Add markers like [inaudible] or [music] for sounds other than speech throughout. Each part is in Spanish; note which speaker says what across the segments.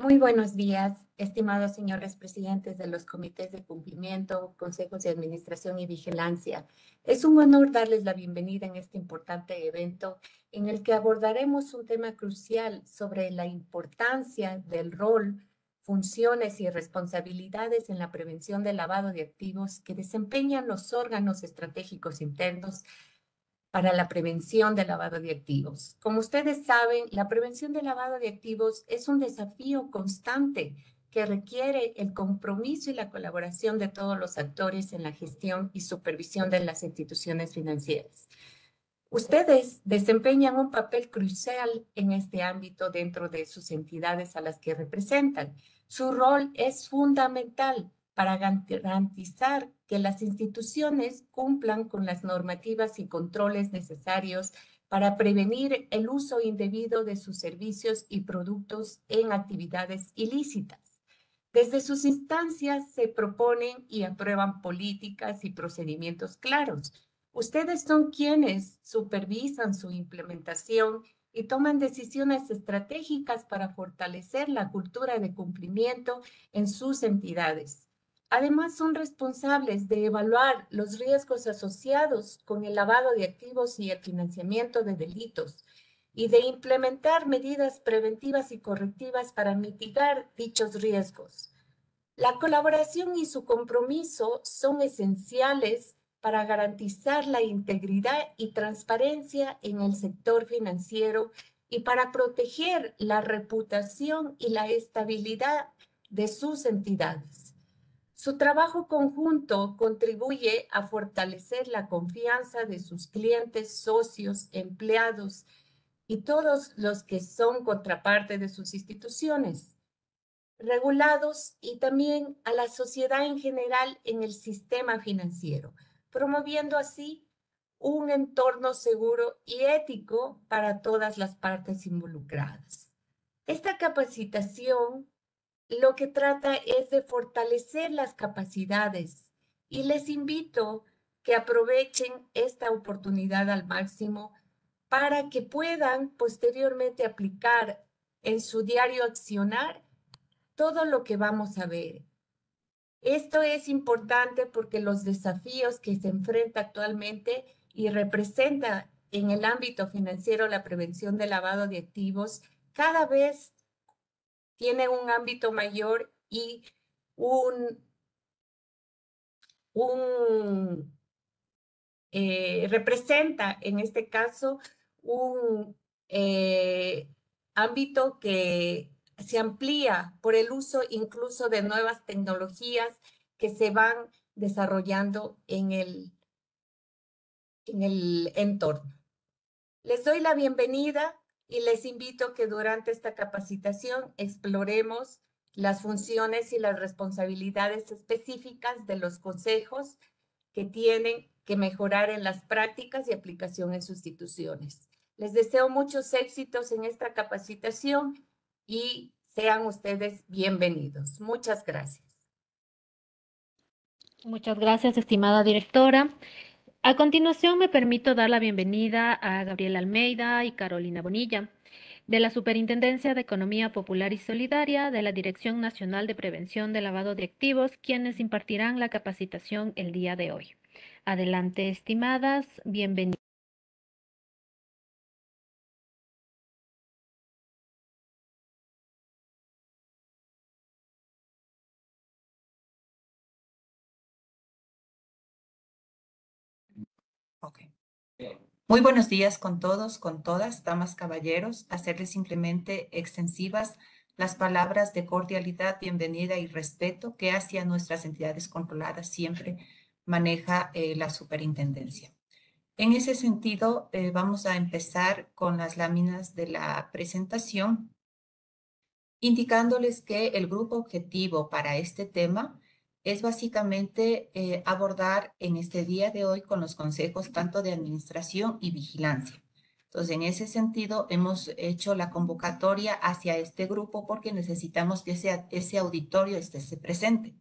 Speaker 1: Muy buenos días, estimados señores presidentes de los comités de cumplimiento, consejos de administración y vigilancia. Es un honor darles la bienvenida en este importante evento en el que abordaremos un tema crucial sobre la importancia del rol, funciones y responsabilidades en la prevención del lavado de activos que desempeñan los órganos estratégicos internos para la prevención del lavado de activos. Como ustedes saben, la prevención del lavado de activos es un desafío constante que requiere el compromiso y la colaboración de todos los actores en la gestión y supervisión de las instituciones financieras. Ustedes desempeñan un papel crucial en este ámbito dentro de sus entidades a las que representan. Su rol es fundamental para garantizar que las instituciones cumplan con las normativas y controles necesarios para prevenir el uso indebido de sus servicios y productos en actividades ilícitas. Desde sus instancias se proponen y aprueban políticas y procedimientos claros. Ustedes son quienes supervisan su implementación y toman decisiones estratégicas para fortalecer la cultura de cumplimiento en sus entidades. Además, son responsables de evaluar los riesgos asociados con el lavado de activos y el financiamiento de delitos y de implementar medidas preventivas y correctivas para mitigar dichos riesgos. La colaboración y su compromiso son esenciales para garantizar la integridad y transparencia en el sector financiero y para proteger la reputación y la estabilidad de sus entidades. Su trabajo conjunto contribuye a fortalecer la confianza de sus clientes, socios, empleados y todos los que son contraparte de sus instituciones, regulados y también a la sociedad en general en el sistema financiero, promoviendo así un entorno seguro y ético para todas las partes involucradas. Esta capacitación lo que trata es de fortalecer las capacidades y les invito que aprovechen esta oportunidad al máximo para que puedan posteriormente aplicar en su diario accionar todo lo que vamos a ver. Esto es importante porque los desafíos que se enfrenta actualmente y representa en el ámbito financiero la prevención del lavado de activos cada vez tiene un ámbito mayor y un, eh, representa en este caso un eh, ámbito que se amplía por el uso incluso de nuevas tecnologías que se van desarrollando en en el entorno. Les doy la bienvenida y les invito que durante esta capacitación exploremos las funciones y las responsabilidades específicas de los consejos que tienen que mejorar en las prácticas y aplicación en sus instituciones. Les deseo muchos éxitos en esta capacitación y sean ustedes bienvenidos. Muchas gracias.
Speaker 2: Muchas gracias, estimada directora. A continuación, me permito dar la bienvenida a Gabriela Almeida y Carolina Bonilla, de la Superintendencia
Speaker 1: de Economía Popular y Solidaria de la Dirección Nacional de Prevención de Lavado de Activos, quienes
Speaker 3: impartirán la capacitación el día de hoy. Adelante, estimadas, bienvenidas. Muy buenos días con todos, con todas, damas, caballeros. Hacerles simplemente
Speaker 4: extensivas las palabras de cordialidad, bienvenida y respeto que hacia nuestras entidades controladas siempre maneja eh, la superintendencia. En ese sentido, eh, vamos a empezar con las láminas de la presentación, indicándoles que el grupo objetivo para este tema es básicamente eh, abordar en este día de hoy con los consejos tanto de administración y vigilancia. Entonces, en ese sentido, hemos hecho la convocatoria hacia este grupo porque necesitamos que ese, auditorio esté presente.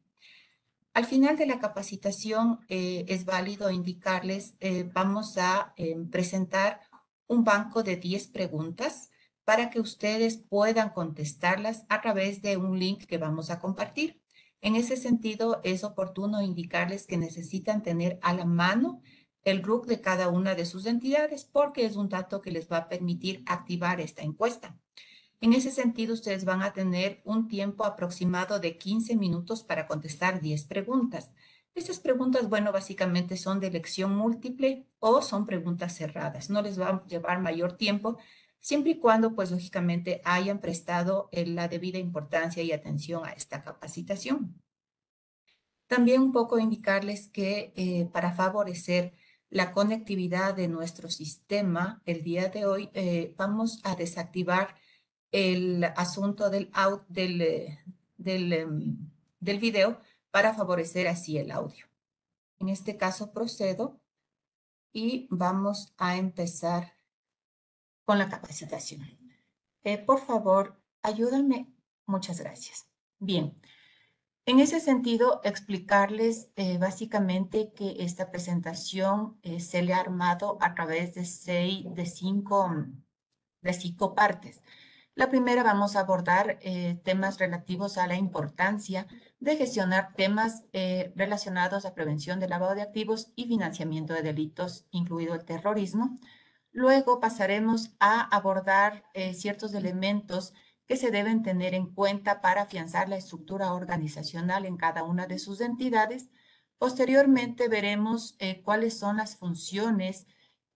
Speaker 4: Al final de la capacitación, eh, es válido indicarles, eh, vamos a presentar un banco de 10 preguntas para que ustedes puedan contestarlas a través de un link que vamos a compartir. En ese sentido, es oportuno indicarles que necesitan tener a la mano el RUC de cada una de sus entidades porque es un dato que les va a permitir activar esta encuesta. En ese sentido, ustedes van a tener un tiempo aproximado de 15 minutos para contestar 10 preguntas. Estas preguntas, bueno, básicamente son de elección múltiple o son preguntas cerradas. No les va a llevar mayor tiempo siempre y cuando, pues lógicamente, hayan prestado eh, la debida importancia y atención a esta capacitación. También un poco indicarles que eh, para favorecer la conectividad de nuestro sistema, el día de hoy eh, vamos a desactivar el asunto del, out, del, del, em, del video para favorecer así el audio. En este caso procedo y vamos a empezar con la capacitación. Eh, por favor, ayúdame. Muchas gracias. Bien. En ese sentido, explicarles eh, básicamente que esta presentación eh, se le ha armado a través de, seis, de, cinco, de cinco partes. La primera vamos a abordar temas relativos a la importancia de gestionar temas relacionados a prevención del lavado de activos y financiamiento de delitos, incluido el terrorismo. Luego pasaremos a abordar eh, ciertos elementos que se deben tener en cuenta para afianzar la estructura organizacional en cada una de sus entidades. Posteriormente veremos eh, cuáles son las funciones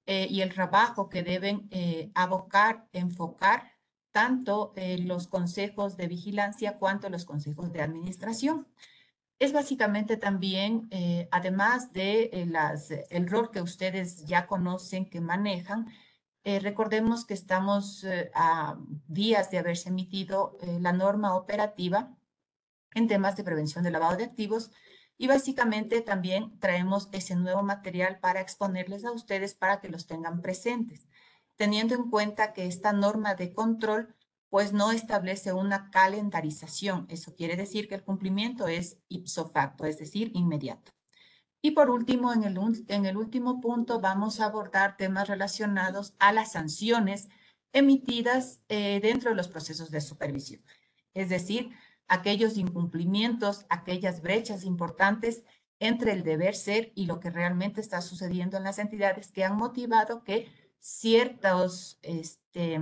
Speaker 4: eh, y el trabajo que deben abocar, enfocar tanto los consejos de vigilancia cuanto los consejos de administración es básicamente también, eh, además de eh, las, eh, el rol que ustedes ya conocen, que manejan, recordemos que estamos a días de haberse emitido la norma operativa en temas de prevención de lavado de activos y básicamente también traemos ese nuevo material para exponerles a ustedes para que los tengan presentes, teniendo en cuenta que esta norma de control pues no establece una calendarización. Eso quiere decir que el cumplimiento es ipso facto, es decir, inmediato. Y por último, en el, en el último punto vamos a abordar temas relacionados a las sanciones emitidas eh, dentro de los procesos de supervisión. Es decir, aquellos incumplimientos, aquellas brechas importantes entre el deber ser y lo que realmente está sucediendo en las entidades que han motivado que ciertos este,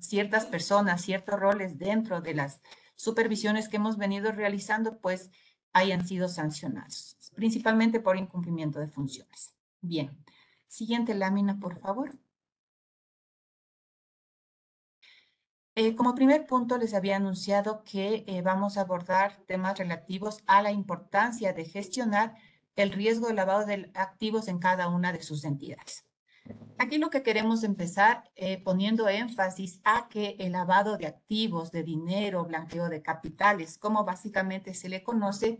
Speaker 4: ciertas personas, ciertos roles dentro de las supervisiones que hemos venido realizando, pues hayan sido sancionados, principalmente por incumplimiento de funciones. Bien, siguiente lámina, por favor. Eh, como primer punto, les había anunciado que eh, vamos a abordar temas relativos a la importancia de gestionar el riesgo de lavado de activos en cada una de sus entidades. Aquí lo que queremos empezar eh, poniendo énfasis a que el lavado de activos, de dinero, blanqueo de capitales, como básicamente se le conoce,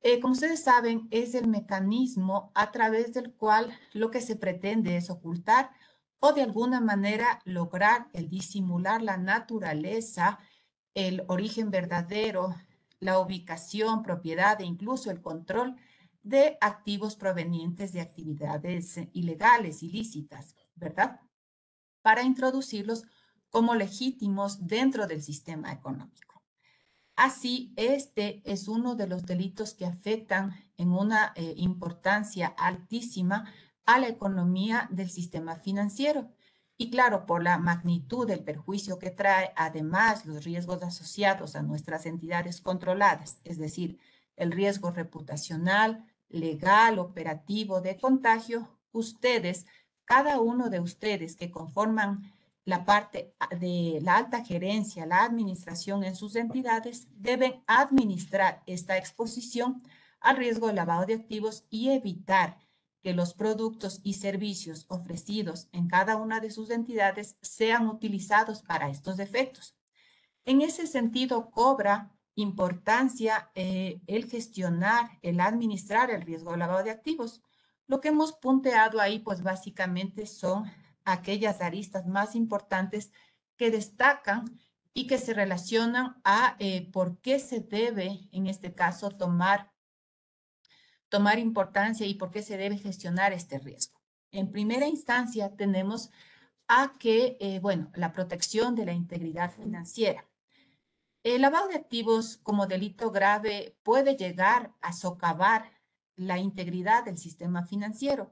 Speaker 4: eh, como ustedes saben, es el mecanismo a través del cual lo que se pretende es ocultar o de alguna manera lograr el disimular la naturaleza, el origen verdadero, la ubicación, propiedad e incluso el control de activos provenientes de actividades eh, ilegales, ilícitas, ¿verdad? Para introducirlos como legítimos dentro del sistema económico. Así, este es uno de los delitos que afectan en una eh, importancia altísima a la economía del sistema financiero. Y claro, por la magnitud del perjuicio que trae, además los riesgos asociados a nuestras entidades controladas, es decir, el riesgo reputacional, legal operativo de contagio, ustedes, cada uno de ustedes que conforman la parte de la alta gerencia, la administración en sus entidades, deben administrar esta exposición al riesgo de lavado de activos y evitar que los productos y servicios ofrecidos en cada una de sus entidades sean utilizados para estos efectos. En ese sentido, Cobra importancia eh, el gestionar, el administrar el riesgo de lavado de activos. Lo que hemos punteado ahí, pues básicamente son aquellas aristas más importantes que destacan y que se relacionan a eh, por qué se debe, en este caso, tomar, tomar importancia y por qué se debe gestionar este riesgo. En primera instancia, tenemos a que, eh, bueno, la protección de la integridad financiera. El lavado de activos como delito grave puede llegar a socavar la integridad del sistema financiero.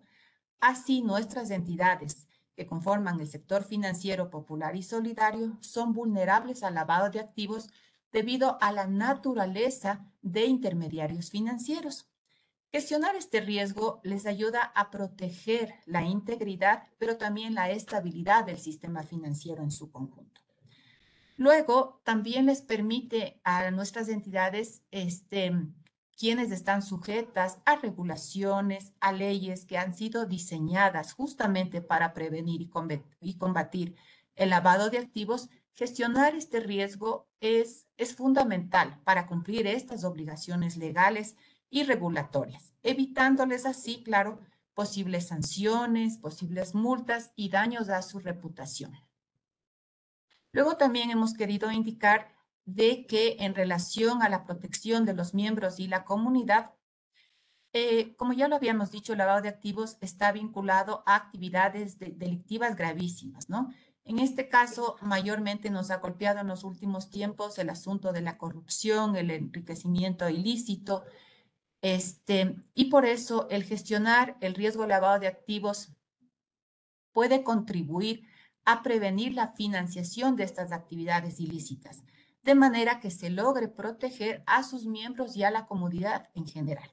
Speaker 4: Así, nuestras entidades que conforman el sector financiero popular y solidario son vulnerables al lavado de activos debido a la naturaleza de intermediarios financieros. Gestionar este riesgo les ayuda a proteger la integridad, pero también la estabilidad del sistema financiero en su conjunto. Luego, también les permite a nuestras entidades, este, quienes están sujetas a regulaciones, a leyes que han sido diseñadas justamente para prevenir y combatir el lavado de activos, gestionar este riesgo es, es fundamental para cumplir estas obligaciones legales y regulatorias, evitándoles así, claro, posibles sanciones, posibles multas y daños a su reputación. Luego también hemos querido indicar de que en relación a la protección de los miembros y la comunidad, eh, como ya lo habíamos dicho, el lavado de activos está vinculado a actividades delictivas gravísimas, ¿no? En este caso, mayormente nos ha golpeado en los últimos tiempos el asunto de la corrupción, el enriquecimiento ilícito, este, y por eso el gestionar el riesgo de lavado de activos puede contribuir a prevenir la financiación de estas actividades ilícitas, de manera que se logre proteger a sus miembros y a la comunidad en general.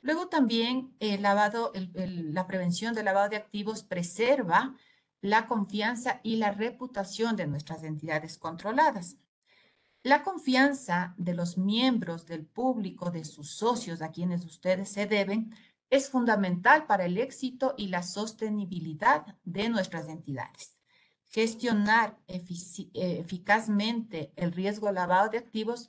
Speaker 4: Luego también el lavado, la prevención del lavado de activos preserva la confianza y la reputación de nuestras entidades controladas. La confianza de los miembros, del público, de sus socios a quienes ustedes se deben, es fundamental para el éxito y la sostenibilidad de nuestras entidades. Gestionar eh, eficazmente el riesgo lavado de activos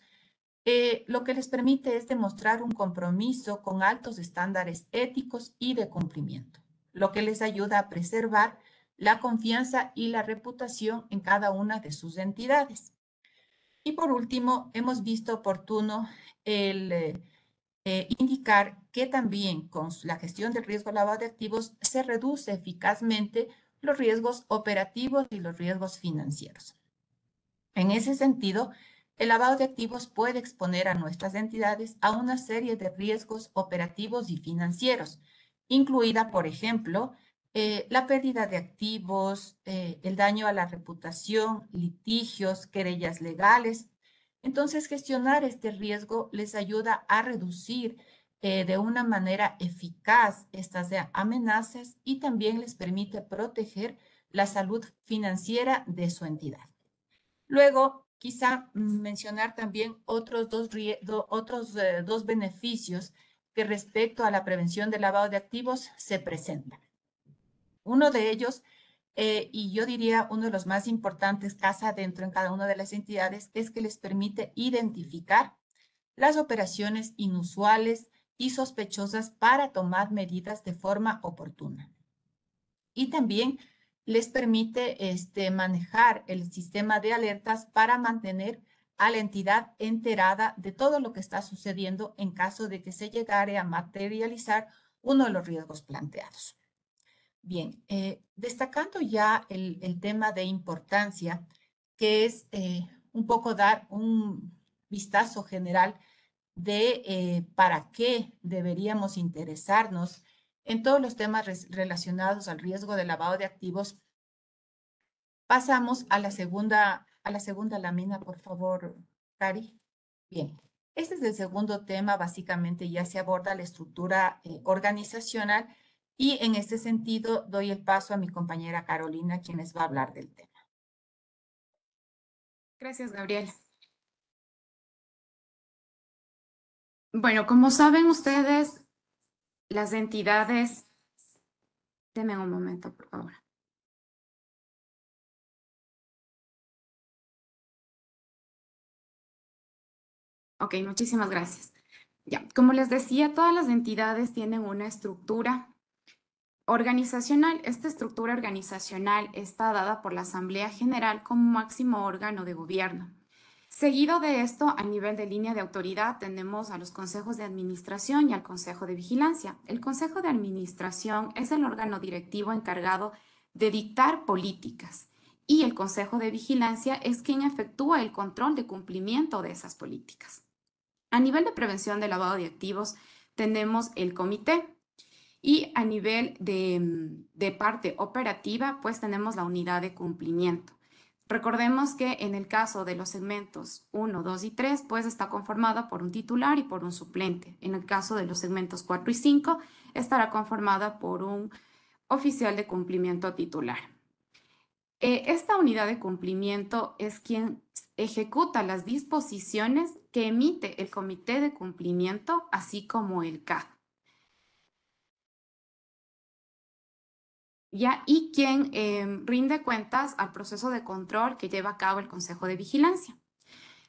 Speaker 4: eh, lo que les permite es demostrar un compromiso con altos estándares éticos y de cumplimiento, lo que les ayuda a preservar la confianza y la reputación en cada una de sus entidades. Y por último, hemos visto oportuno el... Eh, eh, indicar que también con la gestión del riesgo lavado de activos se reduce eficazmente los riesgos operativos y los riesgos financieros. En ese sentido, el lavado de activos puede exponer a nuestras entidades a una serie de riesgos operativos y financieros, incluida, por ejemplo, eh, la pérdida de activos, eh, el daño a la reputación, litigios, querellas legales, entonces, gestionar este riesgo les ayuda a reducir eh, de una manera eficaz estas eh, amenazas y también les permite proteger la salud financiera de su entidad. Luego, quizá mencionar también otros dos, otros, eh, dos beneficios que respecto a la prevención del lavado de activos se presentan. Uno de ellos es eh, y yo diría uno de los más importantes casa dentro en cada una de las entidades es que les permite identificar las operaciones inusuales y sospechosas para tomar medidas de forma oportuna. Y también les permite este, manejar el sistema de alertas para mantener a la entidad enterada de todo lo que está sucediendo en caso de que se llegare a materializar uno de los riesgos planteados. Bien, eh, destacando ya el, tema de importancia, que es eh, un poco dar un vistazo general de eh, para qué deberíamos interesarnos en todos los temas relacionados al riesgo de lavado de activos. Pasamos a la segunda, a la segunda lámina, por favor, Cari. Bien, este es el segundo tema, básicamente ya se aborda la estructura organizacional, y en este sentido, doy el paso
Speaker 3: a mi compañera Carolina, quien les va a hablar del tema. Gracias, Gabriel. Bueno, como saben ustedes, las entidades... Deme un
Speaker 5: momento, por favor.
Speaker 3: Ok, muchísimas gracias. Ya, como les
Speaker 2: decía, todas las entidades tienen una estructura Organizacional. Esta estructura organizacional está dada por la Asamblea General como máximo órgano de gobierno. Seguido de esto, a nivel de línea de autoridad, tenemos a los consejos de administración y al consejo de vigilancia. El consejo de administración es el órgano directivo encargado de dictar políticas y el consejo de vigilancia es quien efectúa el control de cumplimiento de esas políticas. A nivel de prevención de lavado de activos, tenemos el comité, y a nivel mm, de, parte operativa, pues tenemos la unidad de cumplimiento. Recordemos que en el caso de los segmentos 1, 2 y 3, pues está conformada por un titular y por un suplente. En el caso de los segmentos 4 y 5, estará conformada por un oficial de cumplimiento titular. Eh, esta unidad de cumplimiento es quien ejecuta las disposiciones que emite el Comité de Cumplimiento, así como el CAD. ¿ya? y quien em, rinde cuentas al proceso de control que lleva a cabo el Consejo de Vigilancia.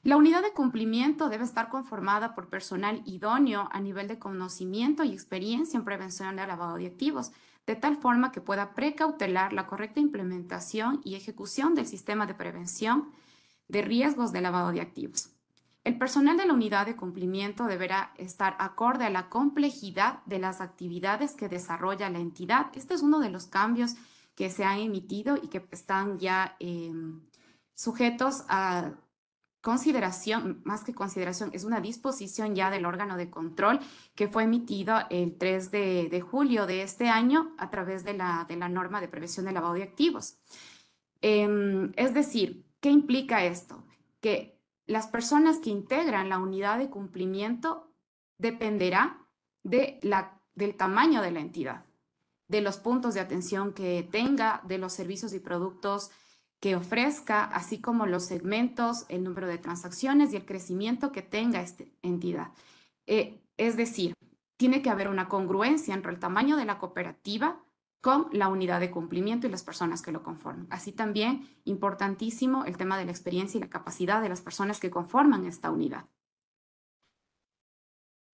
Speaker 2: La unidad de cumplimiento debe estar conformada por personal idóneo a nivel de conocimiento y experiencia en prevención de lavado de activos, de tal forma que pueda precautelar la correcta implementación y ejecución del sistema de prevención de riesgos de lavado de activos. El personal de la unidad de cumplimiento deberá estar acorde a la complejidad de las actividades que desarrolla la entidad. Este es uno de los cambios que se han emitido y que están ya em, sujetos a consideración, más que consideración, es una disposición ya del órgano de control que fue emitido el 3 de, julio de este año a través de la, de la norma de prevención de lavado de activos. Em, es decir, ¿qué implica esto? Que las personas que integran la unidad de cumplimiento dependerá de la, del tamaño de la entidad, de los puntos de atención que tenga, de los servicios y productos que ofrezca, así como los segmentos, el número de transacciones y el crecimiento que tenga esta entidad. Eh, es decir, tiene que haber una congruencia entre el tamaño de la cooperativa con la unidad de cumplimiento y las personas que lo conforman. Así también, importantísimo, el tema de la experiencia y la capacidad de las personas que conforman esta unidad.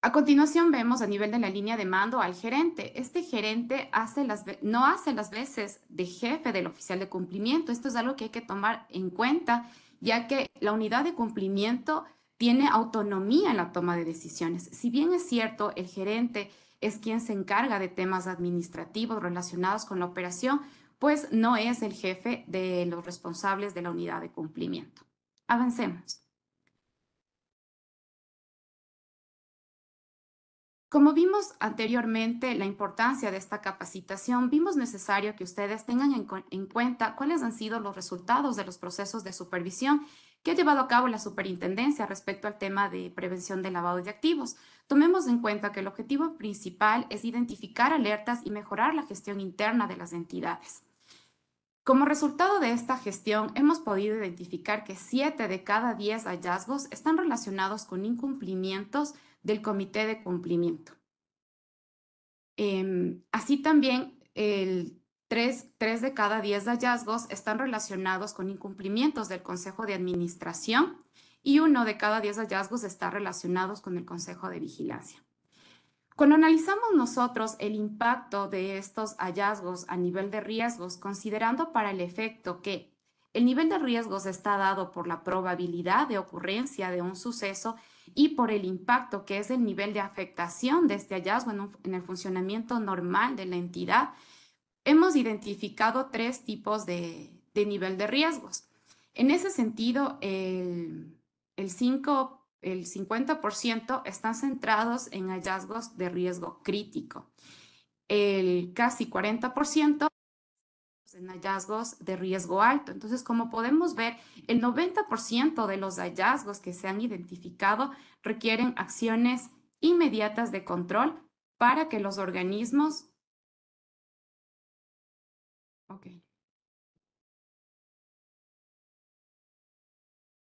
Speaker 2: A continuación vemos a nivel de la línea de mando al gerente. Este gerente hace las, no hace las veces de jefe del oficial de cumplimiento. Esto es algo que hay que tomar en cuenta, ya que la unidad de cumplimiento tiene autonomía en la toma de decisiones. Si bien es cierto, el gerente es quien se encarga de temas administrativos relacionados con la operación,
Speaker 3: pues no es el jefe de los responsables de la unidad de cumplimiento. Avancemos.
Speaker 2: Como vimos anteriormente la importancia de esta capacitación, vimos necesario que ustedes tengan en, cuenta cuáles han sido los resultados de los procesos de supervisión ¿Qué ha llevado a cabo la superintendencia respecto al tema de prevención de lavado de activos. Tomemos en cuenta que el objetivo principal es identificar alertas y mejorar la gestión interna de las entidades. Como resultado de esta gestión, hemos podido identificar que 7 de cada 10 hallazgos están relacionados con incumplimientos del Comité de Cumplimiento. Em, así también, el Tres, de cada diez hallazgos están relacionados con incumplimientos del Consejo de Administración y uno de cada diez hallazgos está relacionados con el Consejo de Vigilancia. Cuando analizamos nosotros el impacto de estos hallazgos a nivel de riesgos, considerando para el efecto que el nivel de riesgos está dado por la probabilidad de ocurrencia de un suceso y por el impacto que es el nivel de afectación de este hallazgo en el funcionamiento normal de la entidad, hemos identificado tres tipos de, nivel de riesgos. En ese sentido, el, el 50% están centrados en hallazgos de riesgo crítico. El casi 40% en hallazgos de riesgo alto. Entonces, como podemos ver, el 90% de los hallazgos que se han identificado requieren acciones inmediatas de
Speaker 3: control para que los organismos Ok.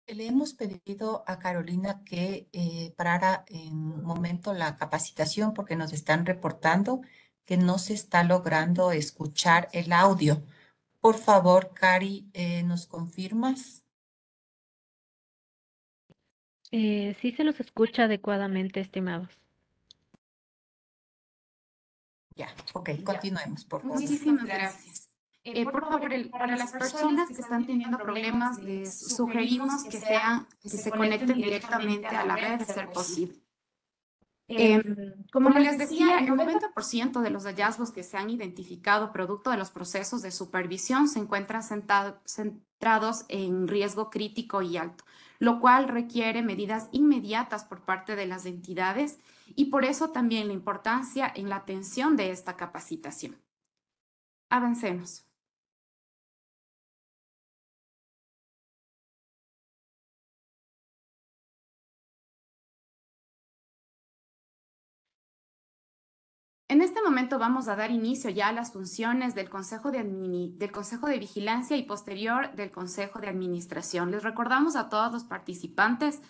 Speaker 3: Le hemos pedido a Carolina que eh, parara en un momento la
Speaker 4: capacitación porque nos están reportando que no se está logrando escuchar el audio. Por favor, Cari, eh, ¿nos confirmas?
Speaker 1: Eh, sí se los escucha adecuadamente, estimados.
Speaker 3: Ya, ok, continuemos, por favor. Muchísimas
Speaker 2: gracias. Eh, por favor, para las personas que están teniendo problemas, les sugerimos que, sean, que se conecten directamente a la red si es posible. Em,
Speaker 5: como les decía, el
Speaker 2: 90% de los hallazgos que se han identificado producto de los procesos de supervisión se encuentran centrados en riesgo crítico y alto, lo cual requiere medidas inmediatas por parte de las entidades y por eso
Speaker 3: también la importancia en la atención de esta capacitación. Avancemos. En este momento vamos a dar inicio ya a las funciones del Consejo
Speaker 2: de, Consejo de Vigilancia y posterior del Consejo de Administración. Les recordamos a todos los participantes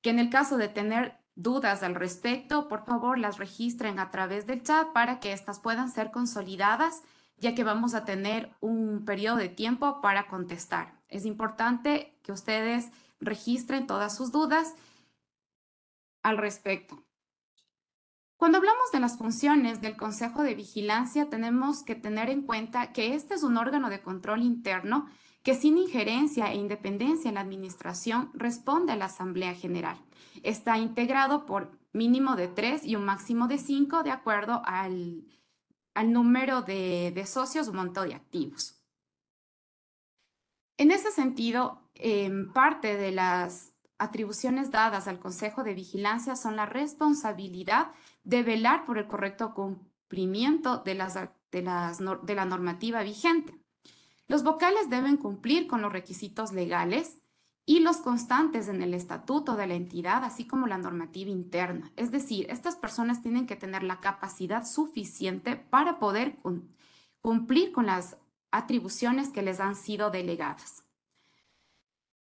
Speaker 2: que en el caso de tener dudas al respecto, por favor las registren a través del chat para que éstas puedan ser consolidadas, ya que vamos a tener un periodo de tiempo para contestar. Es importante que ustedes registren todas sus dudas al respecto. Cuando hablamos de las funciones del Consejo de Vigilancia, tenemos que tener en cuenta que este es un órgano de control interno que sin injerencia e independencia en la administración responde a la Asamblea General. Está integrado por mínimo de tres y un máximo de cinco de acuerdo al, número de, socios o monto de activos. En ese sentido, em, parte de las atribuciones dadas al Consejo de Vigilancia son la responsabilidad de velar por el correcto cumplimiento de, la normativa vigente. Los vocales deben cumplir con los requisitos legales y los constantes en el estatuto de la entidad, así como la normativa interna. Es decir, estas personas tienen que tener la capacidad suficiente para poder cumplir con las atribuciones que les han sido delegadas.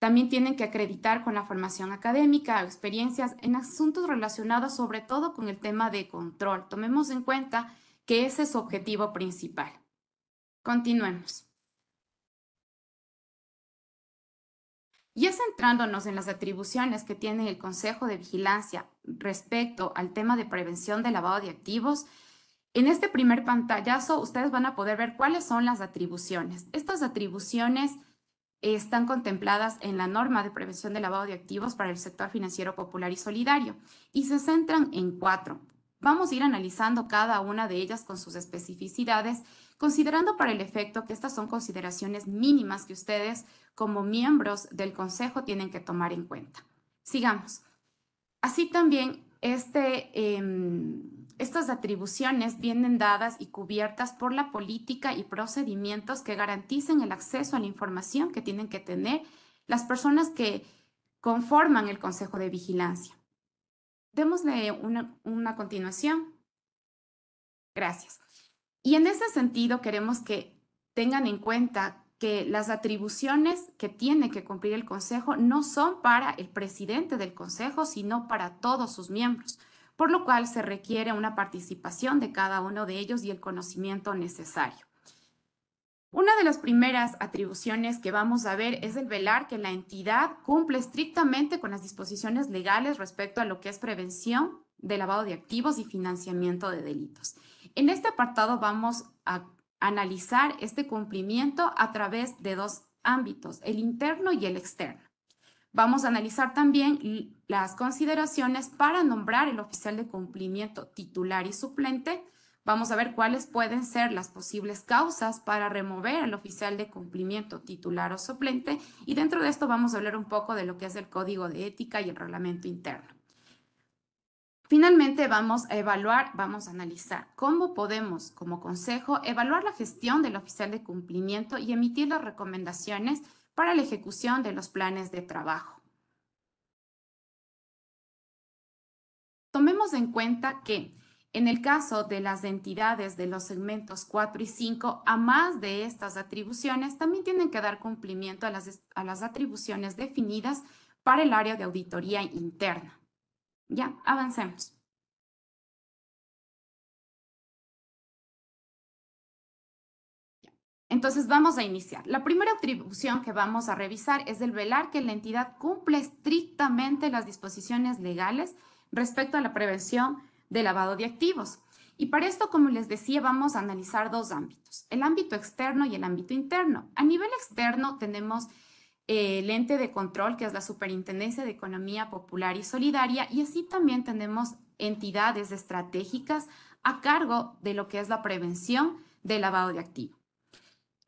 Speaker 2: También tienen que acreditar con la formación académica, o experiencias en asuntos relacionados sobre todo con el tema de control. Tomemos en cuenta que ese es su objetivo principal. Continuemos. Ya centrándonos en las atribuciones que tiene el Consejo de Vigilancia respecto al tema de prevención de lavado de activos, en este primer pantallazo ustedes van a poder ver cuáles son las atribuciones. Estas atribuciones están contempladas en la norma de prevención de lavado de activos para el sector financiero popular y solidario y se centran en cuatro. Vamos a ir analizando cada una de ellas con sus especificidades, considerando para el efecto que estas son consideraciones mínimas que ustedes como miembros del Consejo tienen que tomar en cuenta. Sigamos. Así también este... Em, estas atribuciones vienen dadas y cubiertas por la política y procedimientos que garanticen el acceso a la información que tienen que tener las personas que conforman el Consejo de Vigilancia. Démosle una, una continuación. Gracias. Y en ese sentido queremos que tengan en cuenta que las atribuciones que tiene que cumplir el Consejo no son para el presidente del Consejo, sino para todos sus miembros por lo cual se requiere una participación de cada uno de ellos y el conocimiento necesario. Una de las primeras atribuciones que vamos a ver es el velar que la entidad cumple estrictamente con las disposiciones legales respecto a lo que es prevención de lavado de activos y financiamiento de delitos. En este apartado vamos a analizar este cumplimiento a través de dos ámbitos, el interno y el externo. Vamos a analizar también las consideraciones para nombrar el oficial de cumplimiento titular y suplente. Vamos a ver cuáles pueden ser las posibles causas para remover al oficial de cumplimiento titular o suplente y dentro de esto vamos a hablar un poco de lo que es el código de ética y el reglamento interno. Finalmente vamos a evaluar, vamos a analizar cómo podemos como consejo evaluar la gestión del oficial de cumplimiento y emitir las recomendaciones para la ejecución de los planes de trabajo. Tomemos en cuenta que en el caso de las entidades de los segmentos 4 y 5, a más de estas atribuciones, también tienen que dar cumplimiento a las, a las atribuciones definidas
Speaker 3: para el área de auditoría interna. Ya, avancemos. Entonces vamos a iniciar. La primera atribución que vamos a revisar es el velar que la entidad cumple
Speaker 2: estrictamente las disposiciones legales respecto a la prevención de lavado de activos. Y para esto, como les decía, vamos a analizar dos ámbitos, el ámbito externo y el ámbito interno. A nivel externo tenemos eh, el ente de control, que es la Superintendencia de Economía Popular y Solidaria, y así también tenemos entidades estratégicas a cargo de lo que es la prevención del lavado de activos.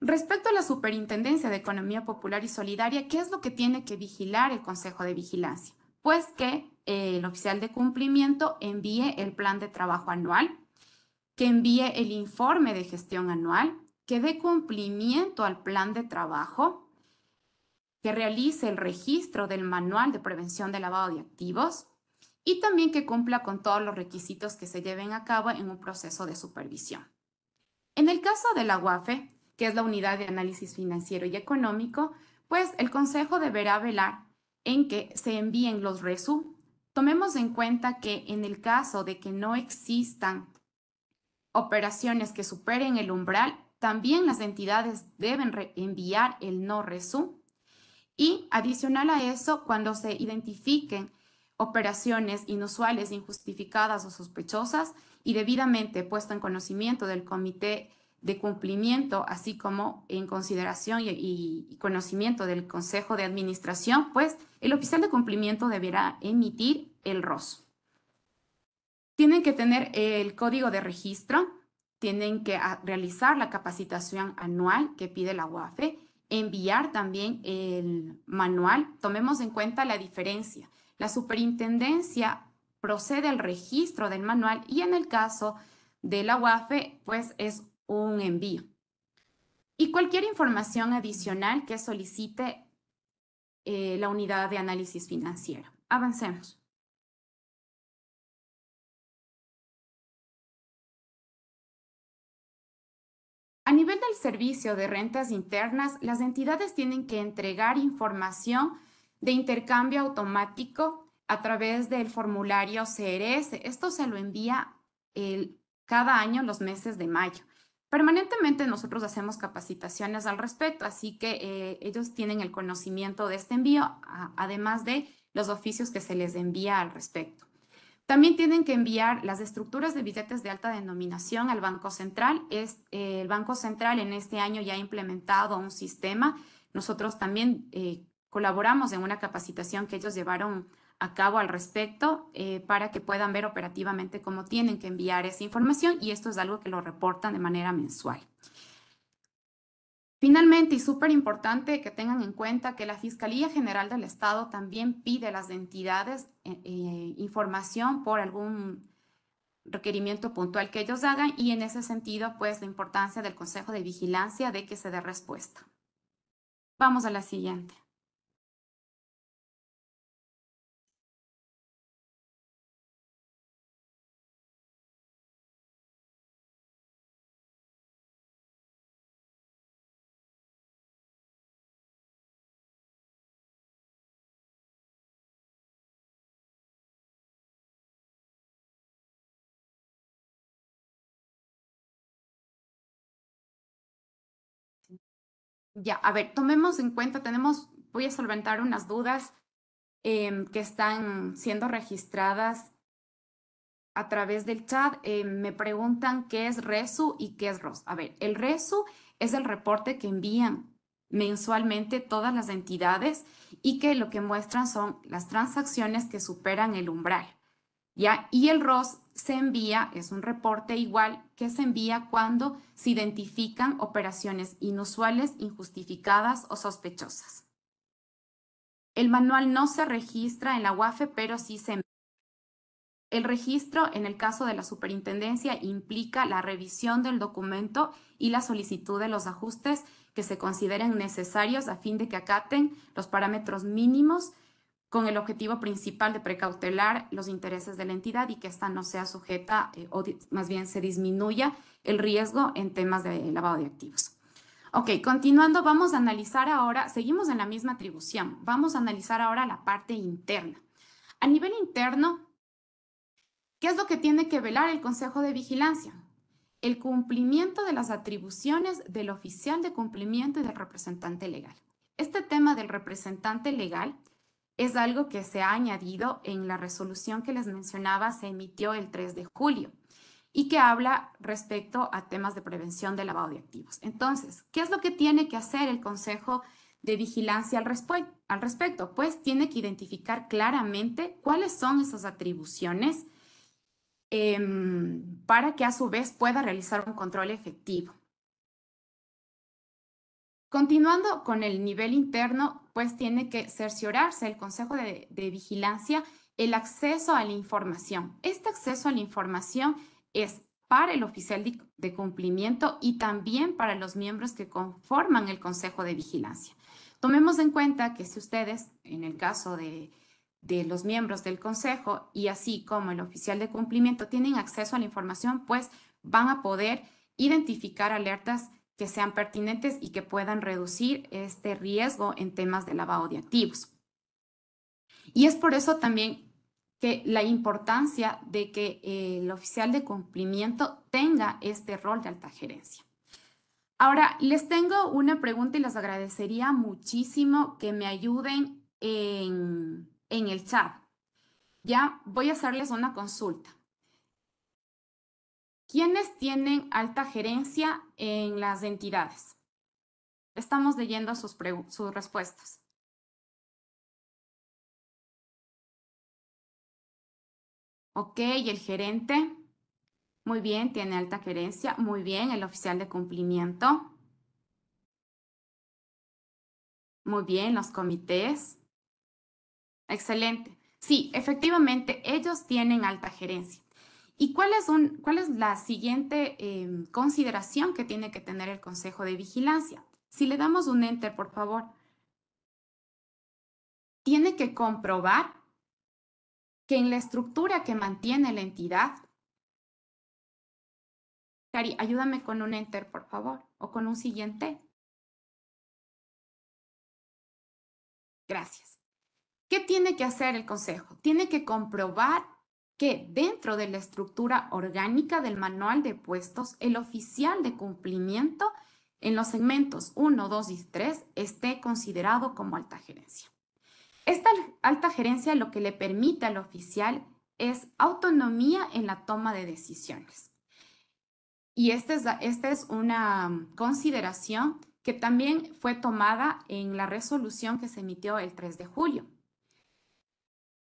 Speaker 2: Respecto a la Superintendencia de Economía Popular y Solidaria, ¿qué es lo que tiene que vigilar el Consejo de Vigilancia? Pues que eh, el oficial de cumplimiento envíe el plan de trabajo anual, que envíe el informe de gestión anual, que dé cumplimiento al plan de trabajo, que realice el registro del manual de prevención de lavado de activos y también que cumpla con todos los requisitos que se lleven a cabo en un proceso de supervisión. En el caso de la UAFE, que es la unidad de análisis financiero y económico, pues el Consejo deberá velar en que se envíen los resúmenes. Tomemos en cuenta que en el caso de que no existan operaciones que superen el umbral, también las entidades deben enviar el no resum. Y adicional a eso, cuando se identifiquen operaciones inusuales, injustificadas o sospechosas y debidamente puesto en conocimiento del comité de cumplimiento, así como en consideración y, conocimiento del Consejo de Administración, pues el oficial de cumplimiento deberá emitir el ROS. Tienen que tener el código de registro, tienen que ah, realizar la capacitación anual que pide la UAFE, enviar también el manual. Tomemos en cuenta la diferencia. La superintendencia procede al registro del manual y en el caso de la UAFE, pues es un envío. Y cualquier información adicional que solicite eh, la unidad de análisis
Speaker 3: financiero. Avancemos. A nivel del servicio de
Speaker 2: rentas internas, las entidades tienen que entregar información de intercambio automático a través del formulario CRS. Esto se lo envía cada año los meses de mayo. Permanentemente nosotros hacemos capacitaciones al respecto, así que eh, ellos tienen el conocimiento de este envío, además de los oficios que se les envía al respecto. También tienen que enviar las estructuras de billetes de alta denominación al Banco Central. Es, eh, el Banco Central en este año ya ha implementado un sistema. Nosotros también eh, colaboramos en una capacitación que ellos llevaron a cabo al respecto eh, para que puedan ver operativamente cómo tienen que enviar esa información y esto es algo que lo reportan de manera mensual. Finalmente, y súper importante que tengan en cuenta que la Fiscalía General del Estado también pide a las entidades eh, eh, información por algún requerimiento puntual que ellos hagan y en ese sentido, pues, la importancia del Consejo de Vigilancia de que se
Speaker 3: dé respuesta. Vamos a la siguiente. Ya, a ver, tomemos en cuenta, tenemos, voy a solventar unas dudas
Speaker 2: em, que están siendo registradas a través del chat. Em, me preguntan qué es RESU y qué es ROS. A ver, el RESU es el reporte que envían mensualmente todas las entidades y que lo que muestran son las transacciones que superan el umbral. ¿ya? Y el ROS se envía, es un reporte igual que se envía cuando se identifican operaciones inusuales, injustificadas o sospechosas. El manual no se registra en la UAFE, pero sí se envía. El registro, en el caso de la superintendencia, implica la revisión del documento y la solicitud de los ajustes que se consideren necesarios a fin de que acaten los parámetros mínimos con el objetivo principal de precautelar los intereses de la entidad y que ésta no sea sujeta eh, o más bien se disminuya el riesgo en temas de lavado de activos. Ok, continuando, vamos a analizar ahora, seguimos en la misma atribución, vamos a analizar ahora la parte interna. A nivel interno, ¿qué es lo que tiene que velar el Consejo de Vigilancia? El cumplimiento de las atribuciones del oficial de cumplimiento y del representante legal. Este tema del representante legal es algo que se ha añadido en la resolución que les mencionaba, se emitió el 3 de julio y que habla respecto a temas de prevención de lavado de activos. Entonces, ¿qué es lo que tiene que hacer el Consejo de Vigilancia al, al respecto? Pues tiene que identificar claramente cuáles son esas atribuciones em, para que a su vez pueda realizar un control efectivo. Continuando con el nivel interno, pues tiene que cerciorarse el Consejo de, Vigilancia el acceso a la información. Este acceso a la información es para el oficial de cumplimiento y también para los miembros que conforman el Consejo de Vigilancia. Tomemos en cuenta que si ustedes, en el caso de, de los miembros del Consejo y así como el oficial de cumplimiento, tienen acceso a la información, pues van a poder identificar alertas que sean pertinentes y que puedan reducir este riesgo en temas de lavado de activos. Y es por eso también que la importancia de que eh, el oficial de cumplimiento tenga este rol de alta gerencia. Ahora, les tengo una pregunta y les agradecería muchísimo que me ayuden en el chat. Ya voy a hacerles una consulta. ¿Quiénes tienen alta gerencia en las entidades?
Speaker 3: Estamos leyendo sus, respuestas. Ok, ¿y el gerente?
Speaker 2: Muy bien, tiene alta gerencia. Muy bien, el oficial de cumplimiento. Muy bien, los comités. Excelente. Sí, efectivamente, ellos tienen alta gerencia. ¿Y cuál es, la siguiente em, consideración que tiene que tener el Consejo de Vigilancia? Si le damos un enter, por favor, tiene que comprobar que en la estructura que mantiene la entidad,
Speaker 3: Cari, ayúdame con un enter, por favor, o con un siguiente. Gracias. ¿Qué tiene que hacer el Consejo? Tiene que comprobar que dentro de la estructura orgánica
Speaker 2: del manual de puestos, el oficial de cumplimiento en los segmentos 1, 2 y 3 esté considerado como alta gerencia. Esta alta gerencia lo que le permite al oficial es autonomía en la toma de decisiones. Y esta es, esta es una um, consideración que también fue tomada en la resolución que se emitió el 3 de julio.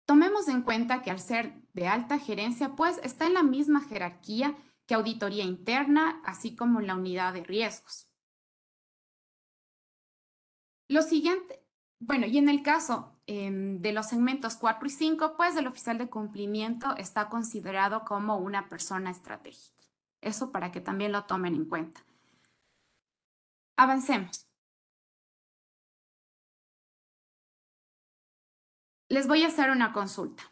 Speaker 2: Tomemos en cuenta que al ser de alta gerencia, pues está en la misma jerarquía que auditoría interna, así como la unidad de riesgos. Lo siguiente, bueno, y en el caso em, de los segmentos 4 y 5, pues el oficial de cumplimiento está considerado como una persona
Speaker 3: estratégica. Eso para que también lo tomen en cuenta. Avancemos. les voy a hacer una consulta.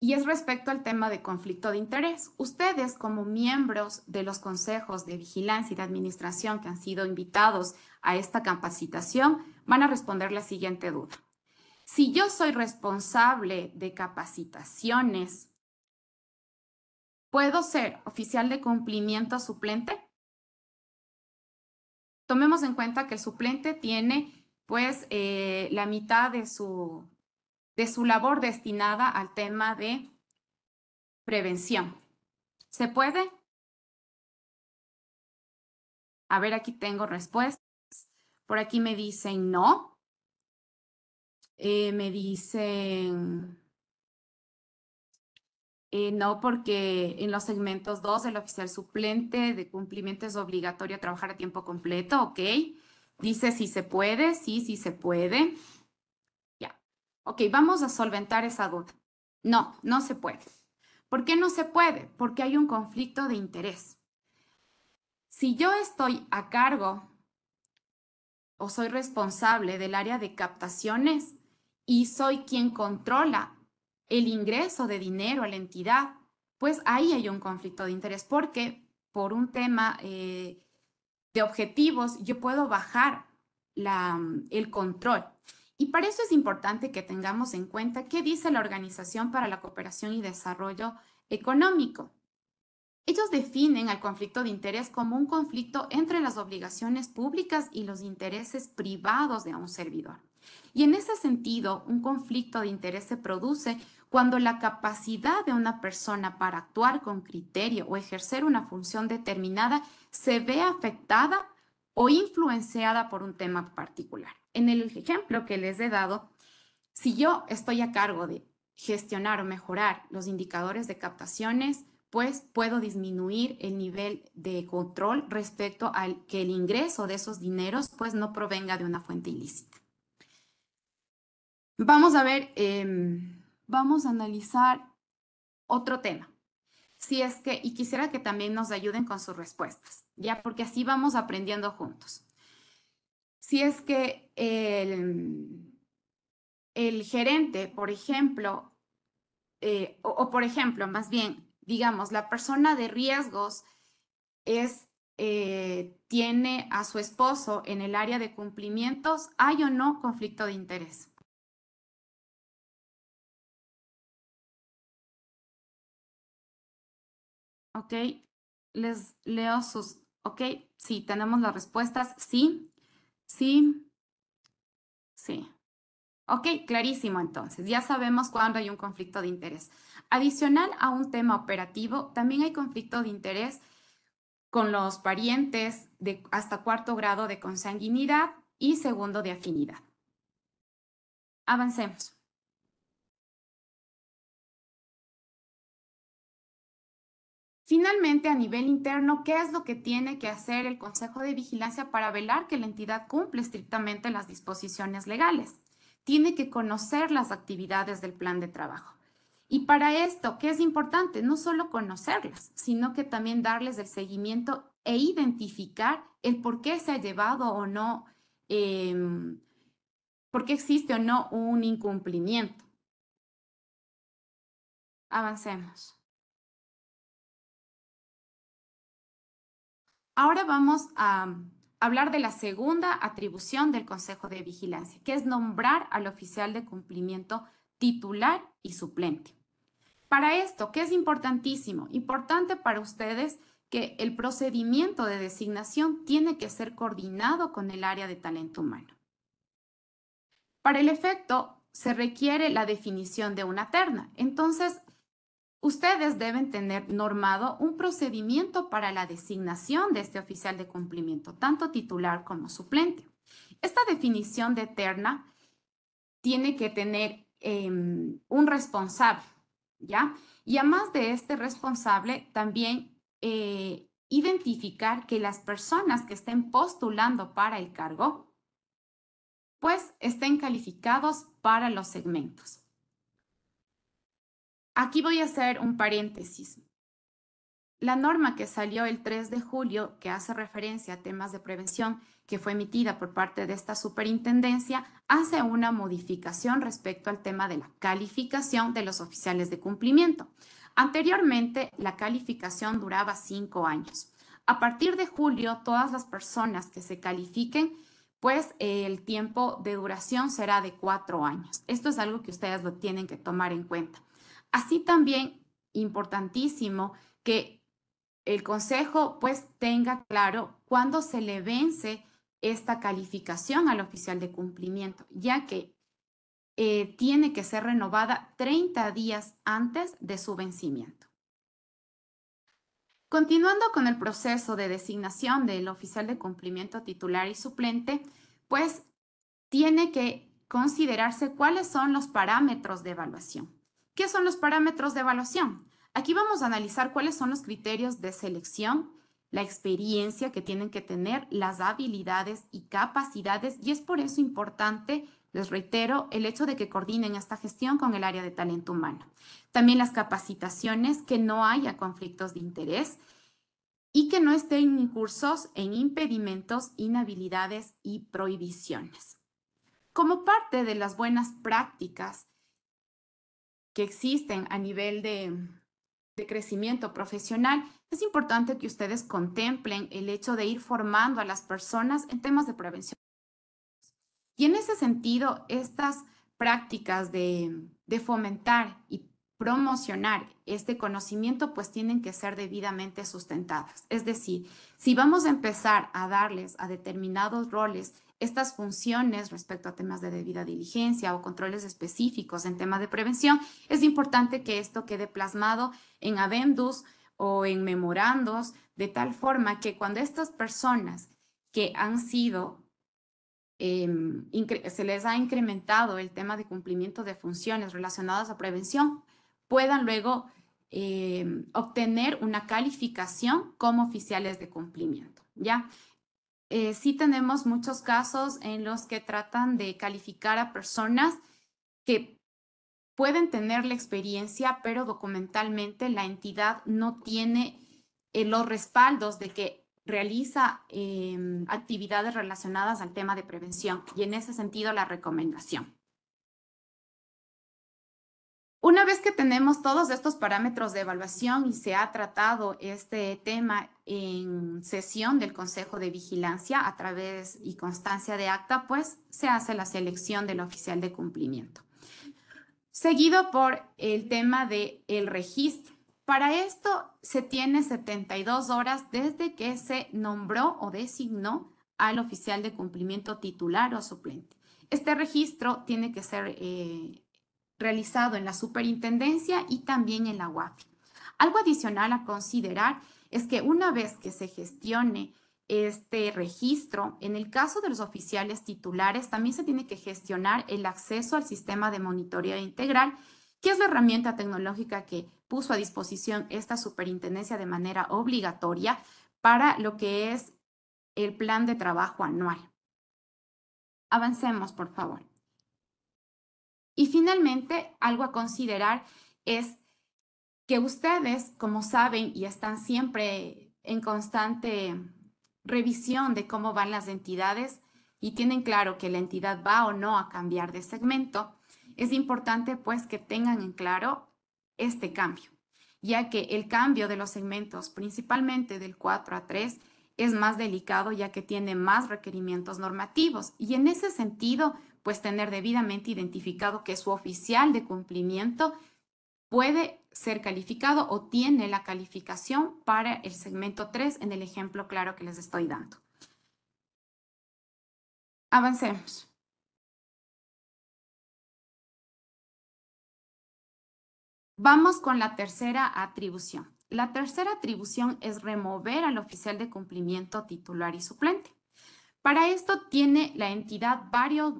Speaker 3: Y es respecto al tema de
Speaker 2: conflicto de interés. Ustedes, como miembros de los consejos de vigilancia y de administración que han sido invitados a esta capacitación, van a responder la siguiente duda. Si yo soy responsable de capacitaciones, ¿puedo ser oficial de cumplimiento suplente? Tomemos en cuenta que el suplente tiene pues eh, la mitad de su, de su labor destinada al tema de
Speaker 3: prevención. ¿Se puede? A ver, aquí tengo respuestas. Por aquí me dicen no.
Speaker 2: Eh, me dicen eh, no porque en los segmentos 2 el oficial suplente de cumplimiento es obligatorio trabajar a tiempo completo, ok. Dice si se puede, sí, sí se puede. Ya. Ok, vamos a solventar esa duda. No, no se puede. ¿Por qué no se puede? Porque hay un conflicto de interés. Si yo estoy a cargo o soy responsable del área de captaciones y soy quien controla el ingreso de dinero a la entidad, pues ahí hay un conflicto de interés porque por un tema eh, objetivos, yo puedo bajar el control. Y para eso es importante que tengamos en cuenta qué dice la Organización para la Cooperación y Desarrollo Económico. Ellos definen al conflicto de interés como un conflicto entre las obligaciones públicas y los intereses privados de un servidor. Y en ese sentido, un conflicto de interés se produce cuando la capacidad de una persona para actuar con criterio o ejercer una función determinada se ve afectada o influenciada por un tema particular. En el ejemplo que les he dado, si yo estoy a cargo de gestionar o mejorar los indicadores de captaciones, pues puedo disminuir el nivel de control respecto al que el ingreso de esos dineros pues no provenga de una fuente ilícita. Vamos a ver, em, vamos a analizar otro tema si es que, y quisiera que también nos ayuden con sus respuestas, ya porque así vamos aprendiendo juntos. Si es que el, el gerente, por ejemplo, eh, o, por ejemplo, más bien, digamos, la persona de riesgos es, eh, tiene
Speaker 3: a su esposo en el área de cumplimientos, ¿hay o no conflicto de interés? Ok, les leo sus, ok, sí, tenemos las respuestas, sí, sí, sí.
Speaker 2: Ok, clarísimo entonces. Ya sabemos cuándo hay un conflicto de interés. Adicional a un tema operativo, también hay conflicto de interés con los parientes de
Speaker 3: hasta cuarto grado de consanguinidad y segundo de afinidad. Avancemos. Finalmente, a nivel interno, ¿qué es lo que tiene que hacer el Consejo de
Speaker 2: Vigilancia para velar que la entidad cumple estrictamente las disposiciones legales? Tiene que conocer las actividades del plan de trabajo. Y para esto, ¿qué es importante? No solo conocerlas, sino que también darles el seguimiento e identificar el por qué se ha llevado o no, em, por qué existe o no
Speaker 3: un incumplimiento. Avancemos. Ahora vamos a
Speaker 2: hablar de la segunda atribución del Consejo de Vigilancia, que es nombrar al oficial de cumplimiento titular y suplente. Para esto, ¿qué es importantísimo? Importante para ustedes que el procedimiento de designación tiene que ser coordinado con el área de talento humano. Para el efecto, se requiere la definición de una terna. Entonces, Ustedes deben tener normado un procedimiento para la designación de este oficial de cumplimiento, tanto titular como suplente. Esta definición de terna tiene que tener em, un responsable, ¿ya? Y además de este responsable, también eh, identificar que las personas que estén postulando para el cargo, pues estén calificados para los segmentos. Aquí voy a hacer un paréntesis. La norma que salió el 3 de julio, que hace referencia a temas de prevención, que fue emitida por parte de esta superintendencia, hace una modificación respecto al tema de la calificación de los oficiales de cumplimiento. Anteriormente, la calificación duraba cinco años. A partir de julio, todas las personas que se califiquen, pues el tiempo de duración será de cuatro años. Esto es algo que ustedes lo tienen que tomar en cuenta. Así también, importantísimo, que el consejo pues tenga claro cuándo se le vence esta calificación al oficial de cumplimiento, ya que eh, tiene que ser renovada 30 días antes de su vencimiento. Continuando con el proceso de designación del oficial de cumplimiento titular y suplente, pues tiene que considerarse cuáles son los parámetros de evaluación. ¿Qué son los parámetros de evaluación? Aquí vamos a analizar cuáles son los criterios de selección, la experiencia que tienen que tener, las habilidades y capacidades, y es por eso importante les reitero el hecho de que coordinen esta gestión con el área de talento humano. También las capacitaciones, que no haya conflictos de interés y que no estén incursos en impedimentos, inhabilidades y prohibiciones. Como parte de las buenas prácticas que existen a nivel de, crecimiento profesional, es importante que ustedes contemplen el hecho de ir formando a las personas en temas de prevención. Y en ese sentido, estas prácticas de, de fomentar y promocionar este conocimiento, pues tienen que ser debidamente sustentadas. Es decir, si vamos a empezar a darles a determinados roles estas funciones respecto a temas de debida diligencia o controles específicos en tema de prevención, es importante que esto quede plasmado en avendus o en memorandos, de tal forma que cuando estas personas que han sido, em, se les ha incrementado el tema de cumplimiento de funciones relacionadas a prevención, puedan luego em, obtener una calificación como oficiales de cumplimiento. ¿ya? Eh, sí tenemos muchos casos en los que tratan de calificar a personas que pueden tener la experiencia, pero documentalmente la entidad no tiene eh, los respaldos de que realiza em, actividades relacionadas al tema de prevención y en ese sentido la recomendación. Una vez que tenemos todos estos parámetros de evaluación y se ha tratado este tema en sesión del Consejo de Vigilancia a través y constancia de acta, pues se hace la selección del oficial de cumplimiento. Seguido por el tema del el registro. Para esto se tiene 72 horas desde que se nombró o designó al oficial de cumplimiento titular o suplente. Este registro tiene que ser eh, realizado en la superintendencia y también en la UAFI. Algo adicional a considerar es que una vez que se gestione este registro, en el caso de los oficiales titulares, también se tiene que gestionar el acceso al sistema de monitoreo integral, que es la herramienta tecnológica que puso a disposición esta superintendencia de manera obligatoria para lo que es el plan de trabajo anual. Avancemos, por favor. Y finalmente, algo a considerar es que ustedes, como saben y están siempre en constante revisión de cómo van las entidades y tienen claro que la entidad va o no a cambiar de segmento, es importante pues que tengan en claro este cambio, ya que el cambio de los segmentos, principalmente del 4 a 3, es más delicado ya que tiene más requerimientos normativos. Y en ese sentido, pues tener debidamente identificado que su oficial de cumplimiento puede ser calificado o tiene la calificación para el segmento 3 en el ejemplo claro que les estoy dando.
Speaker 3: Avancemos. Vamos con la tercera atribución.
Speaker 2: La tercera atribución es remover al oficial de cumplimiento titular y suplente. Para esto tiene la entidad varios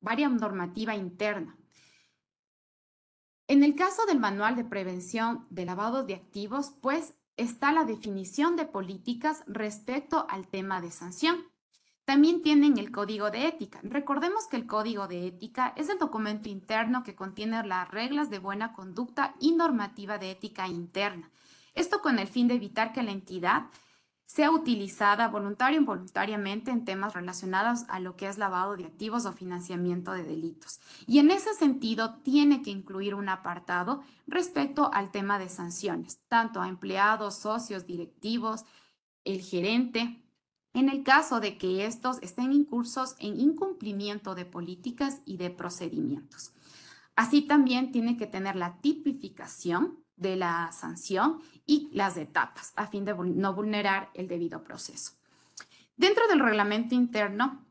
Speaker 2: varia normativa interna. En el caso del Manual de Prevención de Lavado de Activos, pues está la definición de políticas respecto al tema de sanción. También tienen el código de ética. Recordemos que el código de ética es el documento interno que contiene las reglas de buena conducta y normativa de ética interna. Esto con el fin de evitar que la entidad sea utilizada voluntaria o involuntariamente en temas relacionados a lo que es lavado de activos o financiamiento de delitos. Y en ese sentido, tiene que incluir un apartado respecto al tema de sanciones, tanto a empleados, socios, directivos, el gerente, en el caso de que estos estén incursos en incumplimiento de políticas y de procedimientos. Así también tiene que tener la tipificación de la sanción y las etapas, a fin de no vulnerar el debido proceso. Dentro del reglamento interno,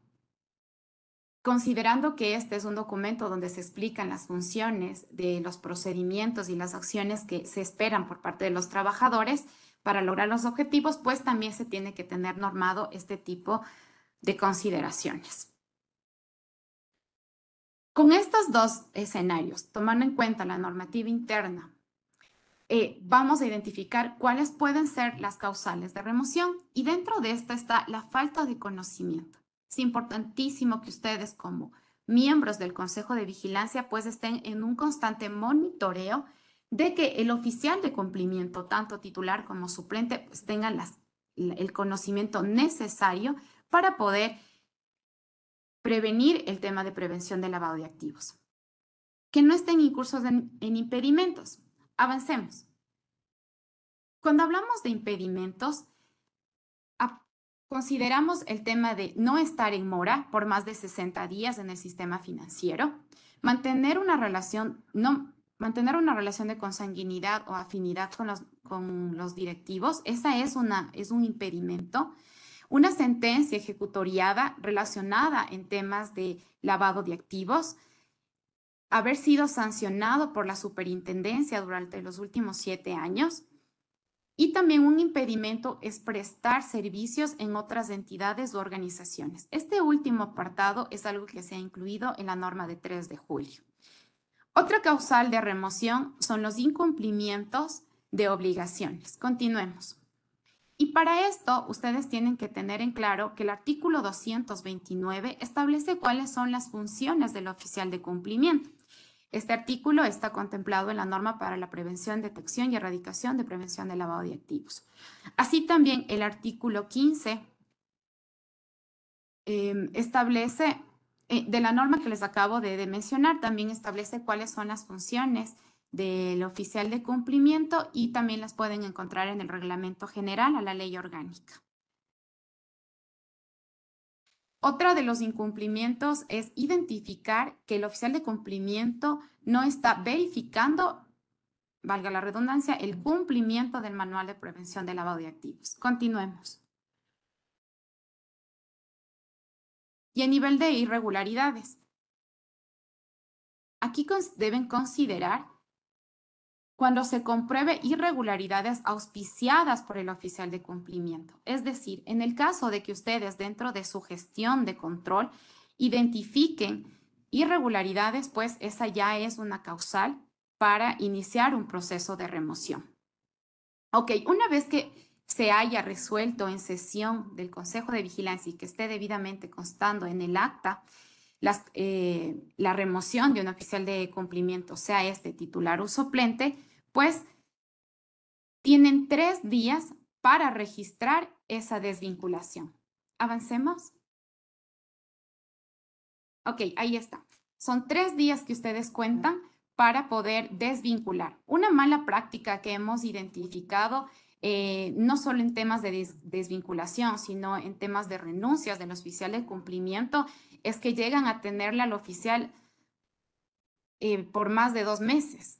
Speaker 2: considerando que este es un documento donde se explican las funciones de los procedimientos y las acciones que se esperan por parte de los trabajadores para lograr los objetivos, pues también se tiene que tener normado este tipo de consideraciones. Con estos dos escenarios, tomando en cuenta la normativa interna eh, vamos a identificar cuáles pueden ser las causales de remoción y dentro de esta está la falta de conocimiento. Es importantísimo que ustedes como miembros del Consejo de Vigilancia pues estén en un constante monitoreo de que el oficial de cumplimiento, tanto titular como suplente, pues tengan el conocimiento necesario para poder prevenir el tema de prevención de lavado de activos. Que no estén incursos en impedimentos. Avancemos. Cuando hablamos de impedimentos, consideramos el tema de no estar en mora por más de 60 días en el sistema financiero, mantener una relación, no, mantener una relación de consanguinidad o afinidad con los, con los directivos, esa es, una, es un impedimento. Una sentencia ejecutoriada relacionada en temas de lavado de activos, haber sido sancionado por la superintendencia durante los últimos siete años. Y también un impedimento es prestar servicios en otras entidades u organizaciones. Este último apartado es algo que se ha incluido en la norma de 3 de julio. Otra causal de remoción son los incumplimientos de obligaciones. Continuemos. Y para esto, ustedes tienen que tener en claro que el artículo 229 establece cuáles son las funciones del oficial de cumplimiento. Este artículo está contemplado en la norma para la prevención, detección y erradicación de prevención de lavado de activos. Así también el artículo 15 em, establece, eh, de la norma que les acabo de mencionar, también establece cuáles son las funciones del oficial de cumplimiento y también las pueden encontrar en el reglamento general a la ley orgánica. Otro de los incumplimientos es identificar que el oficial de cumplimiento no está verificando, valga la redundancia, el cumplimiento del
Speaker 3: manual de prevención de lavado de activos. Continuemos. Y a nivel de irregularidades, aquí deben considerar cuando se compruebe irregularidades
Speaker 2: auspiciadas por el oficial de cumplimiento. Es decir, en el caso de que ustedes dentro de su gestión de control identifiquen irregularidades, pues esa ya es una causal para iniciar un proceso de remoción. Ok, una vez que se haya resuelto en sesión del Consejo de Vigilancia y que esté debidamente constando en el acta, eh, la remoción de un oficial de cumplimiento, sea este titular o suplente, pues tienen tres días para registrar esa desvinculación. Avancemos. Ok, ahí está. Son tres días que ustedes cuentan para poder desvincular. Una mala práctica que hemos identificado, eh, no solo en temas de desvinculación, sino en temas de renuncias del oficial de cumplimiento, es que llegan a tenerla al oficial eh, por más de dos meses.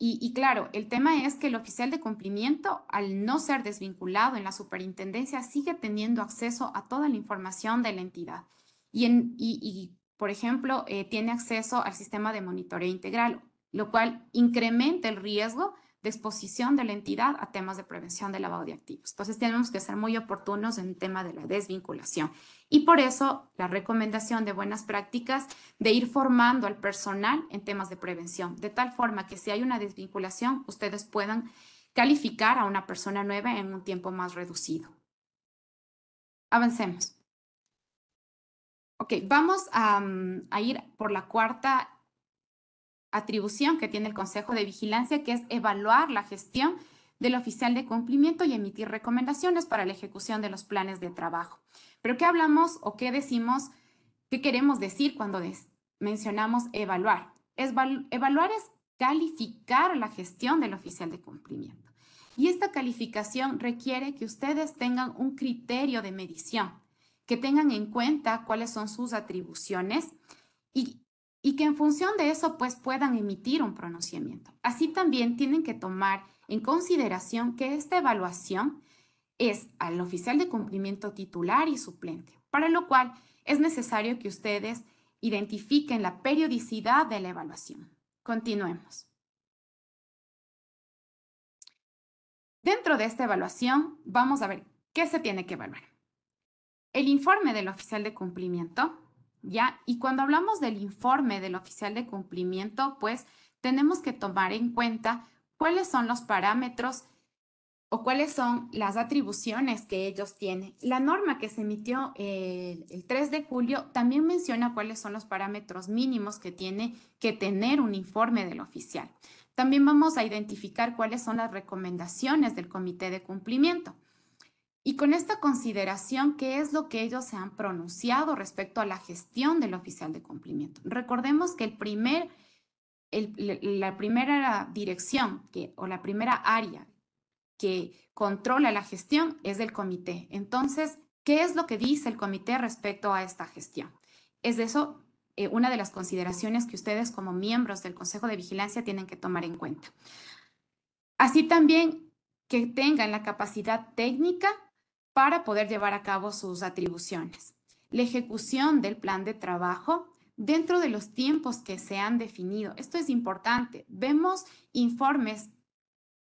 Speaker 2: Y, claro, el tema es que el oficial de cumplimiento, al no ser desvinculado en la superintendencia, sigue teniendo acceso a toda la información de la entidad. Y, en, por ejemplo, eh, tiene acceso al sistema de monitoreo integral, lo cual incrementa el riesgo de exposición de la entidad a temas de prevención de lavado de activos. Entonces tenemos que ser muy oportunos en el tema de la desvinculación. Y por eso la recomendación de buenas prácticas de ir formando al personal en temas de prevención, de tal forma que si hay una desvinculación, ustedes puedan calificar a una persona nueva en un tiempo más reducido. Avancemos. Ok, vamos a, mm, a ir por la cuarta atribución que tiene el Consejo de Vigilancia, que es evaluar la gestión del oficial de cumplimiento y emitir recomendaciones para la ejecución de los planes de trabajo. Pero ¿qué hablamos o qué decimos? ¿Qué queremos decir cuando mencionamos evaluar? Es evaluar es calificar la gestión del oficial de cumplimiento. Y esta calificación requiere que ustedes tengan un criterio de medición, que tengan en cuenta cuáles son sus atribuciones y y que en función de eso pues puedan emitir un pronunciamiento. Así también tienen que tomar en consideración que esta evaluación es al oficial de cumplimiento titular y suplente, para lo cual es necesario que ustedes identifiquen la periodicidad de la evaluación.
Speaker 3: Continuemos. Dentro de esta evaluación vamos a ver qué se tiene que evaluar. El informe
Speaker 2: del oficial de cumplimiento, ¿ya? Y cuando hablamos del informe del oficial de cumplimiento, pues tenemos que tomar en cuenta cuáles son los parámetros o cuáles son las atribuciones que ellos tienen. La norma que se emitió el, el, 3 de julio también menciona cuáles son los parámetros mínimos que tiene que tener un informe del oficial. También vamos a identificar cuáles son las recomendaciones del comité de cumplimiento y con esta consideración qué es lo que ellos se han pronunciado respecto a la gestión del oficial de cumplimiento. Recordemos que el primer, la primera dirección que, o la primera área que controla la gestión es del comité. Entonces, ¿qué es lo que dice el comité respecto a esta gestión? Es de eso eh, una de las consideraciones que ustedes como miembros del Consejo de Vigilancia tienen que tomar en cuenta. Así también que tengan la capacidad técnica para poder llevar a cabo sus atribuciones. La ejecución del plan de trabajo dentro de los tiempos que se han definido. Esto es importante. Vemos informes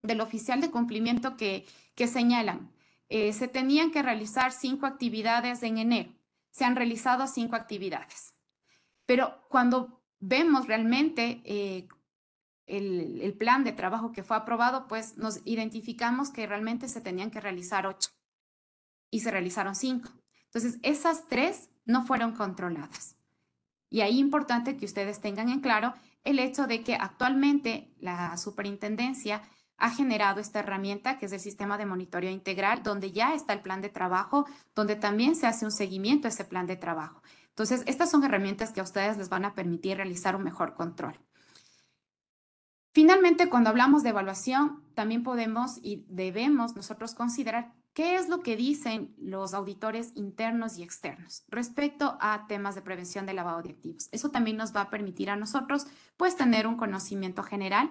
Speaker 2: del oficial de cumplimiento que, que señalan, eh, se tenían que realizar cinco actividades en enero. Se han realizado cinco actividades. Pero cuando vemos realmente eh, el, el, plan de trabajo que fue aprobado, pues nos identificamos que realmente se tenían que realizar ocho y se realizaron cinco. Entonces, esas tres no fueron controladas. Y ahí importante que ustedes tengan en claro el hecho de que actualmente la superintendencia ha generado esta herramienta que es el sistema de monitoreo integral, donde ya está el plan de trabajo, donde también se hace un seguimiento a ese plan de trabajo. Entonces, estas son herramientas que a ustedes les van a permitir realizar un mejor control. Finalmente, cuando hablamos de evaluación, también podemos y debemos nosotros considerar ¿Qué es lo que dicen los auditores internos y externos respecto a temas de prevención de lavado de activos? Eso también nos va a permitir a nosotros, pues, tener un conocimiento general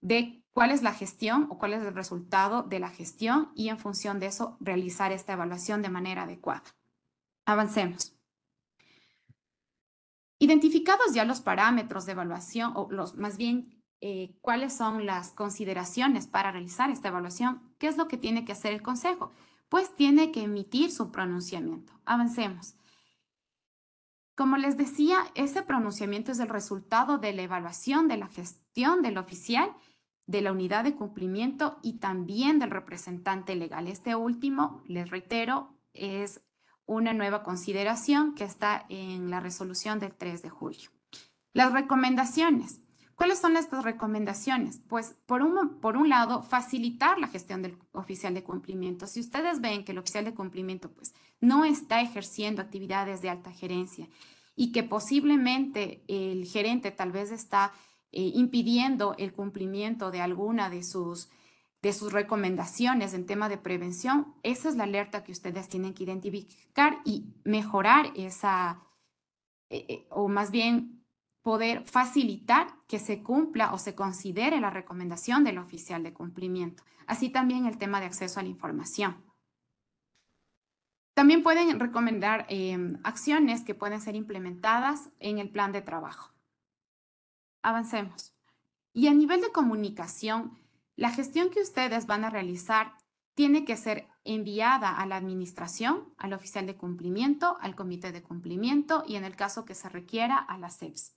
Speaker 2: de cuál es la gestión o cuál es el resultado de la gestión y en función de eso realizar esta evaluación de manera adecuada. Avancemos. Identificados ya los parámetros de evaluación, o los, más bien eh, cuáles son las consideraciones para realizar esta evaluación, qué es lo que tiene que hacer el consejo. Pues tiene que emitir su pronunciamiento. Avancemos. Como les decía, ese pronunciamiento es el resultado de la evaluación de la gestión del oficial, de la unidad de cumplimiento y también del representante legal. Este último, les reitero, es una nueva consideración que está en la resolución del 3 de julio. Las recomendaciones. ¿Cuáles son estas recomendaciones? Pues por un, por un lado, facilitar la gestión del oficial de cumplimiento. Si ustedes ven que el oficial de cumplimiento pues, no está ejerciendo actividades de alta gerencia y que posiblemente el gerente tal vez está eh, impidiendo el cumplimiento de alguna de sus, de sus recomendaciones en tema de prevención, esa es la alerta que ustedes tienen que identificar y mejorar esa, eh, eh, o más bien poder facilitar que se cumpla o se considere la recomendación del oficial de cumplimiento. Así también el tema de acceso a la información. También pueden recomendar eh, acciones que pueden ser implementadas en el plan de trabajo. Avancemos. Y a nivel de comunicación, la gestión que ustedes van a realizar tiene que ser enviada a la administración, al oficial de cumplimiento, al comité de cumplimiento y en el caso que se requiera a la CEPS.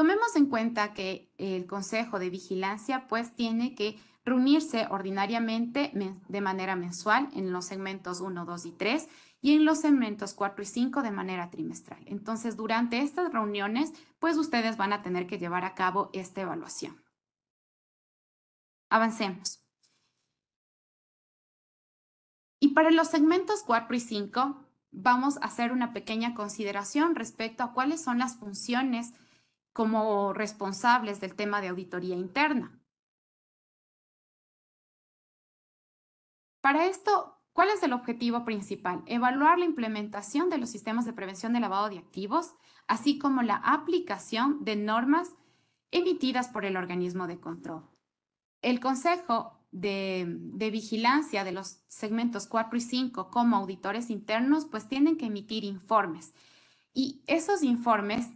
Speaker 2: Tomemos en cuenta que el Consejo de Vigilancia pues tiene que reunirse ordinariamente de manera mensual en los segmentos 1, 2 y 3 y en los segmentos 4 y 5 de manera trimestral. Entonces, durante estas reuniones, pues ustedes van a tener que llevar a cabo
Speaker 3: esta evaluación. Avancemos. Y para los segmentos 4 y 5, vamos a hacer una
Speaker 2: pequeña consideración respecto a cuáles son las funciones como responsables del tema de auditoría interna. Para esto, ¿cuál es el objetivo principal? Evaluar la implementación de los sistemas de prevención de lavado de activos, así como la aplicación de normas emitidas por el organismo de control. El Consejo de, de, Vigilancia de los segmentos 4 y 5 como auditores internos, pues tienen que emitir informes. Y esos informes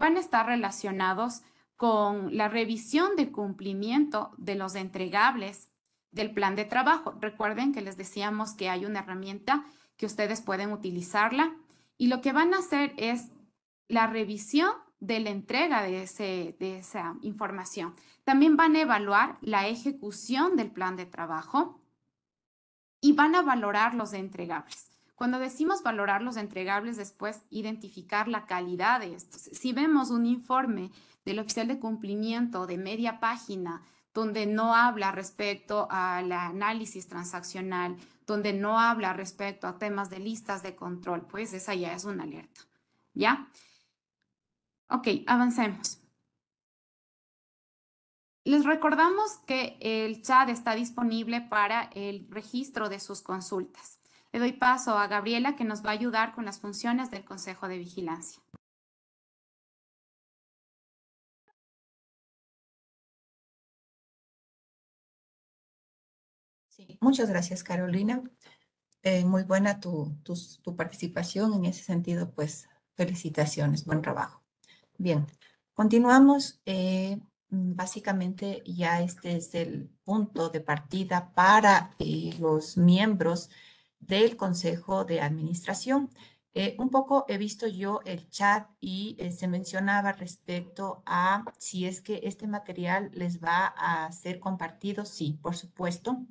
Speaker 2: van a estar relacionados con la revisión de cumplimiento de los entregables del plan de trabajo. Recuerden que les decíamos que hay una herramienta que ustedes pueden utilizarla y lo que van a hacer es la revisión de la entrega de, de esa información. También van a evaluar la ejecución del plan de trabajo y van a valorar los entregables. Cuando decimos valorar los entregables, después identificar la calidad de estos. Si vemos un informe del oficial de cumplimiento de media página, donde no habla respecto al análisis transaccional, donde no habla respecto a temas de listas de control, pues esa ya es una alerta. ¿Ya? Ok, avancemos. Les recordamos que el chat está disponible para el registro de sus consultas. Le doy paso a Gabriela que nos va a ayudar con las funciones
Speaker 3: del Consejo de Vigilancia. Muchas gracias, Carolina. Eh, muy buena tu, participación. En ese
Speaker 4: sentido, pues, felicitaciones, buen trabajo. Bien, continuamos. Eh, básicamente, ya este es el punto de partida para eh, los miembros del Consejo de Administración. Eh, un poco he visto yo el chat y eh, se mencionaba respecto a si es que este material les va a ser compartido. Sí, por supuesto.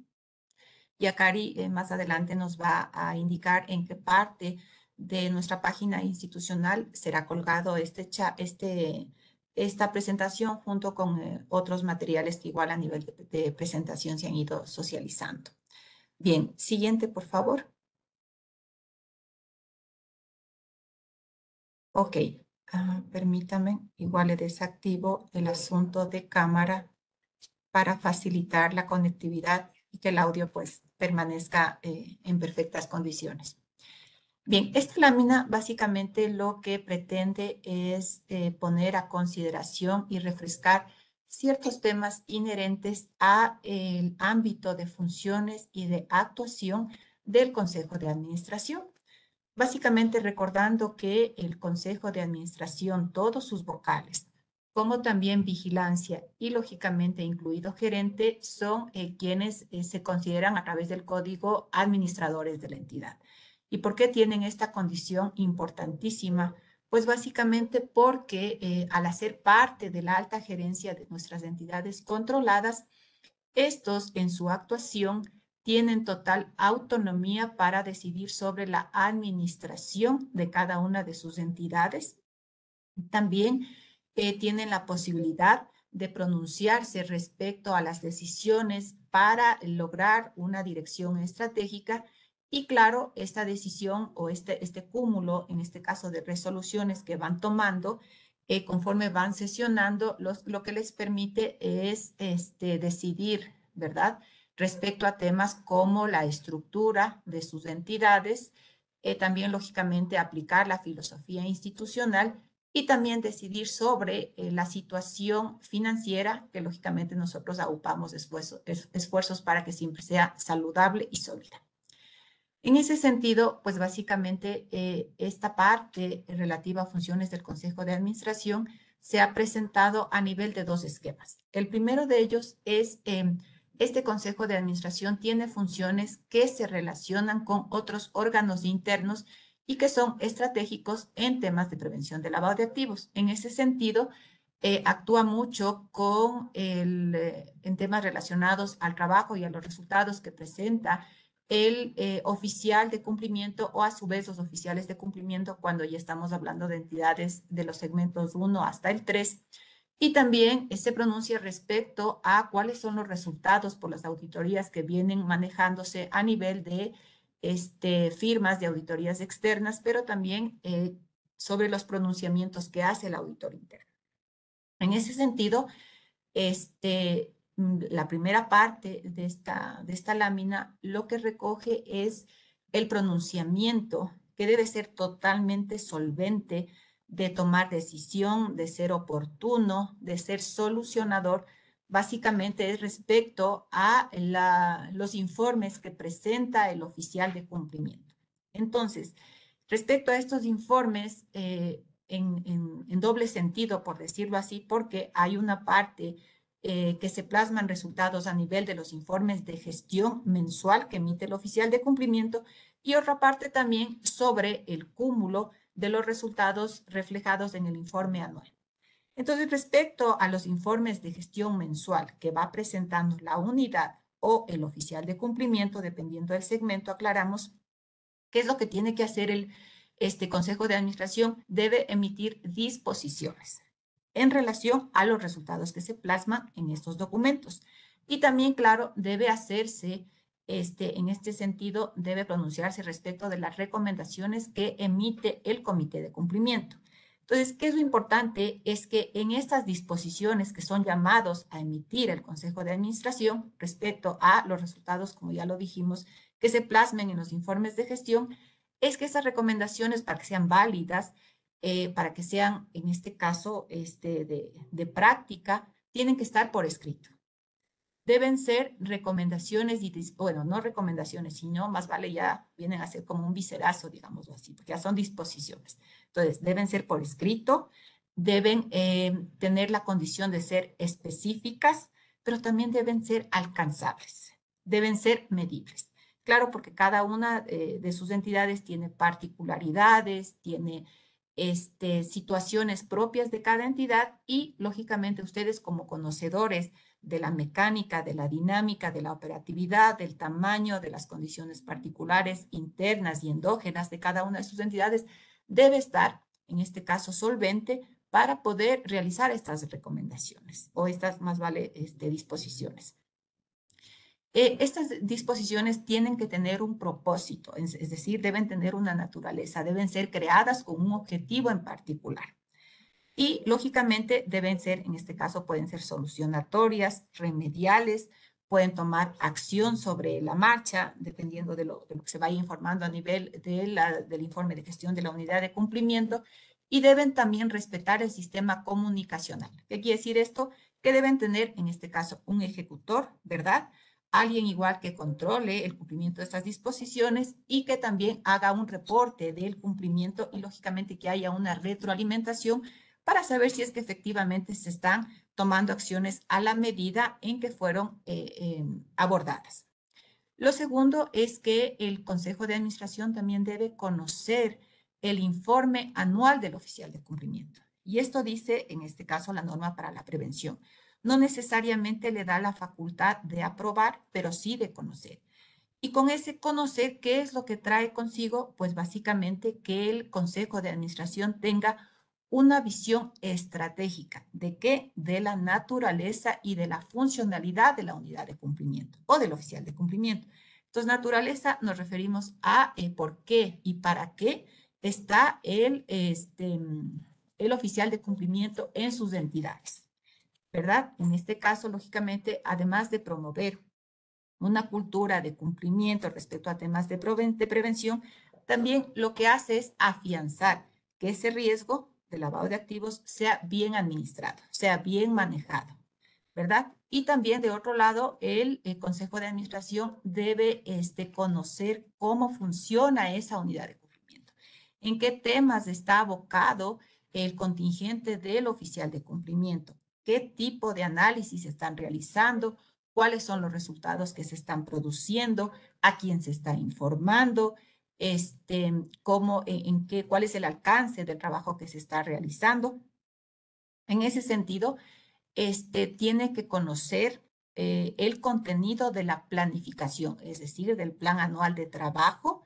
Speaker 4: Y Akari eh, más adelante nos va a indicar en qué parte de nuestra página institucional será colgado este, chat, este esta presentación junto con otros materiales que igual a nivel de presentación se han ido socializando.
Speaker 3: Bien, siguiente, por favor. Ok, ah, permítame, igual le desactivo el
Speaker 4: asunto de cámara para facilitar la conectividad y que el audio pues permanezca eh, en perfectas condiciones. Bien, esta lámina básicamente lo que pretende es eh, poner a consideración y refrescar ciertos temas inherentes a el ámbito de funciones y de actuación del Consejo de Administración. Básicamente recordando que el Consejo de Administración, todos sus vocales, como también vigilancia y lógicamente incluido gerente, son eh, quienes eh, se consideran a través del código administradores de la entidad. ¿Y por qué tienen esta condición importantísima? Pues básicamente porque eh, al hacer parte de la alta gerencia de nuestras entidades controladas, estos en su actuación tienen total autonomía para decidir sobre la administración de cada una de sus entidades. También eh, tienen la posibilidad de pronunciarse respecto a las decisiones para lograr una dirección estratégica y claro, esta decisión o este, este cúmulo, en este caso de resoluciones que van tomando, eh, conforme van sesionando, lo que les permite es este, decidir, ¿verdad? Respecto a temas como la estructura de sus entidades, eh, también lógicamente aplicar la filosofía institucional y también decidir sobre eh, la situación financiera, que lógicamente nosotros agupamos esfuerzos para que siempre sea saludable y sólida. En ese sentido, pues básicamente eh, esta parte relativa a funciones del Consejo de Administración se ha presentado a nivel de dos esquemas. El primero de ellos es, eh, este Consejo de Administración tiene funciones que se relacionan con otros órganos internos y que son estratégicos en temas de prevención de lavado de activos. En ese sentido, eh, actúa mucho con el, eh, en temas relacionados al trabajo y a los resultados que presenta el eh, oficial de cumplimiento o a su vez los oficiales de cumplimiento cuando ya estamos hablando de entidades de los segmentos 1 hasta el 3. Y también eh, se pronuncia respecto a cuáles son los resultados por las auditorías que vienen manejándose a nivel de este, firmas de auditorías externas, pero también eh, sobre los pronunciamientos que hace el auditor interno. En ese sentido, este, Mm, la primera parte de esta, de esta lámina lo que recoge es el pronunciamiento que debe ser totalmente solvente de tomar decisión, de ser oportuno, de ser solucionador, básicamente es respecto a los informes que presenta el oficial de cumplimiento. Entonces, respecto a estos informes, eh, en doble sentido, por decirlo así, porque hay una parte eh, que se plasman resultados a nivel de los informes de gestión mensual que emite el oficial de cumplimiento y otra parte también sobre el cúmulo de los resultados reflejados en el informe anual. Entonces, respecto a los informes de gestión mensual que va presentando la unidad o el oficial de cumplimiento, dependiendo del segmento, aclaramos qué es lo que tiene que hacer el este Consejo de Administración. Debe emitir disposiciones en relación a los resultados que se plasman en estos documentos. Y también, claro, debe hacerse, este, en este sentido, debe pronunciarse respecto de las recomendaciones que emite el comité de cumplimiento. Entonces, ¿qué es lo importante? Es que en estas disposiciones que son llamados a emitir el Consejo de Administración respecto a los resultados, como ya lo dijimos, que se plasmen en los informes de gestión, es que esas recomendaciones, para que sean válidas, eh, para que sean, en este caso, este, de, de práctica, tienen que estar por escrito. Deben ser recomendaciones, y, bueno, no recomendaciones, sino más vale ya vienen a ser como un viscerazo, digamos así, porque ya son disposiciones. Entonces, deben ser por escrito, deben eh, tener la condición de ser específicas, pero también deben ser alcanzables, deben ser medibles. Claro, porque cada una eh, de sus entidades tiene particularidades, tiene este, situaciones propias de cada entidad y, lógicamente, ustedes como conocedores de la mecánica, de la dinámica, de la operatividad, del tamaño, de las condiciones particulares, internas y endógenas de cada una de sus entidades, debe estar, en este caso, solvente para poder realizar estas recomendaciones o estas, más vale, este, disposiciones. Eh, estas disposiciones tienen que tener un propósito, es, decir, deben tener una naturaleza, deben ser creadas con un objetivo en particular. Y, lógicamente, deben ser, en este caso, pueden ser solucionatorias, remediales, pueden tomar acción sobre la marcha, dependiendo de lo, que se vaya informando a nivel del informe de gestión de la unidad de cumplimiento, y deben también respetar el sistema comunicacional. ¿Qué quiere decir esto? Que deben tener, en este caso, un ejecutor, ¿verdad?, alguien igual que controle el cumplimiento de estas disposiciones y que también haga un reporte del cumplimiento y lógicamente que haya una retroalimentación para saber si es que efectivamente se están tomando acciones a la medida en que fueron eh, em, abordadas. Lo segundo es que el Consejo de Administración también debe conocer el informe anual del oficial de cumplimiento. Y esto dice, en este caso, la norma para la prevención no necesariamente le da la facultad de aprobar, pero sí de conocer. Y con ese conocer, ¿qué es lo que trae consigo? Pues básicamente que el Consejo de Administración tenga una visión estratégica de qué, de la naturaleza y de la funcionalidad de la unidad de cumplimiento o del oficial de cumplimiento. Entonces, naturaleza nos referimos a eh, por qué y para qué está el, este, el oficial de cumplimiento en sus entidades. ¿verdad? En este caso, lógicamente, además de promover una cultura de cumplimiento respecto a temas de, prevención, también lo que hace es afianzar que ese riesgo de lavado de activos sea bien administrado, sea bien manejado, ¿verdad? Y también, de otro lado, el, el eh, Consejo de Administración debe este, conocer cómo funciona esa unidad de cumplimiento, en qué temas está abocado el contingente del oficial de cumplimiento, qué tipo de análisis se están realizando, cuáles son los resultados que se están produciendo, a quién se está informando, este, cómo, e, en qué, cuál es el alcance del trabajo que se está realizando. En ese sentido, este, tiene que conocer eh, el contenido de la planificación, es decir, del plan anual de trabajo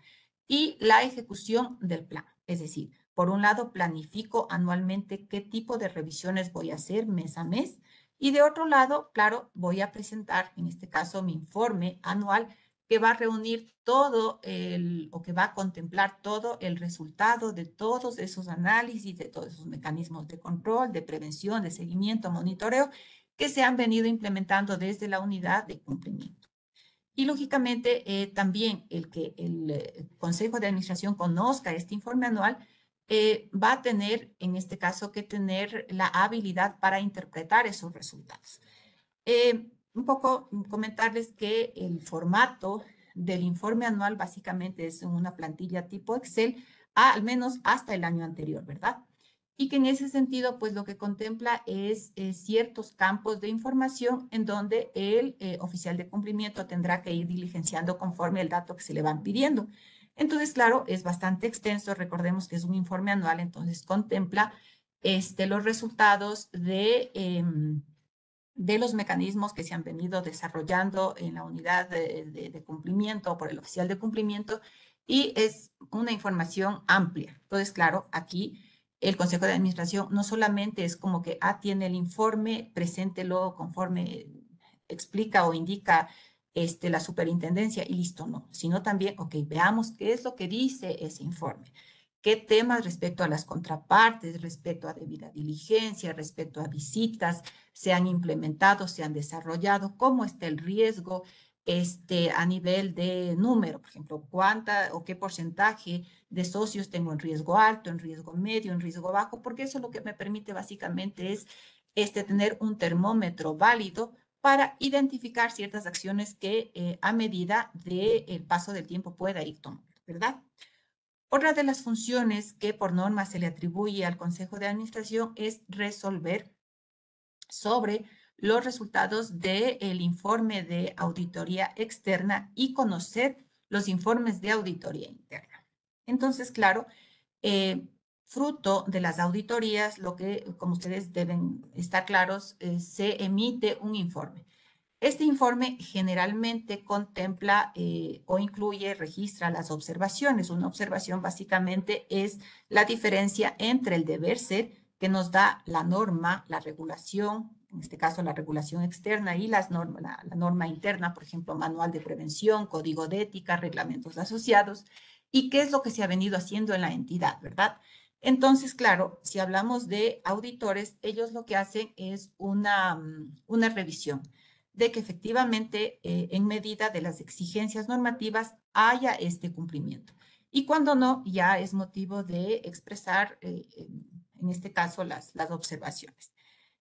Speaker 4: y la ejecución del plan, es decir, por un lado, planifico anualmente qué tipo de revisiones voy a hacer mes a mes. Y de otro lado, claro, voy a presentar, en este caso, mi informe anual que va a reunir todo el, o que va a contemplar todo el resultado de todos esos análisis, de todos esos mecanismos de control, de prevención, de seguimiento, monitoreo, que se han venido implementando desde la unidad de cumplimiento. Y lógicamente eh, también el que el eh, Consejo de Administración conozca este informe anual eh, va a tener, en este caso, que tener la habilidad para interpretar esos resultados. Eh, un poco comentarles que el formato del informe anual básicamente es una plantilla tipo Excel, al menos hasta el año anterior, ¿verdad? Y que en ese sentido, pues lo que contempla es eh, ciertos campos de información en donde el oficial de cumplimiento tendrá que ir diligenciando conforme el dato que se le van pidiendo. Entonces, claro, es bastante extenso, recordemos que es un informe anual, entonces contempla este, los resultados de, em, de los mecanismos que se han venido desarrollando en la unidad de, cumplimiento o cumplimiento por el oficial de cumplimiento y es una información amplia. Entonces, claro, aquí el Consejo de Administración no solamente es como que, ah, tiene el informe, preséntelo conforme explica o indica este, la superintendencia y listo, no, sino también, ok, veamos qué es lo que dice ese informe, qué temas respecto a las contrapartes, respecto a debida diligencia, respecto a visitas se han implementado, se han desarrollado, cómo está el riesgo este, a nivel de número, por ejemplo, cuánta o qué porcentaje de socios tengo en riesgo alto, en riesgo medio, en riesgo bajo, porque eso lo que me permite básicamente es este, tener un termómetro válido para identificar ciertas acciones que eh, a medida del paso del tiempo pueda ir tomando, ¿verdad? Otra de las funciones que por norma se le atribuye al Consejo de Administración es resolver sobre los resultados del informe de auditoría externa y conocer los informes de auditoría interna. Entonces, claro, eh, fruto de las auditorías, lo que, como ustedes deben estar claros, eh, se emite un informe. Este informe generalmente contempla eh, o incluye, registra las observaciones. Una observación básicamente es la diferencia entre el deber ser que nos da la norma, la regulación, en este caso la regulación externa y las la norma interna, por ejemplo, manual de prevención, código de ética, reglamentos asociados, y qué es lo que se ha venido haciendo en la entidad, ¿verdad? Entonces, claro, si hablamos de auditores, ellos lo que hacen es una, mm, revisión de que efectivamente eh, en medida de las exigencias normativas haya este cumplimiento. Y cuando no, ya es motivo de expresar, eh, en este caso, las, observaciones.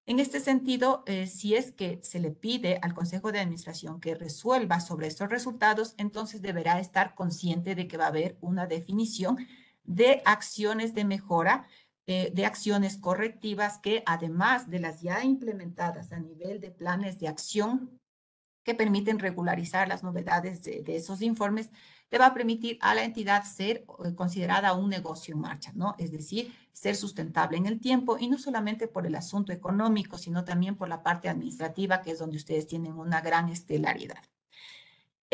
Speaker 4: En este sentido, eh, si es que se le pide al Consejo de Administración que resuelva sobre estos resultados, entonces deberá estar consciente de que va a haber una definición de acciones de mejora, eh, de, acciones correctivas que además de las ya implementadas a nivel de planes de acción que permiten regularizar las novedades de, de, esos informes, le va a permitir a la entidad ser eh, considerada un negocio en marcha, ¿no? Es decir, ser sustentable en el tiempo y no solamente por el asunto económico, sino también por la parte administrativa, que es donde ustedes tienen una gran estelaridad.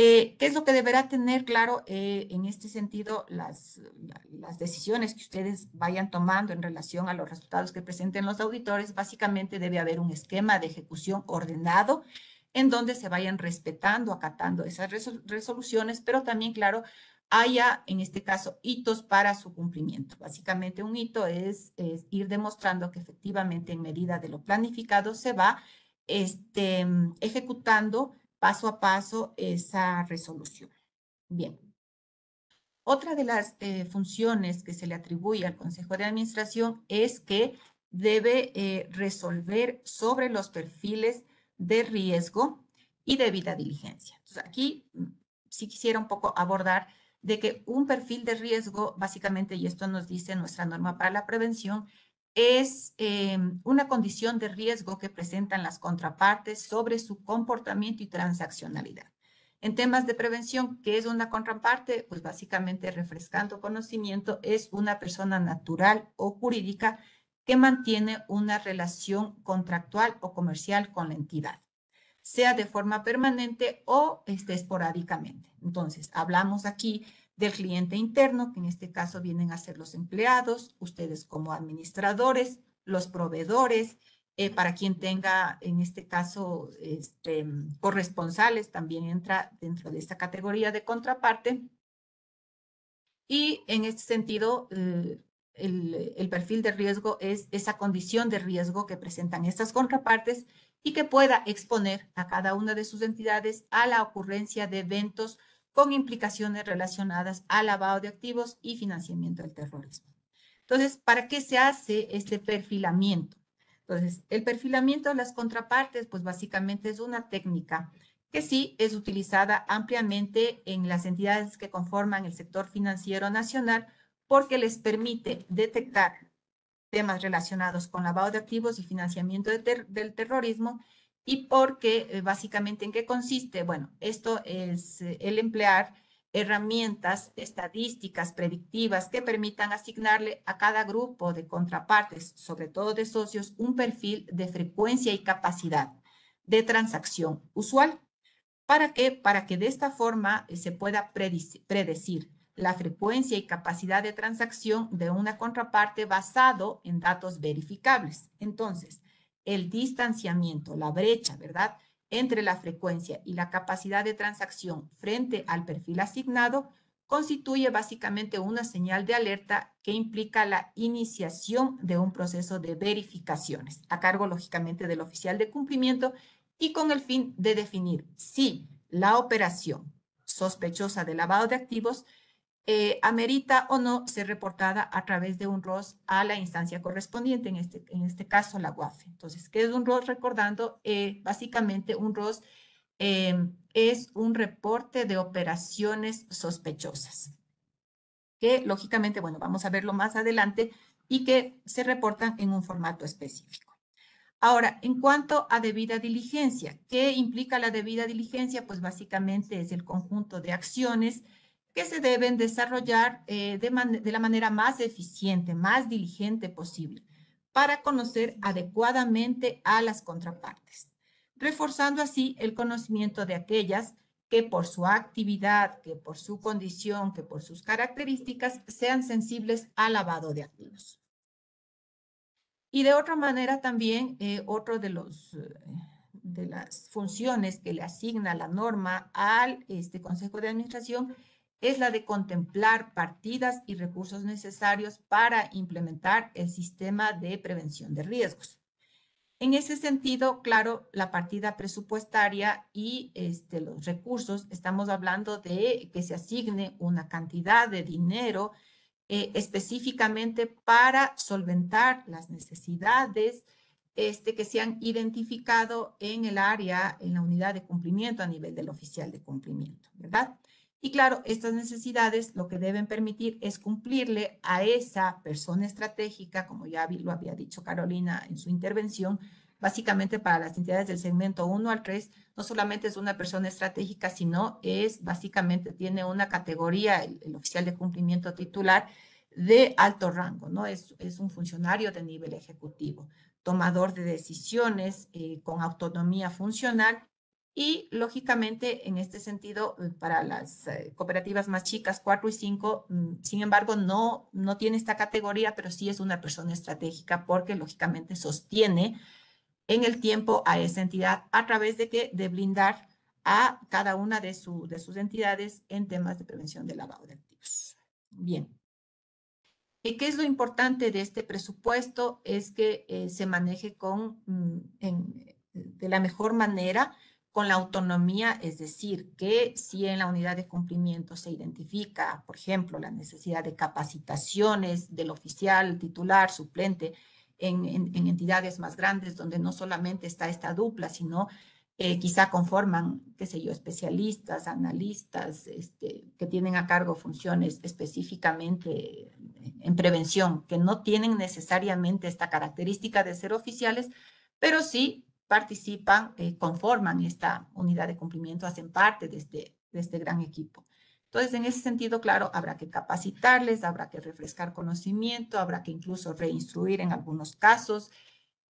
Speaker 4: Eh, ¿Qué es lo que deberá tener claro eh, en este sentido las, las, decisiones que ustedes vayan tomando en relación a los resultados que presenten los auditores? Básicamente debe haber un esquema de ejecución ordenado en donde se vayan respetando, acatando esas resoluciones, pero también, claro, haya, en este caso, hitos para su cumplimiento. Básicamente un hito es, es ir demostrando que efectivamente en medida de lo planificado se va este, ejecutando paso a paso esa resolución. Bien. Otra de las eh, funciones que se le atribuye al Consejo de Administración es que debe eh, resolver sobre los perfiles de riesgo y debida diligencia. aquí mm, sí quisiera un poco abordar de que un perfil de riesgo, básicamente, y esto nos dice nuestra norma para la prevención, es eh, una condición de riesgo que presentan las contrapartes sobre su comportamiento y transaccionalidad. En temas de prevención, ¿qué es una contraparte? Pues básicamente refrescando conocimiento, es una persona natural o jurídica que mantiene una relación contractual o comercial con la entidad, sea de forma permanente o esté esporádicamente. Entonces, hablamos aquí del cliente interno, que en este caso vienen a ser los empleados, ustedes como administradores, los proveedores, eh, para quien tenga, en este caso, este, corresponsales, también entra dentro de esta categoría de contraparte. Y en este sentido, eh, el, perfil de riesgo es esa condición de riesgo que presentan estas contrapartes y que pueda exponer a cada una de sus entidades a la ocurrencia de eventos con implicaciones relacionadas al lavado de activos y financiamiento del terrorismo. Entonces, ¿para qué se hace este perfilamiento? Entonces, el perfilamiento de las contrapartes, pues básicamente es una técnica que sí es utilizada ampliamente en las entidades que conforman el sector financiero nacional porque les permite detectar temas relacionados con lavado de activos y financiamiento del terrorismo y porque eh, básicamente en qué consiste. Bueno, esto es eh, el emplear herramientas estadísticas predictivas que permitan asignarle a cada grupo de contrapartes, sobre todo de socios, un perfil de frecuencia y capacidad de transacción usual. ¿Para qué? Para que de esta forma eh, se pueda predecir la frecuencia y capacidad de transacción de una contraparte basado en datos verificables. Entonces, el distanciamiento, la brecha, ¿verdad?, entre la frecuencia y la capacidad de transacción frente al perfil asignado constituye básicamente una señal de alerta que implica la iniciación de un proceso de verificaciones a cargo lógicamente del oficial de cumplimiento y con el fin de definir si la operación sospechosa de lavado de activos eh, amerita o no ser reportada a través de un ROS a la instancia correspondiente, en este, en este caso la UAF. Entonces, ¿qué es un ROS? Recordando, eh, básicamente un ROS eh, es un reporte de operaciones sospechosas, que lógicamente, bueno, vamos a verlo más adelante, y que se reportan en un formato específico. Ahora, en cuanto a debida diligencia, ¿qué implica la debida diligencia? Pues básicamente es el conjunto de acciones que se deben desarrollar eh, de, la manera más eficiente, más diligente posible, para conocer adecuadamente a las contrapartes, reforzando así el conocimiento de aquellas que por su actividad, que por su condición, que por sus características sean sensibles al lavado de activos. Y de otra manera también, eh, otro de los... Eh, de las funciones que le asigna la norma al este Consejo de Administración es la de contemplar partidas y recursos necesarios para implementar el sistema de prevención de riesgos. En ese sentido, claro, la partida presupuestaria y este, los recursos, estamos hablando de que se asigne una cantidad de dinero eh, específicamente para solventar las necesidades este, que se han identificado en el área, en la unidad de cumplimiento a nivel del oficial de cumplimiento, ¿verdad? Y claro, estas necesidades lo que deben permitir es cumplirle a esa persona estratégica, como ya lo había dicho Carolina en su intervención, básicamente para las entidades del segmento 1 al 3, no solamente es una persona estratégica, sino es básicamente tiene una categoría, el, oficial de cumplimiento titular, de alto rango, ¿no? Es, un funcionario de nivel ejecutivo, tomador de decisiones eh, con autonomía funcional y lógicamente, en este sentido, eh, para las eh, cooperativas más chicas, 4 y 5, mm, sin embargo, no, no tiene esta categoría, pero sí es una persona estratégica porque lógicamente sostiene en el tiempo a esa entidad a través de, que, de blindar a cada una de, su, de sus entidades en temas de prevención de lavado de activos. Bien. ¿Y qué es lo importante de este presupuesto? Es que eh, se maneje con, mm, de la mejor manera con la autonomía, es decir, que si en la unidad de cumplimiento se identifica, por ejemplo, la necesidad de capacitaciones del oficial, titular, suplente, en, entidades más grandes donde no solamente está esta dupla, sino eh, quizá conforman, qué sé yo, especialistas, analistas, este, que tienen a cargo funciones específicamente en prevención, que no tienen necesariamente esta característica de ser oficiales, pero sí participan, eh, conforman esta unidad de cumplimiento, hacen parte este, de este, gran equipo. Entonces, en ese sentido, claro, habrá que capacitarles, habrá que refrescar conocimiento, habrá que incluso reinstruir en algunos casos,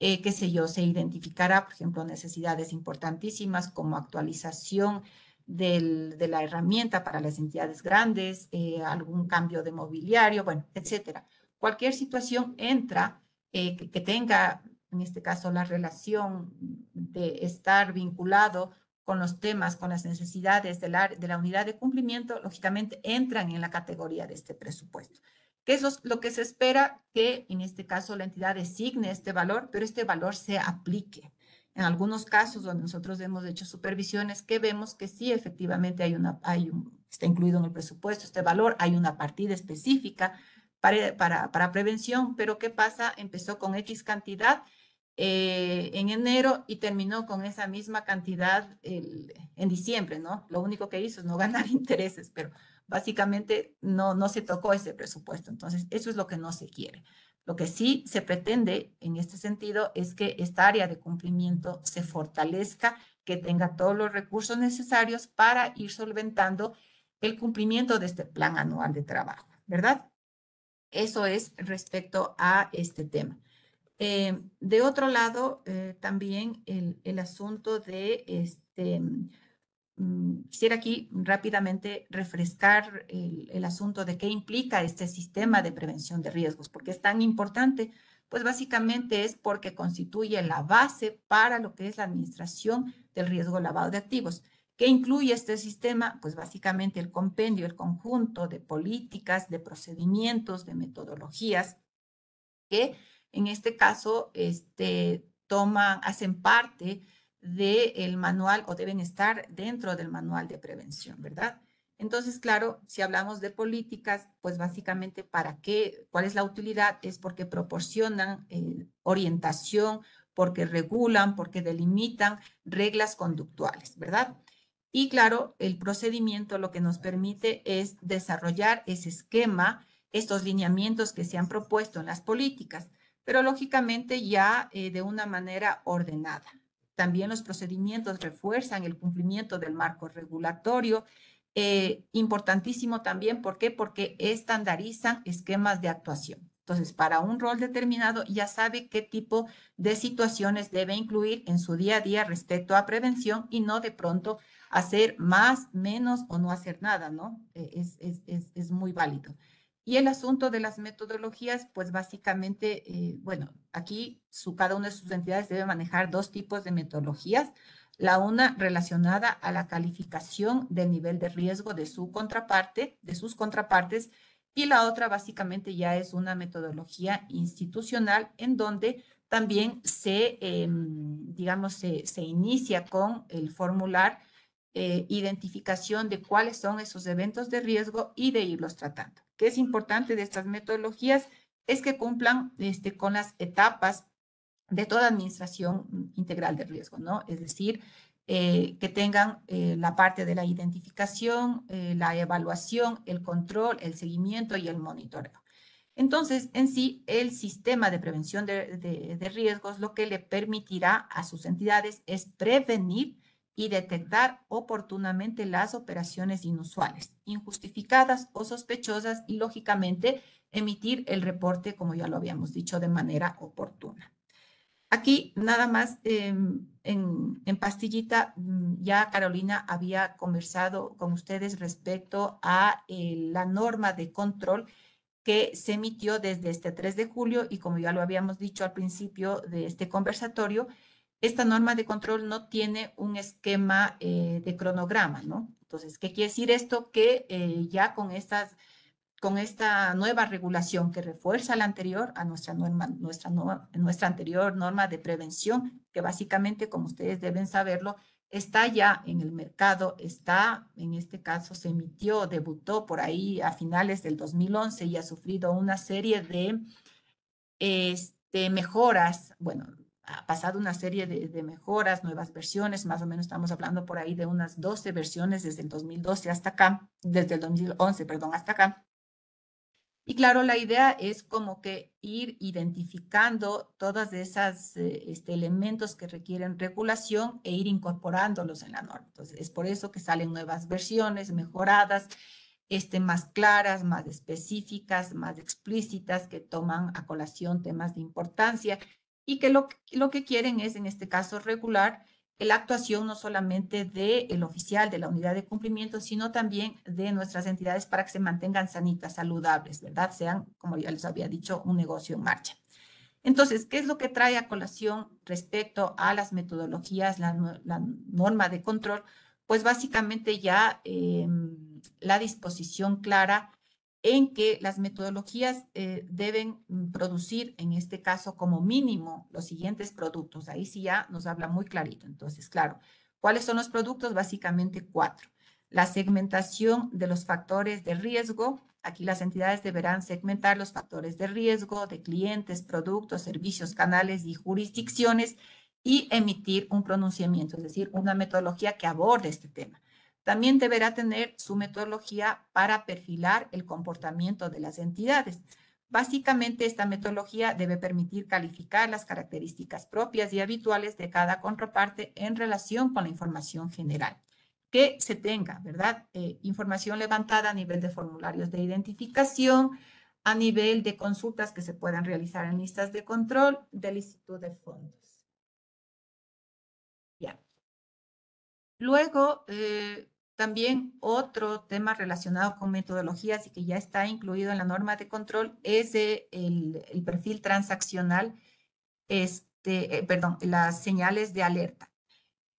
Speaker 4: eh, qué sé yo, se identificará, por ejemplo, necesidades importantísimas como actualización de la herramienta para las entidades grandes, eh, algún cambio de mobiliario, bueno, etcétera. Cualquier situación entra que, tenga en este caso la relación de estar vinculado con los temas, con las necesidades de la, de la unidad de cumplimiento, lógicamente entran en la categoría de este presupuesto. Eso es lo que se espera? Que en este caso la entidad designe este valor, pero este valor se aplique. En algunos casos donde nosotros hemos hecho supervisiones, que vemos que sí, efectivamente hay una, hay está incluido en el presupuesto este valor, hay una partida específica para, para, para prevención, pero ¿qué pasa? Empezó con X cantidad eh, en enero y terminó con esa misma cantidad en diciembre, ¿no? Lo único que hizo es no [laughs] ganar intereses, pero básicamente no, no se tocó ese presupuesto. Entonces, eso es lo que no se quiere. Lo que sí se pretende en este sentido es que esta área de cumplimiento se fortalezca, que tenga todos los recursos necesarios para ir solventando el cumplimiento de este plan anual de trabajo, ¿verdad? Eso es respecto a este tema. Eh, de otro lado, eh, también el, asunto de, este, mm, quisiera aquí rápidamente refrescar el, asunto de qué implica este sistema de prevención de riesgos, porque es tan importante, pues básicamente es porque constituye la base para lo que es la administración del riesgo lavado de activos. ¿Qué incluye este sistema? Pues básicamente el compendio, el conjunto de políticas, de procedimientos, de metodologías que en este caso, este, toman, hacen parte del manual o deben estar dentro del manual de prevención, ¿verdad? Entonces, claro, si hablamos de políticas, pues básicamente para qué, cuál es la utilidad, es porque proporcionan eh, orientación, porque regulan, porque delimitan reglas conductuales, ¿verdad? Y claro, el procedimiento lo que nos permite es desarrollar ese esquema, estos lineamientos que se han propuesto en las políticas pero lógicamente ya eh, de una manera ordenada. También los procedimientos refuerzan el cumplimiento del marco regulatorio. Eh, importantísimo también, ¿por qué? Porque estandarizan esquemas de actuación. Entonces, para un rol determinado ya sabe qué tipo de situaciones debe incluir en su día a día respecto a prevención y no de pronto hacer más, menos o no hacer nada, ¿no? Eh, es muy válido. Y el asunto de las metodologías, pues básicamente, eh, bueno, aquí su, cada una de sus entidades debe manejar dos tipos de metodologías. La una relacionada a la calificación del nivel de riesgo de su contraparte, de sus contrapartes, y la otra básicamente ya es una metodología institucional en donde también se, em, digamos, se, inicia con el formular eh, identificación de cuáles son esos eventos de riesgo y de irlos tratando que es importante de estas metodologías es que cumplan este, con las etapas de toda administración integral de riesgo, ¿no? Es decir, eh, que tengan eh, la parte de la identificación, eh, la evaluación, el control, el seguimiento y el monitoreo. Entonces, en sí, el sistema de prevención de riesgos lo que le permitirá a sus entidades es prevenir y detectar oportunamente las operaciones inusuales, injustificadas o sospechosas y, lógicamente, emitir el reporte, como ya lo habíamos dicho, de manera oportuna. Aquí nada más em, en, pastillita, mm, ya Carolina había conversado con ustedes respecto a eh, la norma de control que se emitió desde este 3 de julio y como ya lo habíamos dicho al principio de este conversatorio, esta norma de control no tiene un esquema eh, de cronograma, ¿no? Entonces, ¿qué quiere decir esto? Que eh, ya con, estas, con esta nueva regulación que refuerza la anterior a nuestra, norma, nuestra, nuestra anterior norma de prevención, que básicamente, como ustedes deben saberlo, está ya en el mercado, está, en este caso, se emitió, debutó por ahí a finales del 2011 y ha sufrido una serie de... de este, mejoras, bueno, ha pasado una serie de, mejoras, nuevas versiones, más o menos estamos hablando por ahí de unas 12 versiones desde el 2012 hasta acá, desde el 2011, perdón, hasta acá. Y claro, la idea es como que ir identificando todos esos eh, este, elementos que requieren regulación e ir incorporándolos en la norma. Entonces, es por eso que salen nuevas versiones mejoradas, este, más claras, más específicas, más explícitas, que toman a colación temas de importancia y que lo, que quieren es, en este caso, regular la actuación no solamente del oficial de la unidad de cumplimiento, sino también de nuestras entidades para que se mantengan sanitas, saludables, ¿verdad? Sean, como ya les había dicho, un negocio en marcha. Entonces, ¿qué es lo que trae a colación respecto a las metodologías, la, norma de control? Pues básicamente ya em, la disposición clara en que las metodologías eh, deben mm, producir, en este caso, como mínimo, los siguientes productos. Ahí sí ya nos habla muy clarito. Entonces, claro, ¿cuáles son los productos? Básicamente cuatro. La segmentación de los factores de riesgo. Aquí las entidades deberán segmentar los factores de riesgo de clientes, productos, servicios, canales y jurisdicciones y emitir un pronunciamiento, es decir, una metodología que aborde este tema. También deberá tener su metodología para perfilar el comportamiento de las entidades. Básicamente, esta metodología debe permitir calificar las características propias y habituales de cada contraparte en relación con la información general que se tenga, ¿verdad? Eh, información levantada a nivel de formularios de identificación, a nivel de consultas que se puedan realizar en listas de control del Instituto de Fondos. Ya. Luego, eh, también otro tema relacionado con metodologías y que ya está incluido en la norma de control es el, perfil transaccional, este, eh, perdón, las señales de alerta.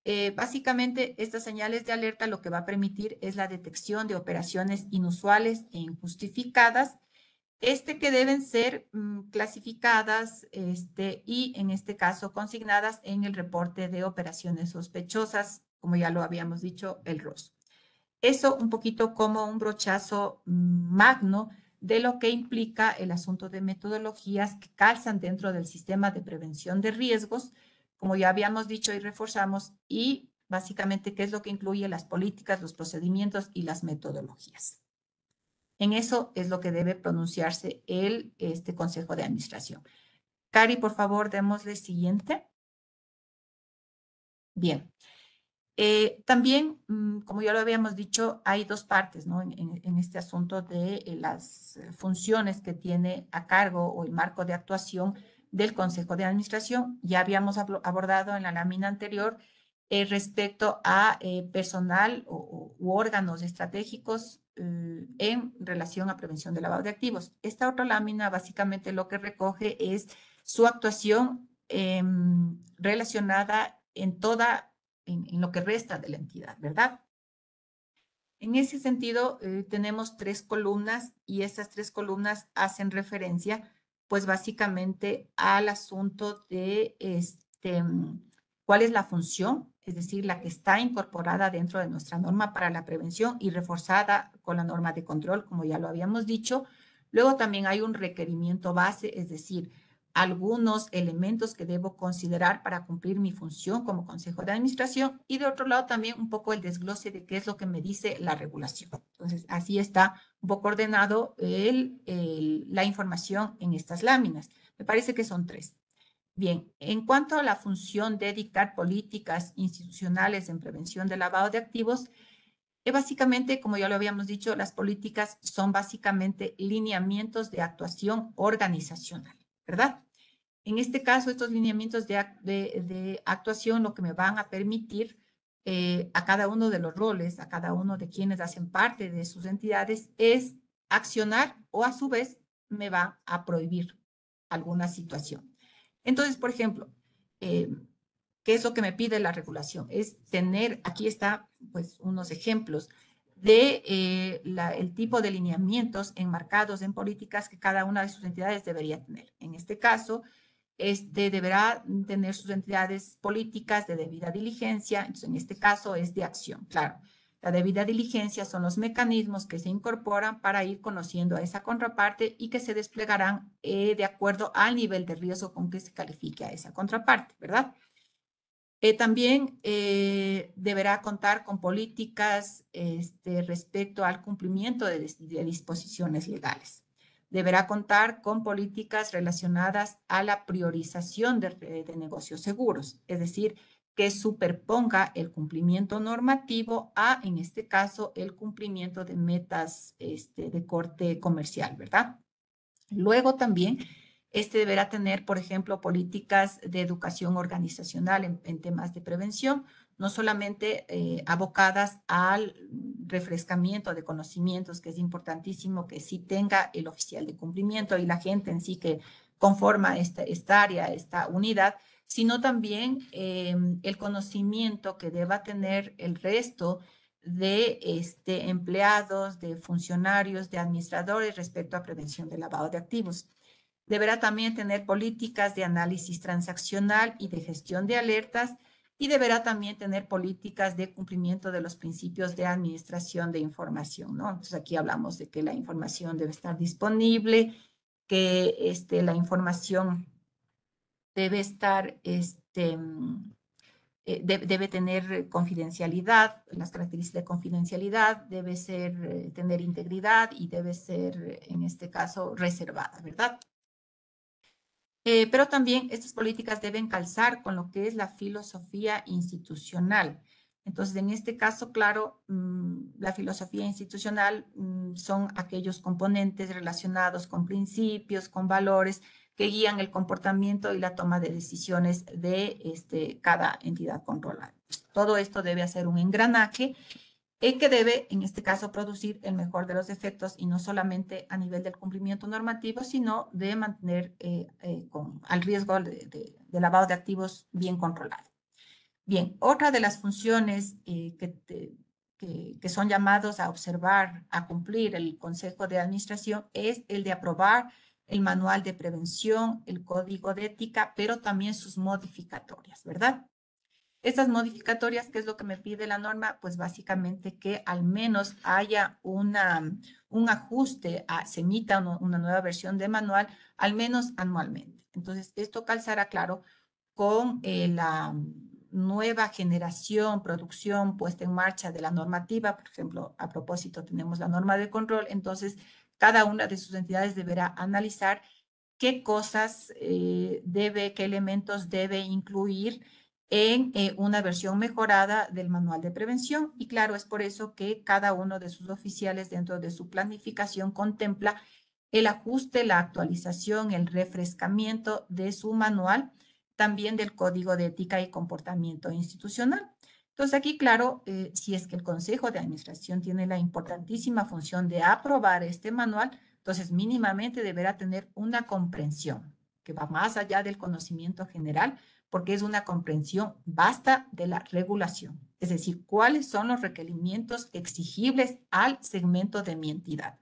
Speaker 4: Eh, básicamente, estas señales de alerta lo que va a permitir es la detección de operaciones inusuales e injustificadas, este que deben ser mm, clasificadas este, y, en este caso, consignadas en el reporte de operaciones sospechosas, como ya lo habíamos dicho, el ROS. Eso un poquito como un brochazo magno de lo que implica el asunto de metodologías que calzan dentro del sistema de prevención de riesgos, como ya habíamos dicho y reforzamos, y básicamente qué es lo que incluye las políticas, los procedimientos y las metodologías. En eso es lo que debe pronunciarse el este Consejo de Administración. Cari, por favor, démosle siguiente. Bien. Eh, también, mm, como ya lo habíamos dicho, hay dos partes ¿no? en, este asunto de eh, las eh, funciones que tiene a cargo o el marco de actuación del Consejo de Administración. Ya habíamos abordado en la lámina anterior respecto a personal o, u órganos estratégicos en relación a prevención de lavado de activos. Esta otra lámina básicamente lo que recoge es su actuación em, relacionada en toda en, lo que resta de la entidad, ¿verdad? En ese sentido, eh, tenemos tres columnas y esas tres columnas hacen referencia, pues básicamente al asunto de este, cuál es la función, es decir, la que está incorporada dentro de nuestra norma para la prevención y reforzada con la norma de control, como ya lo habíamos dicho. Luego también hay un requerimiento base, es decir, algunos elementos que debo considerar para cumplir mi función como consejo de administración y de otro lado también un poco el desglose de qué es lo que me dice la regulación. Entonces, así está un poco ordenado el, la información en estas láminas. Me parece que son tres. Bien, en cuanto a la función de dictar políticas institucionales en prevención del lavado de activos, básicamente, como ya lo habíamos dicho, las políticas son básicamente lineamientos de actuación organizacional, ¿verdad? En este caso, estos lineamientos de, actuación lo que me van a permitir eh, a cada uno de los roles, a cada uno de quienes hacen parte de sus entidades, es accionar o a su vez me va a prohibir alguna situación. Entonces, por ejemplo, eh, ¿qué es lo que me pide la regulación? Es tener, aquí está, pues, unos ejemplos de eh, el tipo de lineamientos enmarcados en políticas que cada una de sus entidades debería tener. En este caso, este deberá tener sus entidades políticas de debida diligencia, entonces en este caso es de acción, claro. La debida diligencia son los mecanismos que se incorporan para ir conociendo a esa contraparte y que se desplegarán eh, de acuerdo al nivel de riesgo con que se califique a esa contraparte, ¿verdad? Eh, también eh, deberá contar con políticas este, respecto al cumplimiento de disposiciones legales deberá contar con políticas relacionadas a la priorización eh, de, negocios seguros, es decir, que superponga el cumplimiento normativo a, en este caso, el cumplimiento de metas este, de corte comercial, ¿verdad? Luego también, este deberá tener, por ejemplo, políticas de educación organizacional en temas de prevención, no solamente eh, abocadas al refrescamiento de conocimientos, que es importantísimo que sí tenga el oficial de cumplimiento y la gente en sí que conforma esta, área, esta unidad, sino también eh, el conocimiento que deba tener el resto de este, empleados, de funcionarios, de administradores respecto a prevención del lavado de activos. Deberá también tener políticas de análisis transaccional y de gestión de alertas y deberá también tener políticas de cumplimiento de los principios de administración de información, ¿no? Entonces aquí hablamos de que la información debe estar disponible, que este, la información debe estar, este, mm, eh, debe tener confidencialidad, las características de confidencialidad, debe ser, eh, tener integridad y debe ser, en este caso, reservada, ¿verdad? Eh, pero también estas políticas deben calzar con lo que es la filosofía institucional. Entonces, en este caso, claro, mm, la filosofía institucional mm, son aquellos componentes relacionados con principios, con valores que guían el comportamiento y la toma de decisiones de este, cada entidad controlada. Todo esto debe hacer un engranaje en que debe, en este caso, producir el mejor de los efectos y no solamente a nivel del cumplimiento normativo, sino de mantener eh, eh, al riesgo de, lavado de activos bien controlado. Bien, otra de las funciones eh, que, son llamados a observar, a cumplir el Consejo de Administración es el de aprobar el manual de prevención, el código de ética, pero también sus modificatorias, ¿verdad? Estas modificatorias, ¿qué es lo que me pide la norma? Pues básicamente que al menos haya una, mm, un ajuste, se emita una nueva versión de manual, al menos anualmente. Entonces, esto calzará, claro, con eh, la mm, nueva generación, producción puesta en marcha de la normativa. Por ejemplo, a propósito, tenemos la norma de control. Entonces, cada una de sus entidades deberá analizar qué cosas eh, debe, qué elementos debe incluir en eh, una versión mejorada del manual de prevención y claro, es por eso que cada uno de sus oficiales dentro de su planificación contempla el ajuste, la actualización, el refrescamiento de su manual, también del código de ética y comportamiento institucional. Entonces aquí, claro, eh, si es que el Consejo de Administración tiene la importantísima función de aprobar este manual, entonces mínimamente deberá tener una comprensión que va más allá del conocimiento general, porque es una comprensión basta de la regulación, es decir, cuáles son los requerimientos exigibles al segmento de mi entidad.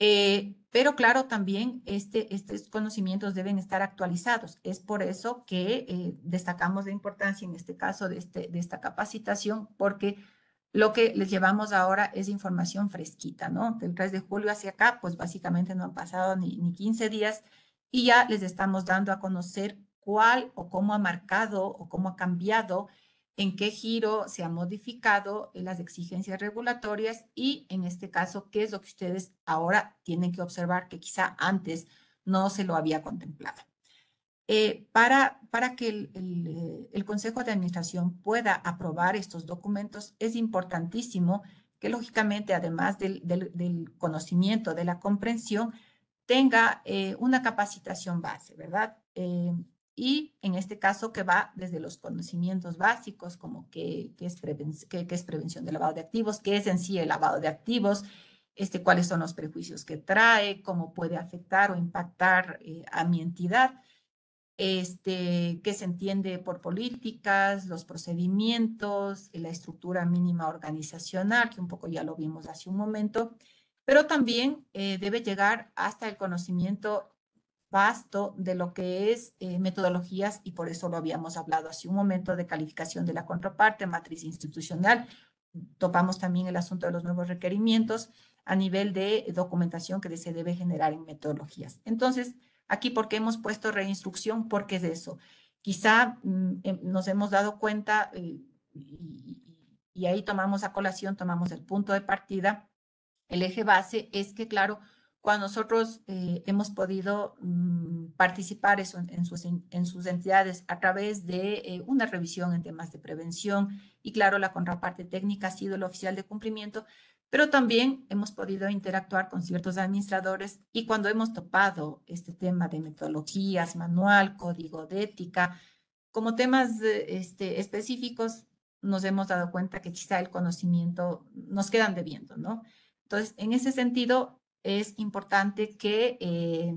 Speaker 4: Eh, pero claro, también este, estos conocimientos deben estar actualizados. Es por eso que eh, destacamos la importancia en este caso de, este, de esta capacitación, porque lo que les llevamos ahora es información fresquita, ¿no? Del 3 de julio hacia acá, pues básicamente no han pasado ni, ni 15 días y ya les estamos dando a conocer cuál o cómo ha marcado o cómo ha cambiado, en qué giro se ha modificado en las exigencias regulatorias y en este caso, qué es lo que ustedes ahora tienen que observar que quizá antes no se lo había contemplado. Eh, para, para que eh, el, Consejo de Administración pueda aprobar estos documentos es importantísimo que lógicamente, además del, del, conocimiento, de la comprensión, tenga eh, una capacitación base, ¿verdad? y en este caso que va desde los conocimientos básicos como qué, es, es prevención del lavado de activos, qué es en sí el lavado de activos, este, cuáles son los prejuicios que trae, cómo puede afectar o impactar eh, a mi entidad, este, qué se entiende por políticas, los procedimientos, la estructura mínima organizacional, que un poco ya lo vimos hace un momento, pero también eh, debe llegar hasta el conocimiento de lo que es eh, metodologías y por eso lo habíamos hablado hace un momento de calificación de la contraparte, matriz institucional. Topamos también el asunto de los nuevos requerimientos a nivel de documentación que se debe generar en metodologías. Entonces, aquí porque hemos puesto reinstrucción, porque es eso. Quizá mm, em, nos hemos dado cuenta eh, y ahí tomamos a colación, tomamos el punto de partida. El eje base es que, claro, cuando nosotros eh, hemos podido mm, participar en, sus, en, sus, entidades a través de eh, una revisión en temas de prevención y claro, la contraparte técnica ha sido el oficial de cumplimiento, pero también hemos podido interactuar con ciertos administradores y cuando hemos topado este tema de metodologías, manual, código de ética, como temas eh, este, específicos, nos hemos dado cuenta que quizá el conocimiento nos quedan debiendo, ¿no? Entonces, en ese sentido, es importante que, eh,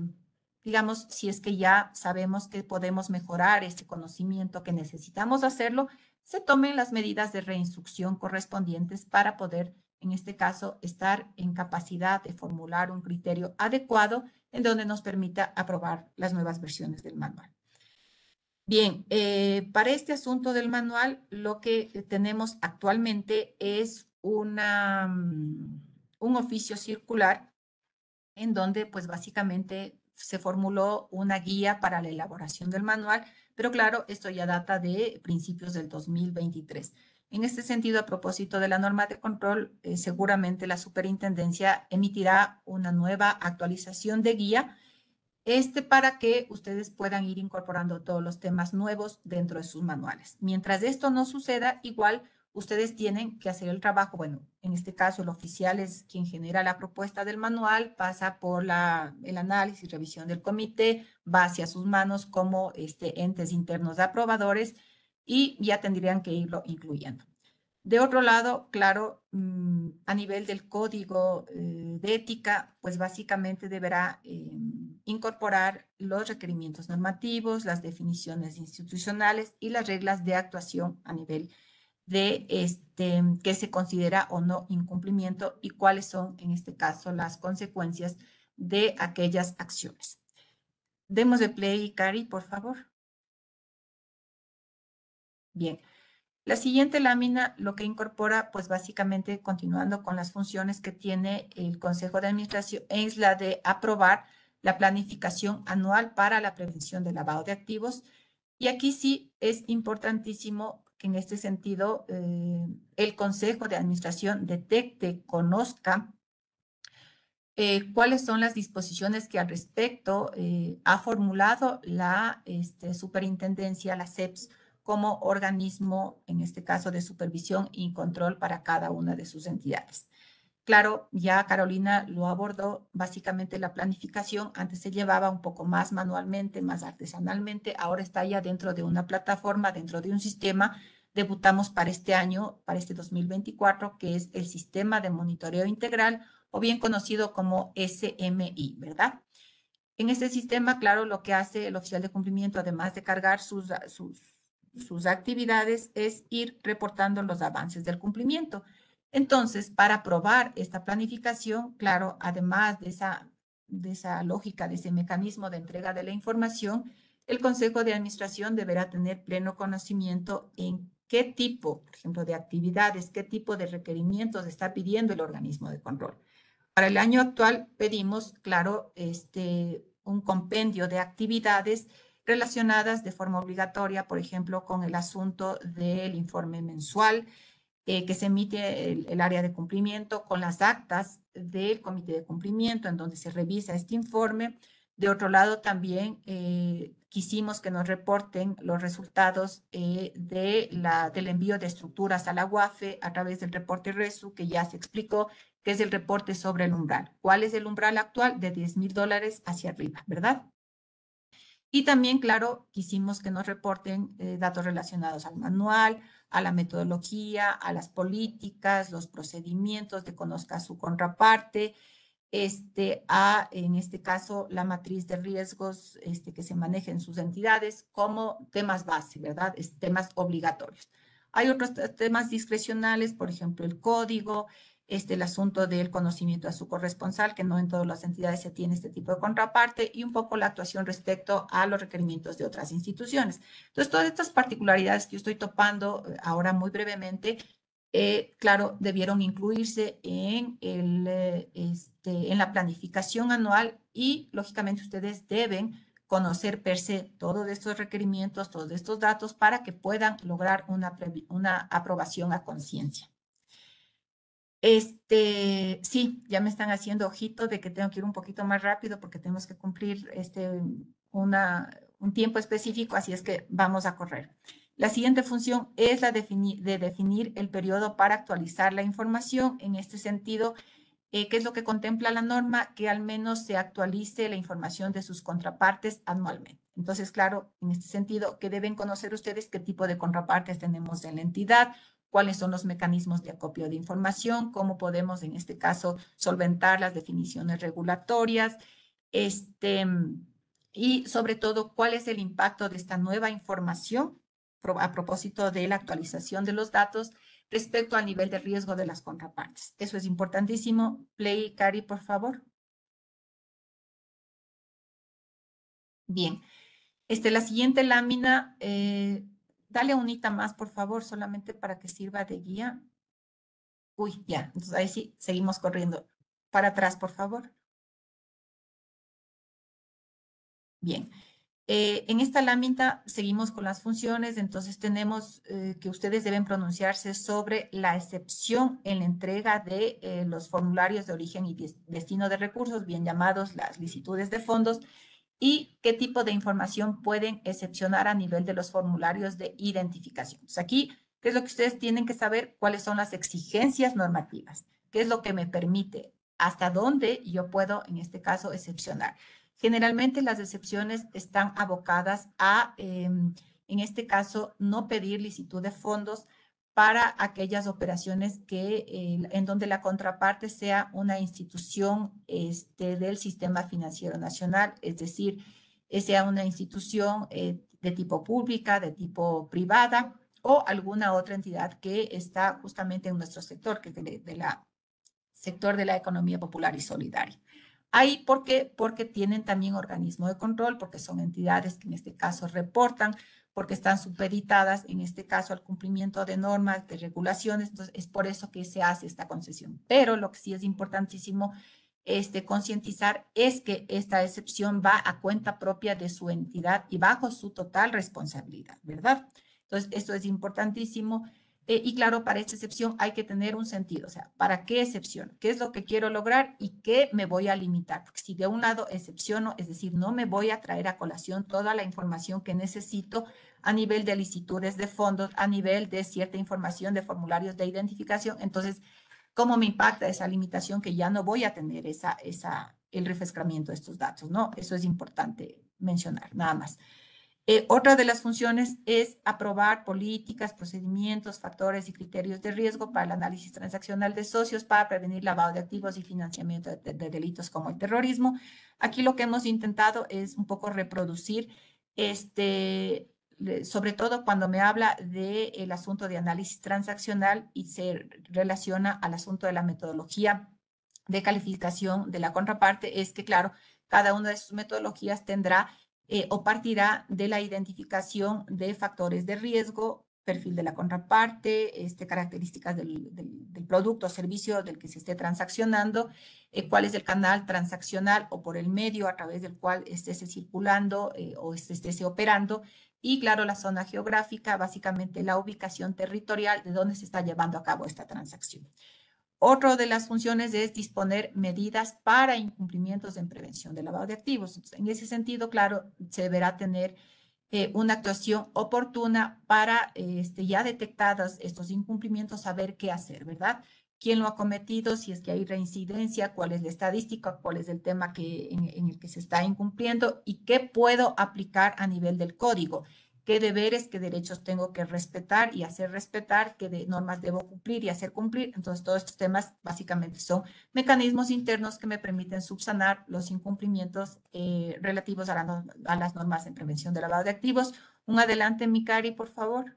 Speaker 4: digamos, si es que ya sabemos que podemos mejorar este conocimiento, que necesitamos hacerlo, se tomen las medidas de reinstrucción correspondientes para poder, en este caso, estar en capacidad de formular un criterio adecuado en donde nos permita aprobar las nuevas versiones del manual. Bien, eh, para este asunto del manual, lo que eh, tenemos actualmente es una, mm, un oficio circular en donde pues básicamente se formuló una guía para la elaboración del manual, pero claro, esto ya data de principios del 2023. En este sentido, a propósito de la norma de control, eh, seguramente la superintendencia emitirá una nueva actualización de guía, este para que ustedes puedan ir incorporando todos los temas nuevos dentro de sus manuales. Mientras esto no suceda, igual ustedes tienen que hacer el trabajo. Bueno, en este caso el oficial es quien genera la propuesta del manual, pasa por el análisis y revisión del comité, va hacia sus manos como este, entes internos de aprobadores y ya tendrían que irlo incluyendo. De otro lado, claro, mm, a nivel del código eh, de ética, pues básicamente deberá eh, incorporar los requerimientos normativos, las definiciones institucionales y las reglas de actuación a nivel de este, qué se considera o no incumplimiento y cuáles son, en este caso, las consecuencias de aquellas acciones. Demos de play, Cari, por favor. Bien. La siguiente lámina lo que incorpora, pues básicamente continuando con las funciones que tiene el Consejo de Administración, es la de aprobar la planificación anual para la prevención del lavado de activos. Y aquí sí es importantísimo que en este sentido eh, el Consejo de Administración detecte, conozca eh, cuáles son las disposiciones que al respecto eh, ha formulado la este, superintendencia, la CEPS, como organismo, en este caso, de supervisión y control para cada una de sus entidades. Claro, ya Carolina lo abordó, básicamente la planificación antes se llevaba un poco más manualmente, más artesanalmente, ahora está ya dentro de una plataforma, dentro de un sistema. Debutamos para este año, para este 2024, que es el Sistema de Monitoreo Integral o bien conocido como SMI, ¿verdad? En este sistema, claro, lo que hace el oficial de cumplimiento, además de cargar sus, sus, sus actividades, es ir reportando los avances del cumplimiento. Entonces, para probar esta planificación, claro, además de esa, lógica, de ese mecanismo de entrega de la información, el Consejo de Administración deberá tener pleno conocimiento en qué tipo, por ejemplo, de actividades, qué tipo de requerimientos está pidiendo el organismo de control. Para el año actual pedimos, claro, este, un compendio de actividades relacionadas de forma obligatoria, por ejemplo, con el asunto del informe mensual, eh, que se emite el, área de cumplimiento con las actas del comité de cumplimiento en donde se revisa este informe. De otro lado, también eh, quisimos que nos reporten los resultados eh, de la, del envío de estructuras a la UAFE a través del reporte RESU, que ya se explicó, que es el reporte sobre el umbral. ¿Cuál es el umbral actual? De 10 mil dólares hacia arriba, ¿verdad? Y también, claro, quisimos que nos reporten datos relacionados al manual, a la metodología, a las políticas, los procedimientos, de conozca su contraparte, este, a, en este caso, la matriz de riesgos este, que se maneja en sus entidades como temas base, ¿verdad? Es temas obligatorios. Hay otros temas discrecionales, por ejemplo, el código, este, el asunto del conocimiento a su corresponsal, que no en todas las entidades se tiene este tipo de contraparte, y un poco la actuación respecto a los requerimientos de otras instituciones. Entonces, todas estas particularidades que yo estoy topando eh, ahora muy brevemente, eh, claro, debieron incluirse en, el, eh, este, en la planificación anual y, lógicamente, ustedes deben conocer per se todos estos requerimientos, todos estos datos para que puedan lograr una aprobación a conciencia. Este, sí, ya me están haciendo ojito de que tengo que ir un poquito más rápido porque tenemos que cumplir este, una, un tiempo específico, así es que vamos a correr. La siguiente función es la de definir el periodo para actualizar la información. En este sentido, eh, ¿qué es lo que contempla la norma? Que al menos se actualice la información de sus contrapartes anualmente. Entonces, claro, en este sentido, que deben conocer ustedes qué tipo de contrapartes tenemos en la entidad, cuáles son los mecanismos de acopio de información, cómo podemos, en este caso, solventar las definiciones regulatorias, este, y sobre todo, cuál es el impacto de esta nueva información a propósito de la actualización de los datos respecto al nivel de riesgo de las contrapartes. Eso es importantísimo. Play, Cari, por favor. Bien. Este, la siguiente lámina eh, dale unita más, por favor,
Speaker 3: solamente para que sirva de guía. Uy, ya, entonces ahí sí, seguimos corriendo. Para atrás, por favor.
Speaker 5: Bien.
Speaker 4: Eh, en esta lámina seguimos con las funciones, entonces tenemos eh, que ustedes deben pronunciarse sobre la excepción en la entrega de eh, los formularios de origen y destino de recursos, bien llamados las licitudes de fondos, y qué tipo de información pueden excepcionar a nivel de los formularios de identificación. Pues aquí, ¿qué es lo que ustedes tienen que saber? ¿Cuáles son las exigencias normativas? ¿Qué es lo que me permite? ¿Hasta dónde yo puedo, en este caso, excepcionar? Generalmente las excepciones están abocadas a, em, en este caso, no pedir licitud de fondos, para aquellas operaciones que, eh, en donde la contraparte sea una institución este, del sistema financiero nacional, es decir, sea una institución eh, de tipo pública, de tipo privada o alguna otra entidad que está justamente en nuestro sector, que es de, la sector de la economía popular y solidaria. Ahí, ¿por qué? Porque tienen también organismo de control, porque son entidades que en este caso reportan porque están supeditadas, en este caso, al cumplimiento de normas, de regulaciones, entonces es por eso que se hace esta concesión. Pero lo que sí es importantísimo este, concientizar es que esta excepción va a cuenta propia de su entidad y bajo su total responsabilidad, ¿verdad? Entonces, esto es importantísimo. Eh, y claro, para esta excepción hay que tener un sentido, o sea, ¿para qué excepción? ¿Qué es lo que quiero lograr y qué me voy a limitar? Porque si de un lado excepciono, es decir, no me voy a traer a colación toda la información que necesito a nivel de licitudes de fondos, a nivel de cierta información de formularios de identificación. Entonces, ¿cómo me impacta esa limitación que ya no voy a tener esa, esa, el refrescamiento de estos datos? ¿no? Eso es importante mencionar, nada más. Eh, otra de las funciones es aprobar políticas, procedimientos, factores y criterios de riesgo para el análisis transaccional de socios para prevenir lavado de activos y financiamiento de, de delitos como el terrorismo. Aquí lo que hemos intentado es un poco reproducir este, sobre todo cuando me habla del el asunto de análisis transaccional y se relaciona al asunto de la metodología de calificación de la contraparte, es que, claro, cada una de sus metodologías tendrá eh, o partirá de la identificación de factores de riesgo perfil de la contraparte, este, características del, producto o servicio del que se esté transaccionando, eh, cuál es el canal transaccional o por el medio a través del cual esté circulando eh, o esté operando. Y claro, la zona geográfica, básicamente la ubicación territorial de donde se está llevando a cabo esta transacción. Otra de las funciones es disponer medidas para incumplimientos en prevención de lavado de activos. en ese sentido, claro, se deberá tener eh, una actuación oportuna para, este, ya detectadas estos incumplimientos, saber qué hacer, ¿verdad? quién lo ha cometido, si es que hay reincidencia, cuál es la estadística, cuál es el tema que, en, el que se está incumpliendo y qué puedo aplicar a nivel del código qué deberes, qué derechos tengo que respetar y hacer respetar, qué normas debo cumplir y hacer cumplir. Entonces, todos estos temas básicamente son mecanismos internos que me permiten subsanar los incumplimientos eh, relativos a, las
Speaker 3: normas en prevención de lavado de activos. Un adelante, Mikari, por favor.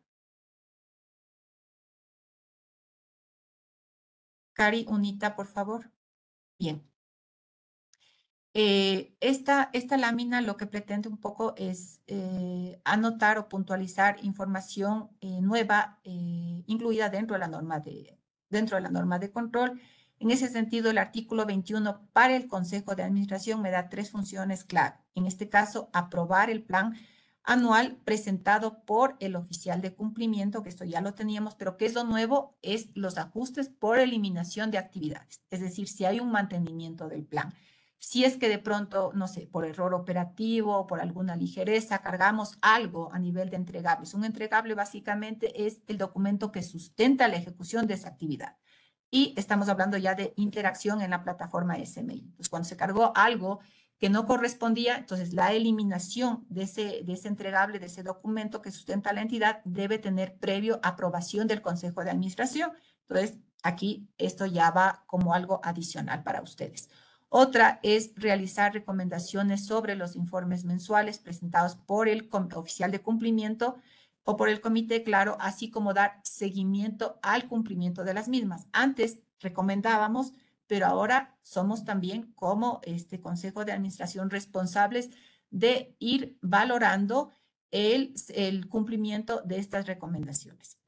Speaker 3: Cari, unita, por favor. Bien. Eh, esta, esta, lámina lo que pretende un poco
Speaker 4: es eh, anotar o puntualizar información eh, nueva incluida dentro de, la norma de, dentro de la norma de control. En ese sentido, el artículo 21 para el Consejo de Administración me da tres funciones clave. En este caso, aprobar el plan anual presentado por el oficial de cumplimiento, que esto ya lo teníamos, pero que es lo nuevo, es los ajustes por eliminación de actividades. Es decir, si hay un mantenimiento del plan. Si es que de pronto, no sé, por error operativo, o por alguna ligereza, cargamos algo a nivel de entregables. Un entregable básicamente es el documento que sustenta la ejecución de esa actividad. Y estamos hablando ya de interacción en la plataforma SMI. Entonces, cuando se cargó algo que no correspondía, entonces la eliminación de ese, de ese entregable, de ese documento que sustenta la entidad, debe tener previo aprobación del Consejo de Administración. Entonces, aquí esto ya va como algo adicional para ustedes. Otra es realizar recomendaciones sobre los informes mensuales presentados por el oficial de cumplimiento o por el comité, claro, así como dar seguimiento al cumplimiento de las mismas. Antes recomendábamos, pero ahora somos también como este Consejo de Administración responsables de ir valorando el, cumplimiento de estas recomendaciones.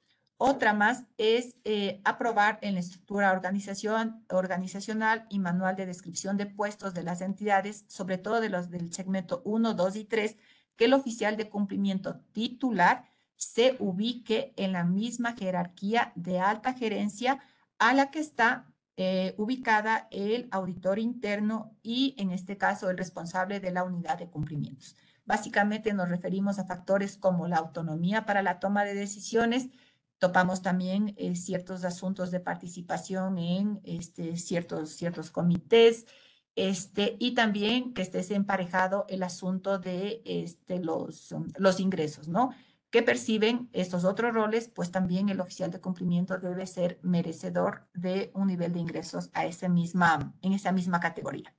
Speaker 4: Otra más es eh, aprobar en la estructura organización, organizacional y manual de descripción de puestos de las entidades, sobre todo de los del segmento 1, 2 y 3, que el oficial de cumplimiento titular se ubique en la misma jerarquía de alta gerencia a la que está eh, ubicada el auditor interno y, en este caso, el responsable de la unidad de cumplimientos. Básicamente nos referimos a factores como la autonomía para la toma de decisiones, topamos también eh, ciertos asuntos de participación en este, ciertos, ciertos comités, este, y también que esté emparejado el asunto de este, los, um, los ingresos, ¿no? Que perciben estos otros roles, pues también el oficial de cumplimiento debe ser merecedor de un nivel de ingresos a misma, en esa misma categoría.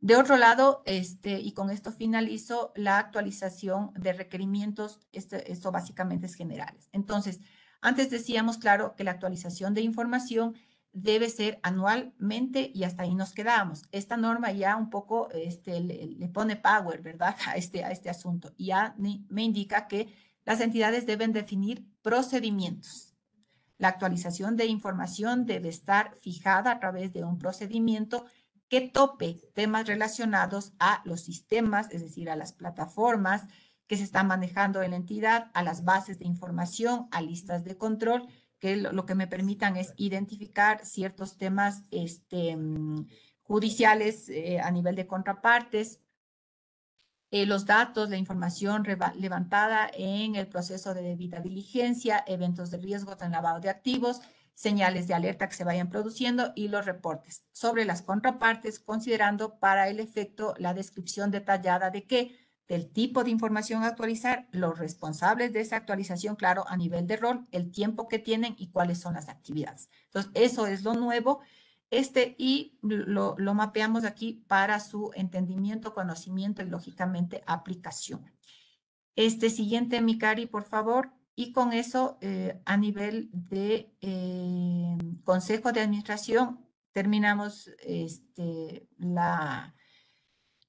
Speaker 4: De otro lado, este, y con esto finalizo, la actualización de requerimientos, este, esto, básicamente es generales. Entonces, antes decíamos, claro, que la actualización de información debe ser anualmente y hasta ahí nos quedamos. Esta norma ya un poco este, le, pone power, ¿verdad?, [laughs] a este, a este asunto. Ya me indica que las entidades deben definir procedimientos. La actualización de información debe estar fijada a través de un procedimiento que tope temas relacionados a los sistemas, es decir, a las plataformas que se están manejando en la entidad, a las bases de información, a listas de control, que lo que me permitan es identificar ciertos temas este, judiciales eh, a nivel de contrapartes, eh, los datos, la información levantada en el proceso de debida diligencia, eventos de riesgo en lavado de activos señales de alerta que se vayan produciendo y los reportes sobre las contrapartes, considerando para el efecto la descripción detallada de qué, del tipo de información a actualizar, los responsables de esa actualización, claro, a nivel de rol, el tiempo que tienen y cuáles son las actividades. Entonces, eso es lo nuevo. Este y lo, lo mapeamos aquí para su entendimiento, conocimiento y, lógicamente, aplicación. Este siguiente, Mikari, por favor y con eso eh, a nivel de eh, consejo de administración terminamos este, la,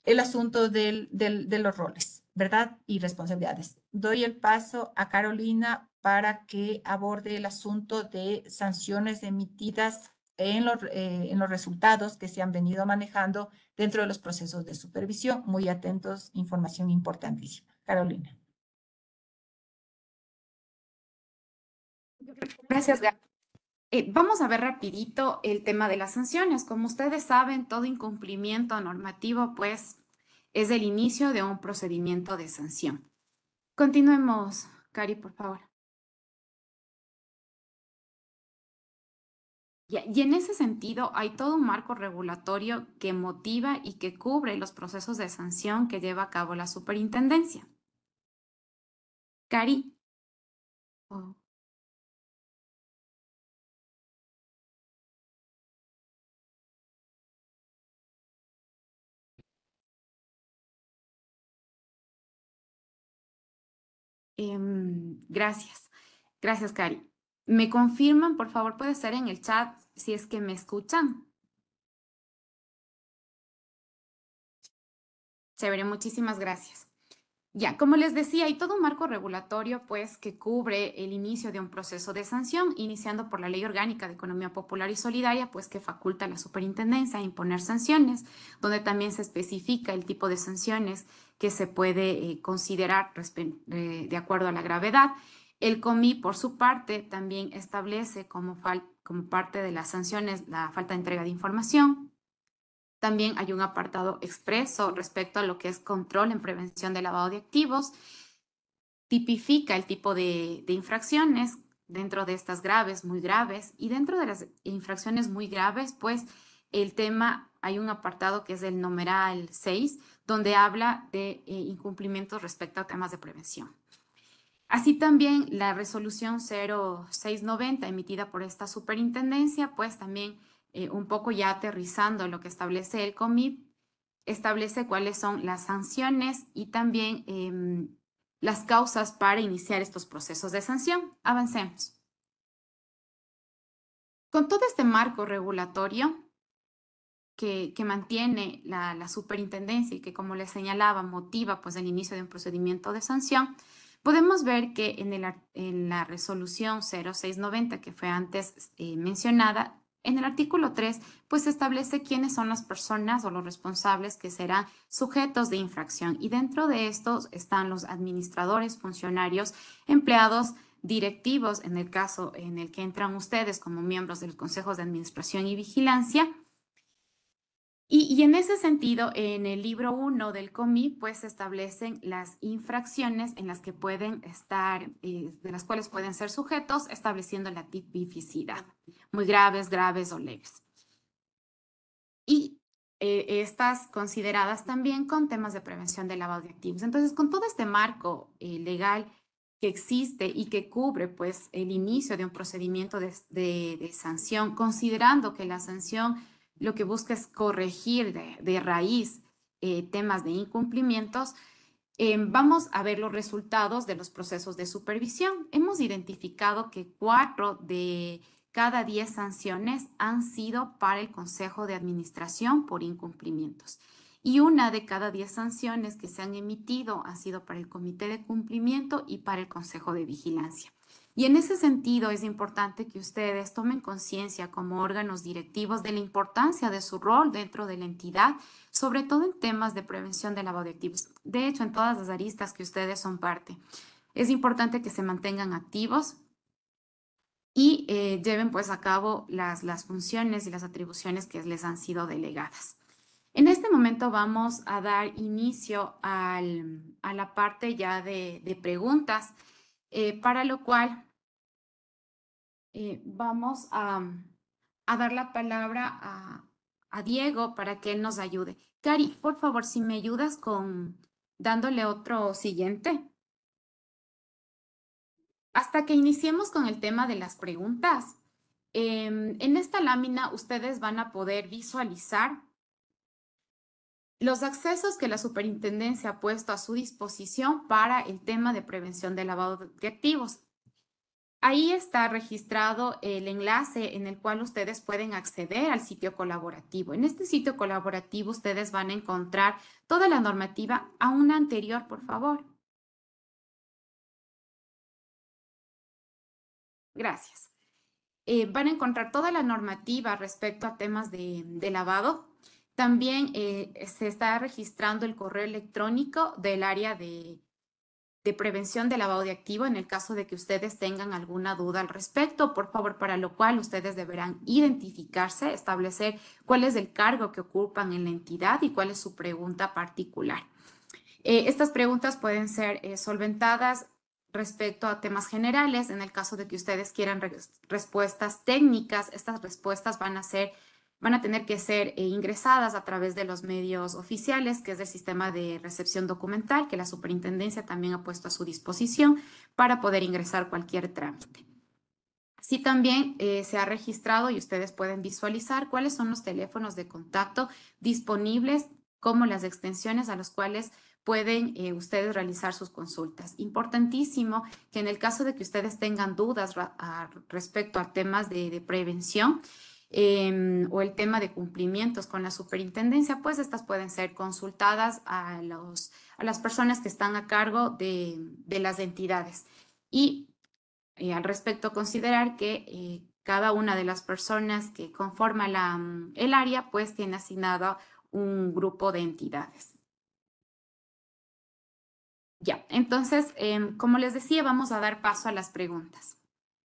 Speaker 4: el asunto de los roles, ¿verdad? Y responsabilidades. Doy el paso a Carolina para que aborde el asunto de sanciones emitidas en los eh, resultados que se han venido manejando dentro de los procesos de supervisión. Muy atentos, información
Speaker 3: importantísima. Carolina. Gracias, eh, vamos a ver rapidito el tema de las sanciones. Como
Speaker 2: ustedes saben, todo incumplimiento normativo, pues, es el inicio de un procedimiento
Speaker 3: de sanción. Continuemos, Cari, por favor. Y en ese sentido, hay todo un marco
Speaker 2: regulatorio que motiva y que cubre los procesos de sanción que lleva a cabo la
Speaker 3: superintendencia. Cari. Oh. Em, gracias. Gracias, Cari.
Speaker 2: ¿Me confirman, por favor, puede ser en el chat si es que me escuchan?
Speaker 3: Chévere, muchísimas
Speaker 2: gracias. Ya, como les decía, hay todo un marco regulatorio pues que cubre el inicio de un proceso de sanción, iniciando por la Ley Orgánica de Economía Popular y Solidaria, pues que faculta a la superintendencia a imponer sanciones, donde también se especifica el tipo de sanciones que se puede eh, considerar eh, de acuerdo a la gravedad. El COMI, por su parte, también establece como, como parte de las sanciones la falta de entrega de información, también hay un apartado expreso respecto a lo que es control en prevención de lavado de activos. Tipifica el tipo de, infracciones dentro de estas graves, muy graves. Y dentro de las infracciones muy graves, pues el tema, hay un apartado que es el numeral 6, donde habla de eh, incumplimientos respecto a temas de prevención. Así también la resolución 0690 emitida por esta superintendencia, pues también eh, un poco ya aterrizando lo que establece el COMIP, establece cuáles son las sanciones y también em, las causas para iniciar estos procesos de sanción. Avancemos. Con todo este marco regulatorio que, mantiene la, superintendencia y que, como les señalaba, motiva pues, el inicio de un procedimiento de sanción, podemos ver que en, en la resolución 0690, que fue antes eh, mencionada, en el artículo 3, pues establece quiénes son las personas o los responsables que serán sujetos de infracción y dentro de estos están los administradores, funcionarios, empleados, directivos, en el caso en el que entran ustedes como miembros del Consejo de Administración y Vigilancia, y, en ese sentido, en el libro 1 del COMI, pues establecen las infracciones en las que pueden estar, eh, de las cuales pueden ser sujetos, estableciendo la tipificidad, muy graves, graves o leves. Y eh, estas consideradas también con temas de prevención de lavado de activos. Entonces, con todo este marco eh, legal que existe y que cubre pues el inicio de un procedimiento de sanción, considerando que la sanción lo que busca es corregir de, raíz eh, temas de incumplimientos, eh, vamos a ver los resultados de los procesos de supervisión. Hemos identificado que cuatro de cada diez sanciones han sido para el Consejo de Administración por incumplimientos. Y una de cada diez sanciones que se han emitido ha sido para el Comité de Cumplimiento y para el Consejo de Vigilancia. Y en ese sentido es importante que ustedes tomen conciencia como órganos directivos de la importancia de su rol dentro de la entidad, sobre todo en temas de prevención de lavado de activos. De hecho, en todas las aristas que ustedes son parte. Es importante que se mantengan activos y eh, lleven pues a cabo las, las funciones y las atribuciones que les han sido delegadas. En este momento vamos a dar inicio al, a la parte ya de, preguntas. Eh, para lo cual eh, vamos a, dar la palabra a, Diego para que él nos ayude. Cari, por favor, si me ayudas con dándole otro siguiente. Hasta que iniciemos con el tema de las preguntas. Em, en esta lámina ustedes van a poder visualizar los accesos que la superintendencia ha puesto a su disposición para el tema de prevención de lavado de activos. Ahí está registrado el enlace en el cual ustedes pueden acceder al sitio colaborativo. En
Speaker 3: este sitio colaborativo ustedes van a encontrar toda la normativa a una anterior, por favor. Gracias. Eh, van a encontrar toda la normativa respecto a temas de, lavado.
Speaker 2: También eh, se está registrando el correo electrónico del área de, de prevención de lavado de activo en el caso de que ustedes tengan alguna duda al respecto, por favor, para lo cual ustedes deberán identificarse, establecer cuál es el cargo que ocupan en la entidad y cuál es su pregunta particular. Eh, estas preguntas pueden ser eh, solventadas respecto a temas generales. En el caso de que ustedes quieran respuestas técnicas, estas respuestas van a ser van a tener que ser eh, ingresadas a través de los medios oficiales, que es el sistema de recepción documental que la superintendencia también ha puesto a su disposición para poder ingresar cualquier trámite. Sí, también eh, se ha registrado y ustedes pueden visualizar cuáles son los teléfonos de contacto disponibles, como las extensiones a los cuales pueden eh, ustedes realizar sus consultas. Importantísimo que en el caso de que ustedes tengan dudas respecto a temas de prevención, Em, o el tema de cumplimientos con la superintendencia, pues estas pueden ser consultadas a, a las personas que están a cargo de, las entidades. Y eh, al respecto, considerar que eh, cada una de las personas que conforma mm, el área, pues tiene asignado un grupo de entidades. Ya, entonces, em, como les decía, vamos a dar paso a las preguntas.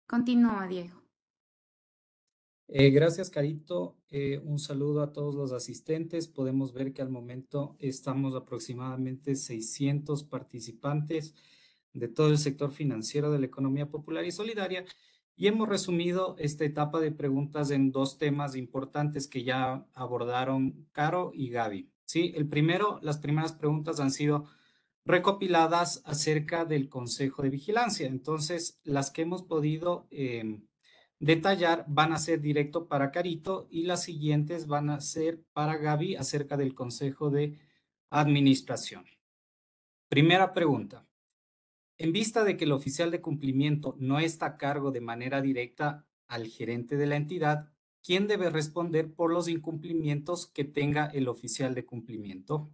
Speaker 2: Continúa, Diego.
Speaker 6: Eh, gracias, Carito. Eh, un saludo a todos los asistentes. Podemos ver que al momento estamos aproximadamente 600 participantes de todo el sector financiero de la economía popular y solidaria. Y hemos resumido esta etapa de preguntas en dos temas importantes que ya abordaron Caro y Gaby. ¿sí? El primero, las primeras preguntas han sido recopiladas acerca del Consejo de Vigilancia. Entonces, las que hemos podido... Eh, detallar van a ser directo para Carito y las siguientes van a ser para Gaby acerca del Consejo de Administración. Primera pregunta. En vista de que el oficial de cumplimiento no está a cargo de manera directa al gerente de la entidad, ¿quién debe responder por los incumplimientos que tenga el oficial de cumplimiento?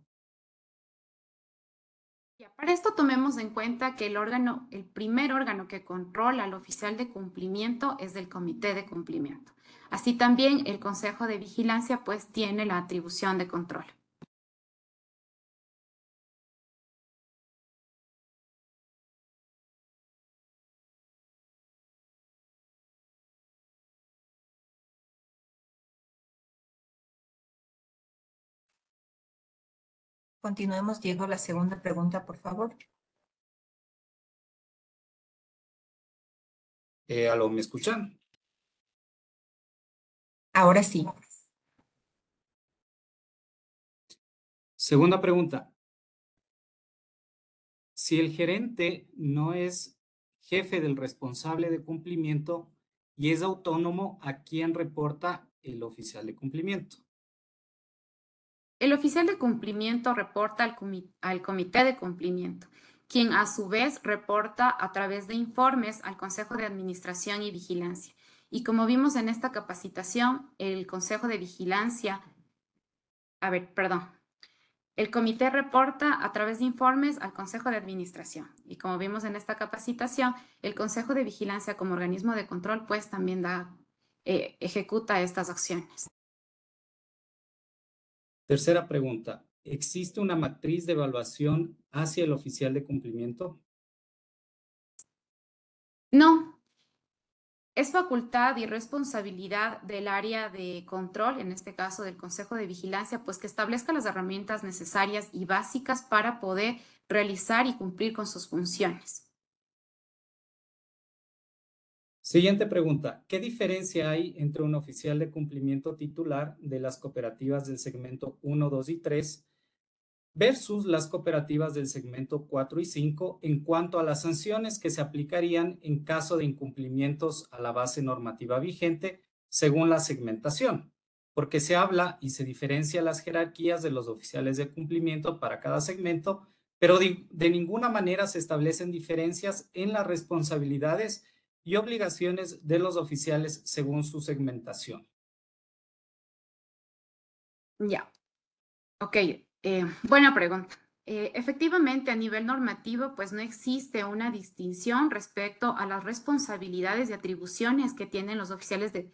Speaker 2: Para esto tomemos en cuenta que el órgano, el primer órgano que controla al oficial de cumplimiento es el comité de cumplimiento. Así también el Consejo de Vigilancia pues tiene
Speaker 3: la atribución de control. Continuemos, Diego, la segunda pregunta, por favor. Eh, ¿Aló, me escuchan? Ahora sí. Segunda pregunta. Si el gerente no es jefe del responsable de cumplimiento
Speaker 6: y es autónomo, ¿a quién reporta el oficial de cumplimiento?
Speaker 2: El oficial de cumplimiento reporta al, al comité de cumplimiento, quien a su vez reporta a través de informes al Consejo de Administración y Vigilancia. Y como vimos en esta capacitación, el Consejo de Vigilancia, a ver, perdón, el comité reporta a través de informes al Consejo de Administración. Y como vimos en esta capacitación, el Consejo de Vigilancia como organismo de control, pues también da, eh, ejecuta estas acciones.
Speaker 6: Tercera pregunta, ¿existe una matriz de evaluación hacia el oficial de cumplimiento?
Speaker 3: No.
Speaker 2: Es facultad y responsabilidad del área de control, en este caso del Consejo de Vigilancia, pues que establezca las herramientas necesarias y básicas para poder realizar
Speaker 3: y cumplir con sus funciones.
Speaker 6: Siguiente pregunta. ¿Qué diferencia hay entre un oficial de cumplimiento titular de las cooperativas del segmento 1, 2 y 3 versus las cooperativas del segmento 4 y 5 en cuanto a las sanciones que se aplicarían en caso de incumplimientos a la base normativa vigente según la segmentación? Porque se habla y se diferencia las jerarquías de los oficiales de cumplimiento para cada segmento, pero de, de ninguna manera se establecen diferencias en las responsabilidades y obligaciones de los oficiales según su segmentación.
Speaker 2: Ya. Ok, eh, buena pregunta. Eh, efectivamente, a nivel normativo, pues no existe una distinción respecto a las responsabilidades y atribuciones que tienen los oficiales de,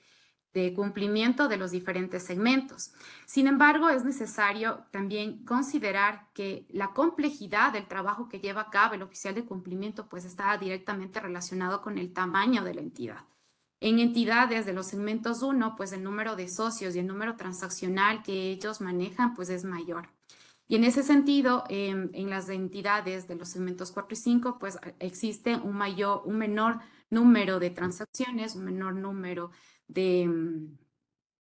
Speaker 2: de cumplimiento de los diferentes segmentos. Sin embargo, es necesario también considerar que la complejidad del trabajo que lleva a cabo el oficial de cumplimiento pues está directamente relacionado con el tamaño de la entidad. En entidades de los segmentos 1, pues el número de socios y el número transaccional que ellos manejan pues es mayor. Y en ese sentido, em, en las entidades de los segmentos 4 y 5, pues existe un, mayor, un menor número de transacciones, un menor número de de, mm,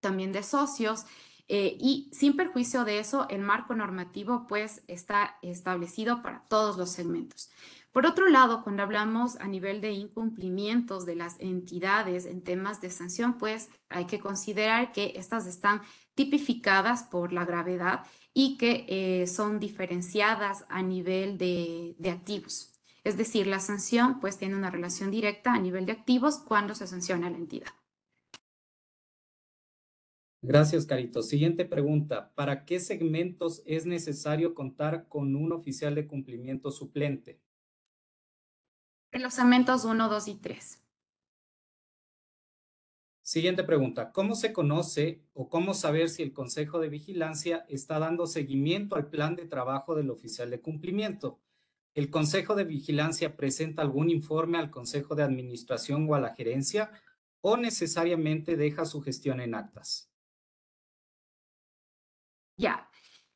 Speaker 2: también de socios. Eh, y sin perjuicio de eso, el marco normativo pues está establecido para todos los segmentos. Por otro lado, cuando hablamos a nivel de incumplimientos de las entidades en temas de sanción, pues hay que considerar que estas están tipificadas por la gravedad y que eh, son diferenciadas a nivel de, activos. Es decir, la sanción pues tiene una relación directa a nivel de activos cuando se sanciona la entidad.
Speaker 6: Gracias, Carito. Siguiente pregunta. ¿Para qué segmentos es necesario contar con un oficial de cumplimiento suplente?
Speaker 3: En los segmentos 1, 2 y 3.
Speaker 6: Siguiente pregunta. ¿Cómo se conoce o cómo saber si el Consejo de Vigilancia está dando seguimiento al plan de trabajo del oficial de cumplimiento? ¿El Consejo de Vigilancia presenta algún informe al Consejo de Administración o a la gerencia o necesariamente deja su gestión en actas?
Speaker 2: Ya.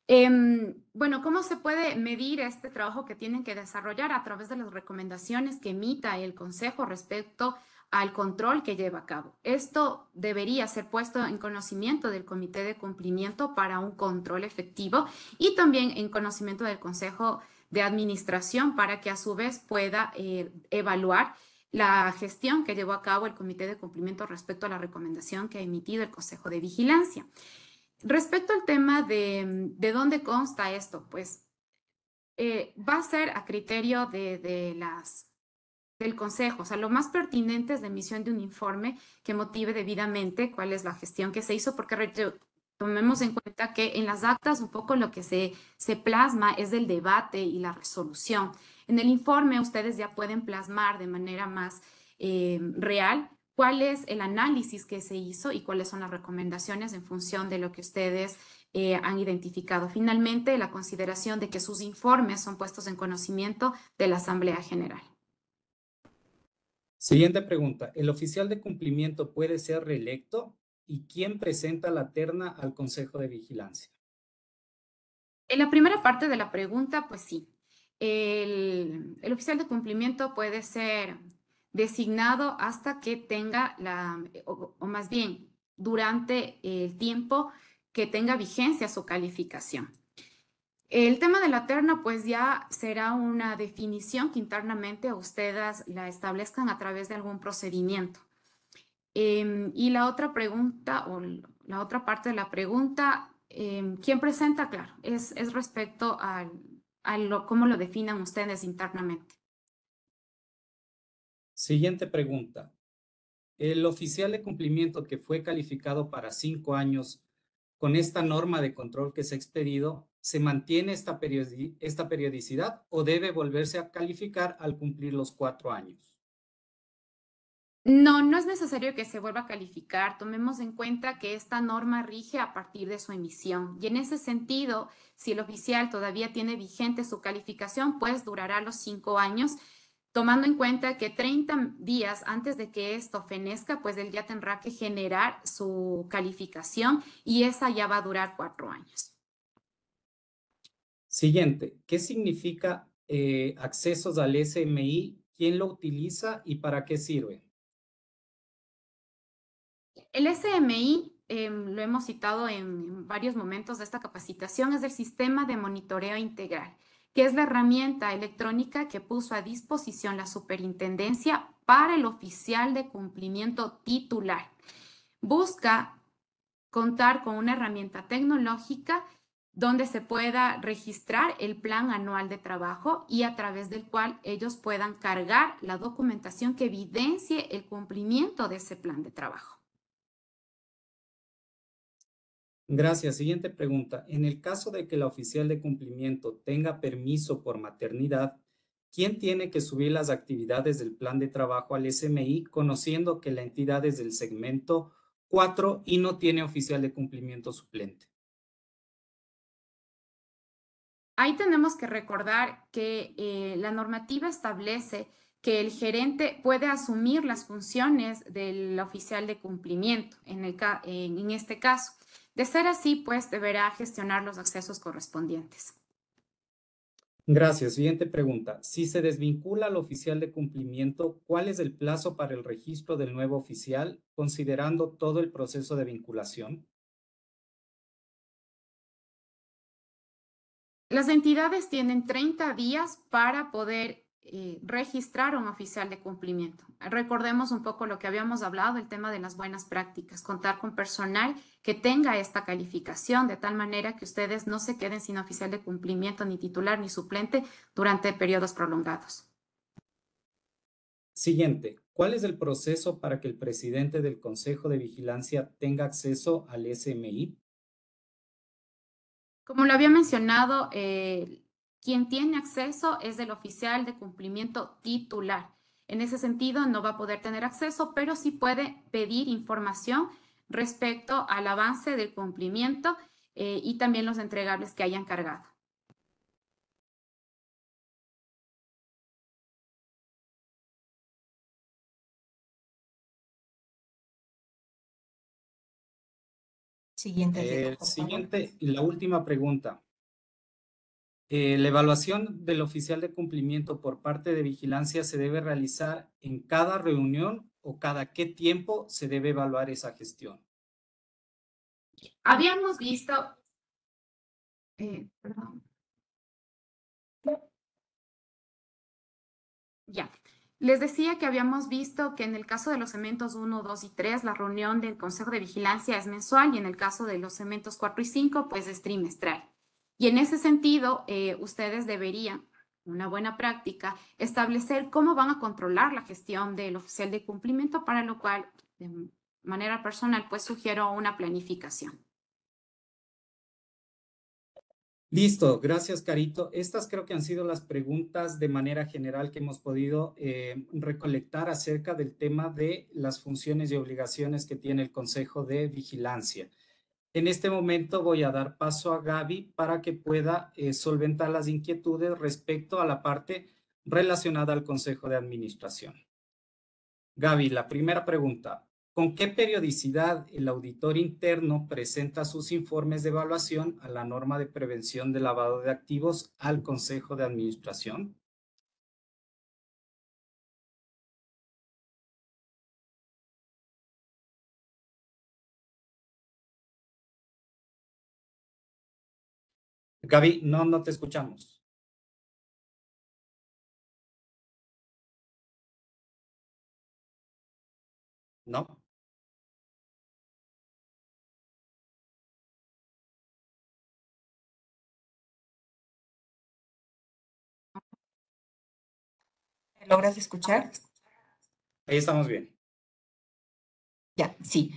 Speaker 2: Em, bueno, ¿cómo se puede medir este trabajo que tienen que desarrollar a través de las recomendaciones que emita el Consejo respecto al control que lleva a cabo? Esto debería ser puesto en conocimiento del Comité de Cumplimiento para un control efectivo y también en conocimiento del Consejo de Administración para que a su vez pueda eh, evaluar la gestión que llevó a cabo el Comité de Cumplimiento respecto a la recomendación que ha emitido el Consejo de Vigilancia. Respecto al tema de, dónde consta esto, pues eh, va a ser a criterio de, las, del Consejo. O sea, lo más pertinente es la emisión de un informe que motive debidamente cuál es la gestión que se hizo, porque tomemos en cuenta que en las actas un poco lo que se, plasma es del debate y la resolución. En el informe ustedes ya pueden plasmar de manera más eh, real cuál es el análisis que se hizo y cuáles son las recomendaciones en función de lo que ustedes eh, han identificado. Finalmente, la consideración de que sus informes son puestos en conocimiento de la Asamblea General.
Speaker 6: Siguiente pregunta. ¿El oficial de cumplimiento puede ser reelecto? ¿Y quién presenta la terna al Consejo de Vigilancia?
Speaker 2: En la primera parte de la pregunta, pues sí. El, el oficial de cumplimiento puede ser designado hasta que tenga la, o, más bien, durante el tiempo que tenga vigencia su calificación. El tema de la terna, pues ya será una definición que internamente ustedes la establezcan a través de algún procedimiento. Em, y la otra pregunta, o la otra parte de la pregunta, em, ¿quién presenta? Claro, es, respecto a, a cómo lo definan ustedes internamente.
Speaker 6: Siguiente pregunta. El oficial de cumplimiento que fue calificado para cinco años con esta norma de control que se ha expedido, ¿se mantiene esta, periodicidad o debe volverse a calificar al cumplir los cuatro años?
Speaker 2: No, no es necesario que se vuelva a calificar. Tomemos en cuenta que esta norma rige a partir de su emisión y en ese sentido, si el oficial todavía tiene vigente su calificación, pues durará los cinco años tomando en cuenta que 30 días antes de que esto fenezca, pues él ya tendrá que generar su calificación y esa ya va a durar cuatro años.
Speaker 6: Siguiente, ¿qué significa eh, accesos al SMI? ¿Quién lo utiliza y para qué sirve?
Speaker 2: El SMI, em, lo hemos citado en varios momentos de esta capacitación, es el Sistema de Monitoreo Integral que es la herramienta electrónica que puso a disposición la superintendencia para el oficial de cumplimiento titular. Busca contar con una herramienta tecnológica donde se pueda registrar el plan anual de trabajo y a través del cual ellos puedan cargar la documentación que evidencie el cumplimiento de ese plan de trabajo.
Speaker 6: Gracias. Siguiente pregunta. En el caso de que la oficial de cumplimiento tenga permiso por maternidad, ¿quién tiene que subir las actividades del plan de trabajo al SMI conociendo que la entidad es del segmento 4 y no tiene oficial de cumplimiento suplente?
Speaker 2: Ahí tenemos que recordar que eh, la normativa establece que el gerente puede asumir las funciones del oficial de cumplimiento en este caso. De ser así, pues deberá gestionar los accesos correspondientes.
Speaker 6: Gracias. Siguiente pregunta. Si se desvincula al oficial de cumplimiento, ¿cuál es el plazo para el registro del nuevo oficial, considerando todo el proceso de vinculación?
Speaker 3: Las entidades tienen 30 días para
Speaker 2: poder eh, registrar un oficial de cumplimiento. Recordemos un poco lo que habíamos hablado, el tema de las buenas prácticas, contar con personal que tenga esta calificación de tal manera que ustedes no se queden sin oficial de cumplimiento, ni titular, ni suplente durante periodos prolongados.
Speaker 6: Siguiente, ¿cuál es el proceso para que el presidente del Consejo de Vigilancia tenga acceso al SMI?
Speaker 2: Como lo había mencionado, eh, quien tiene acceso es el oficial de cumplimiento titular. En ese sentido, no va a poder tener acceso, pero sí puede pedir información respecto al avance del cumplimiento eh, y también los entregables que hayan
Speaker 3: cargado. Siguiente. El siguiente y la última pregunta. Eh, la evaluación del oficial de cumplimiento
Speaker 6: por parte de vigilancia se debe realizar en cada reunión o cada qué tiempo
Speaker 3: se debe evaluar esa gestión. Habíamos visto,
Speaker 5: eh, perdón.
Speaker 3: Ya, les decía que habíamos visto que en el caso de los cementos 1,
Speaker 2: 2 y 3, la reunión del Consejo de Vigilancia es mensual y en el caso de los cementos 4 y 5, pues es trimestral. Y en ese sentido, eh, ustedes deberían, una buena práctica, establecer cómo van a controlar la gestión del oficial de cumplimiento, para lo cual, de manera personal, pues sugiero una planificación.
Speaker 6: Listo, gracias Carito. Estas creo que han sido las preguntas de manera general que hemos podido eh, recolectar acerca del tema de las funciones y obligaciones que tiene el Consejo de Vigilancia. En este momento voy a dar paso a Gaby para que pueda eh, solventar las inquietudes respecto a la parte relacionada al Consejo de Administración. Gaby, la primera pregunta. ¿Con qué periodicidad el auditor interno presenta sus informes de evaluación
Speaker 3: a la norma de prevención de lavado de activos al Consejo de Administración? Gaby, no, no te escuchamos. ¿No? logras escuchar? Ahí estamos bien. Ya, sí.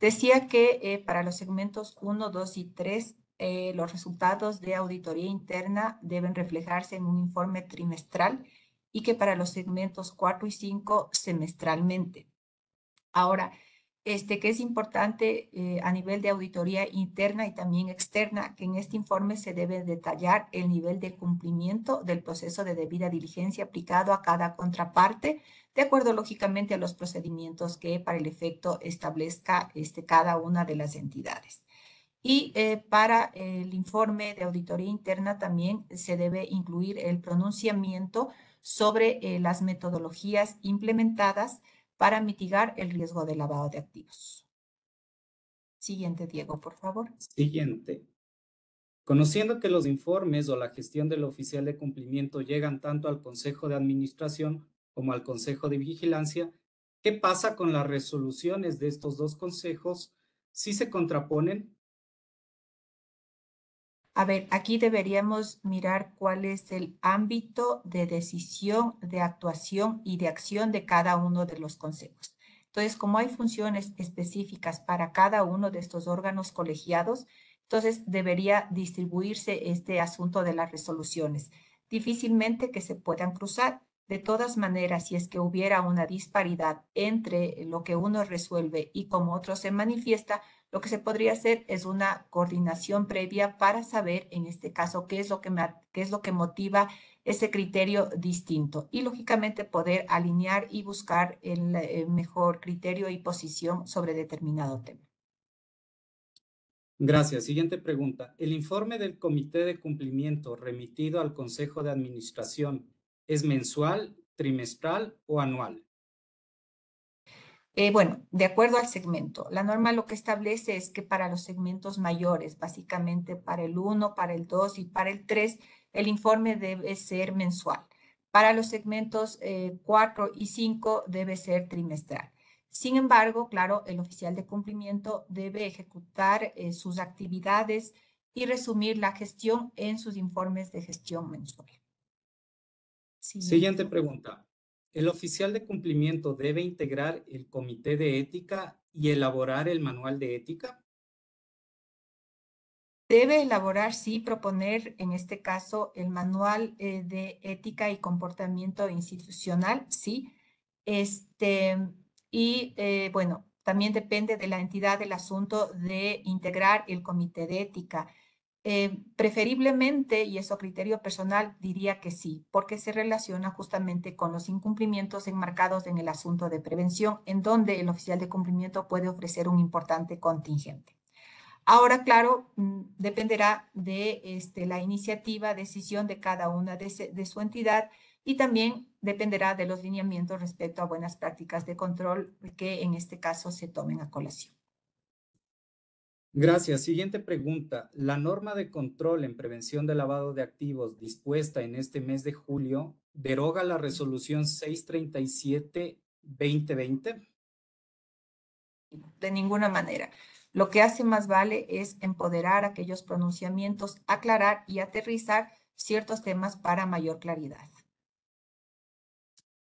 Speaker 4: Decía que eh, para los segmentos 1, 2 y 3 eh, los resultados de auditoría interna deben reflejarse en un informe trimestral y que para los segmentos 4 y 5 semestralmente. Ahora, este, que es importante eh, a nivel de auditoría interna y también externa, que en este informe se debe detallar el nivel de cumplimiento del proceso de debida diligencia aplicado a cada contraparte, de acuerdo lógicamente a los procedimientos que para el efecto establezca este, cada una de las entidades. Y eh, para el informe de auditoría interna también se debe incluir el pronunciamiento sobre eh, las metodologías implementadas para mitigar el riesgo de lavado de activos. Siguiente, Diego, por favor.
Speaker 6: Siguiente. Conociendo que los informes o la gestión del oficial de cumplimiento llegan tanto al Consejo de Administración como al Consejo de Vigilancia, ¿qué pasa con las resoluciones de estos dos consejos si se contraponen
Speaker 4: a ver, aquí deberíamos mirar cuál es el ámbito de decisión, de actuación y de acción de cada uno de los consejos. Entonces, como hay funciones específicas para cada uno de estos órganos colegiados, entonces debería distribuirse este asunto de las resoluciones. Difícilmente que se puedan cruzar. De todas maneras, si es que hubiera una disparidad entre lo que uno resuelve y cómo otro se manifiesta, lo que se podría hacer es una coordinación previa para saber, en este caso, qué es lo que, es lo que motiva ese criterio distinto y, lógicamente, poder alinear y buscar el eh, mejor criterio y posición sobre determinado tema.
Speaker 6: Gracias. Siguiente pregunta. ¿El informe del Comité de Cumplimiento remitido al Consejo de Administración es mensual, trimestral o anual?
Speaker 4: Eh, bueno, de acuerdo al segmento, la norma lo que establece es que para los segmentos mayores, básicamente para el 1, para el 2 y para el 3, el informe debe ser mensual. Para los segmentos 4 eh, y 5 debe ser trimestral. Sin embargo, claro, el oficial de cumplimiento debe ejecutar eh, sus actividades y resumir la gestión en sus informes de gestión mensual.
Speaker 6: Siguiente pregunta. El oficial de cumplimiento debe integrar el comité de ética y elaborar el manual de ética.
Speaker 4: Debe elaborar, sí, proponer en este caso el manual eh, de ética y comportamiento institucional, sí. Este, y eh, bueno, también depende de la entidad del asunto de integrar el comité de ética. Eh, preferiblemente, y eso criterio personal, diría que sí, porque se relaciona justamente con los incumplimientos enmarcados en el asunto de prevención, en donde el oficial de cumplimiento puede ofrecer un importante contingente. Ahora, claro, mm, dependerá de este, la iniciativa, decisión de cada una de su entidad y también dependerá de los lineamientos respecto a buenas prácticas de control que en este caso se tomen a colación.
Speaker 6: Gracias. Siguiente pregunta. La norma de control en prevención de lavado de activos dispuesta en este mes de julio deroga la resolución 637-2020.
Speaker 4: De ninguna manera. Lo que hace más vale es empoderar aquellos pronunciamientos, aclarar y aterrizar ciertos temas para mayor claridad.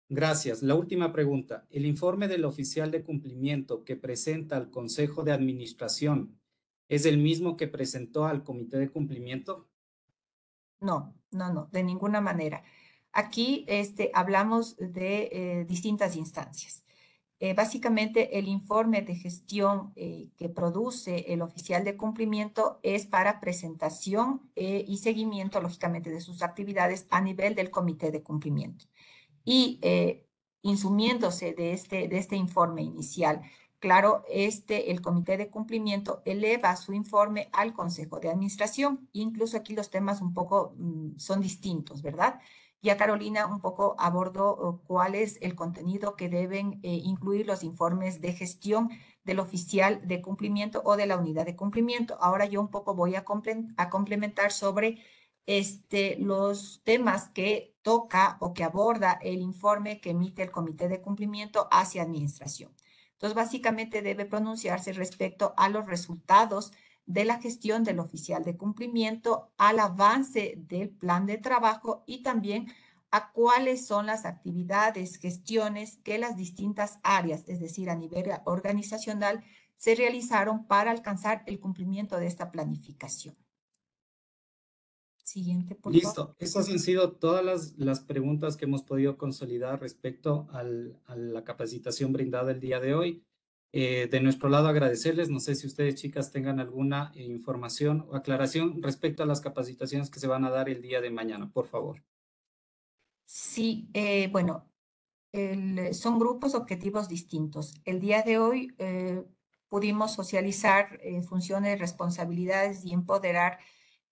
Speaker 6: Gracias. La última pregunta. El informe del oficial de cumplimiento que presenta al Consejo de Administración ¿Es el mismo que presentó al comité de cumplimiento?
Speaker 4: No, no, no, de ninguna manera. Aquí este, hablamos de eh, distintas instancias. Eh, básicamente, el informe de gestión eh, que produce el oficial de cumplimiento es para presentación y seguimiento, lógicamente, de sus actividades a nivel del comité de cumplimiento. Y insumiéndose de este, de este informe inicial, Claro, este, el comité de cumplimiento eleva su informe al consejo de administración. Incluso aquí los temas un poco mm, son distintos, ¿verdad? Ya Carolina un poco abordó oh, cuál es el contenido que deben eh, incluir los informes de gestión del oficial de cumplimiento o de la unidad de cumplimiento. Ahora yo un poco voy a, complementar sobre este, los temas que toca o que aborda el informe que emite el Comité de Cumplimiento hacia Administración. Entonces, básicamente debe pronunciarse respecto a los resultados de la gestión del oficial de cumplimiento, al avance del plan de trabajo y también a cuáles son las actividades, gestiones que las distintas áreas, es decir, a nivel organizacional, se realizaron para alcanzar el cumplimiento de esta planificación. Siguiente, por
Speaker 6: Listo. Esas han sido todas las, preguntas que hemos podido consolidar respecto a la capacitación brindada el día de hoy. Eh, de nuestro lado, agradecerles. No sé si ustedes, chicas, tengan alguna eh, información o aclaración respecto a las capacitaciones que se van a dar el día de mañana, por favor.
Speaker 4: Sí, eh, bueno, son grupos objetivos distintos. El día de hoy pudimos socializar funciones, responsabilidades y empoderar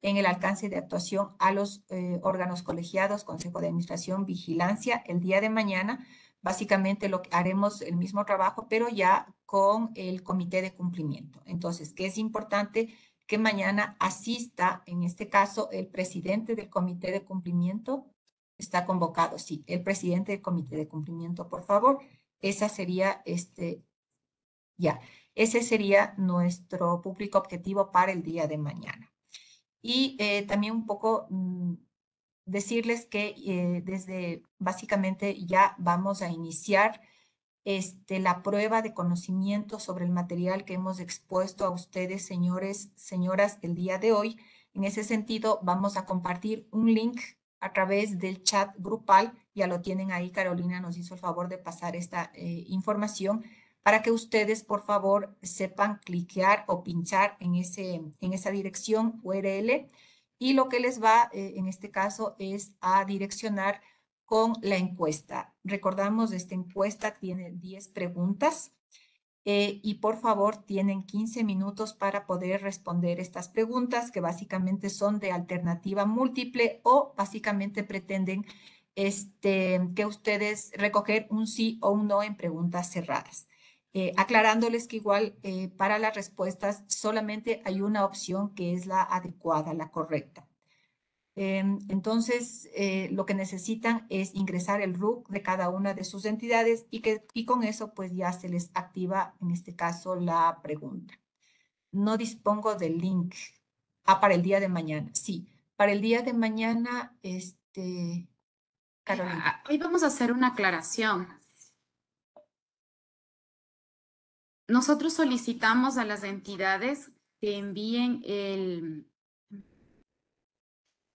Speaker 4: en el alcance de actuación a los eh, órganos colegiados, Consejo de Administración, Vigilancia, el día de mañana. Básicamente lo que haremos el mismo trabajo, pero ya con el comité de cumplimiento. Entonces, que es importante que mañana asista, en este caso, el presidente del comité de cumplimiento. Está convocado, sí, el presidente del comité de cumplimiento, por favor. Esa sería este, ya, ese sería nuestro público objetivo para el día de mañana y eh, también un poco mm, decirles que eh, desde básicamente ya vamos a iniciar este, la prueba de conocimiento sobre el material que hemos expuesto a ustedes, señores, señoras, el día de hoy. En ese sentido, vamos a compartir un link a través del chat grupal. Ya lo tienen ahí, Carolina nos hizo el favor de pasar esta eh, información para que ustedes, por favor, sepan cliquear o pinchar en, ese, en esa dirección URL y lo que les va, eh, en este caso, es a direccionar con la encuesta. Recordamos, esta encuesta tiene 10 preguntas eh, y por favor tienen 15 minutos para poder responder estas preguntas que básicamente son de alternativa múltiple o básicamente pretenden este, que ustedes recoger un sí o un no en preguntas cerradas. Eh, aclarándoles que igual eh, para las respuestas solamente hay una opción que es la adecuada, la correcta. Em, entonces, eh, lo que necesitan es ingresar el RUC de cada una de sus entidades y, que, y con eso pues ya se les activa, en este caso, la pregunta. No dispongo del link. Ah, para el día de mañana. Sí, para el día de mañana, este, Carolina.
Speaker 2: Ah, hoy vamos a hacer una aclaración. nosotros solicitamos a las entidades que envíen el,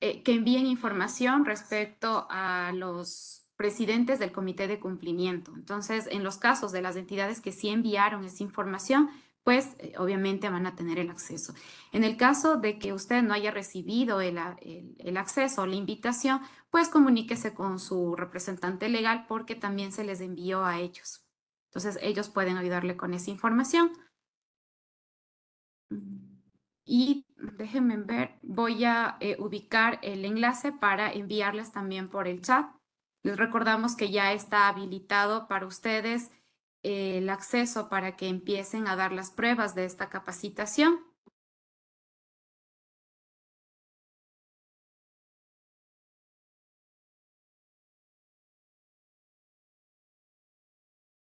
Speaker 2: eh, que envíen información respecto a los presidentes del comité de cumplimiento. Entonces, en los casos de las entidades que sí enviaron esa información, pues eh, obviamente van a tener el acceso. En el caso de que usted no haya recibido el, el acceso o la invitación, pues comuníquese con su representante legal porque también se les envió a ellos. Entonces, ellos pueden ayudarle con esa información. Y déjenme ver, voy a eh, ubicar el enlace para enviarles también por el chat. Les recordamos que ya está habilitado para ustedes eh, el acceso para que
Speaker 3: empiecen a dar las pruebas de esta capacitación.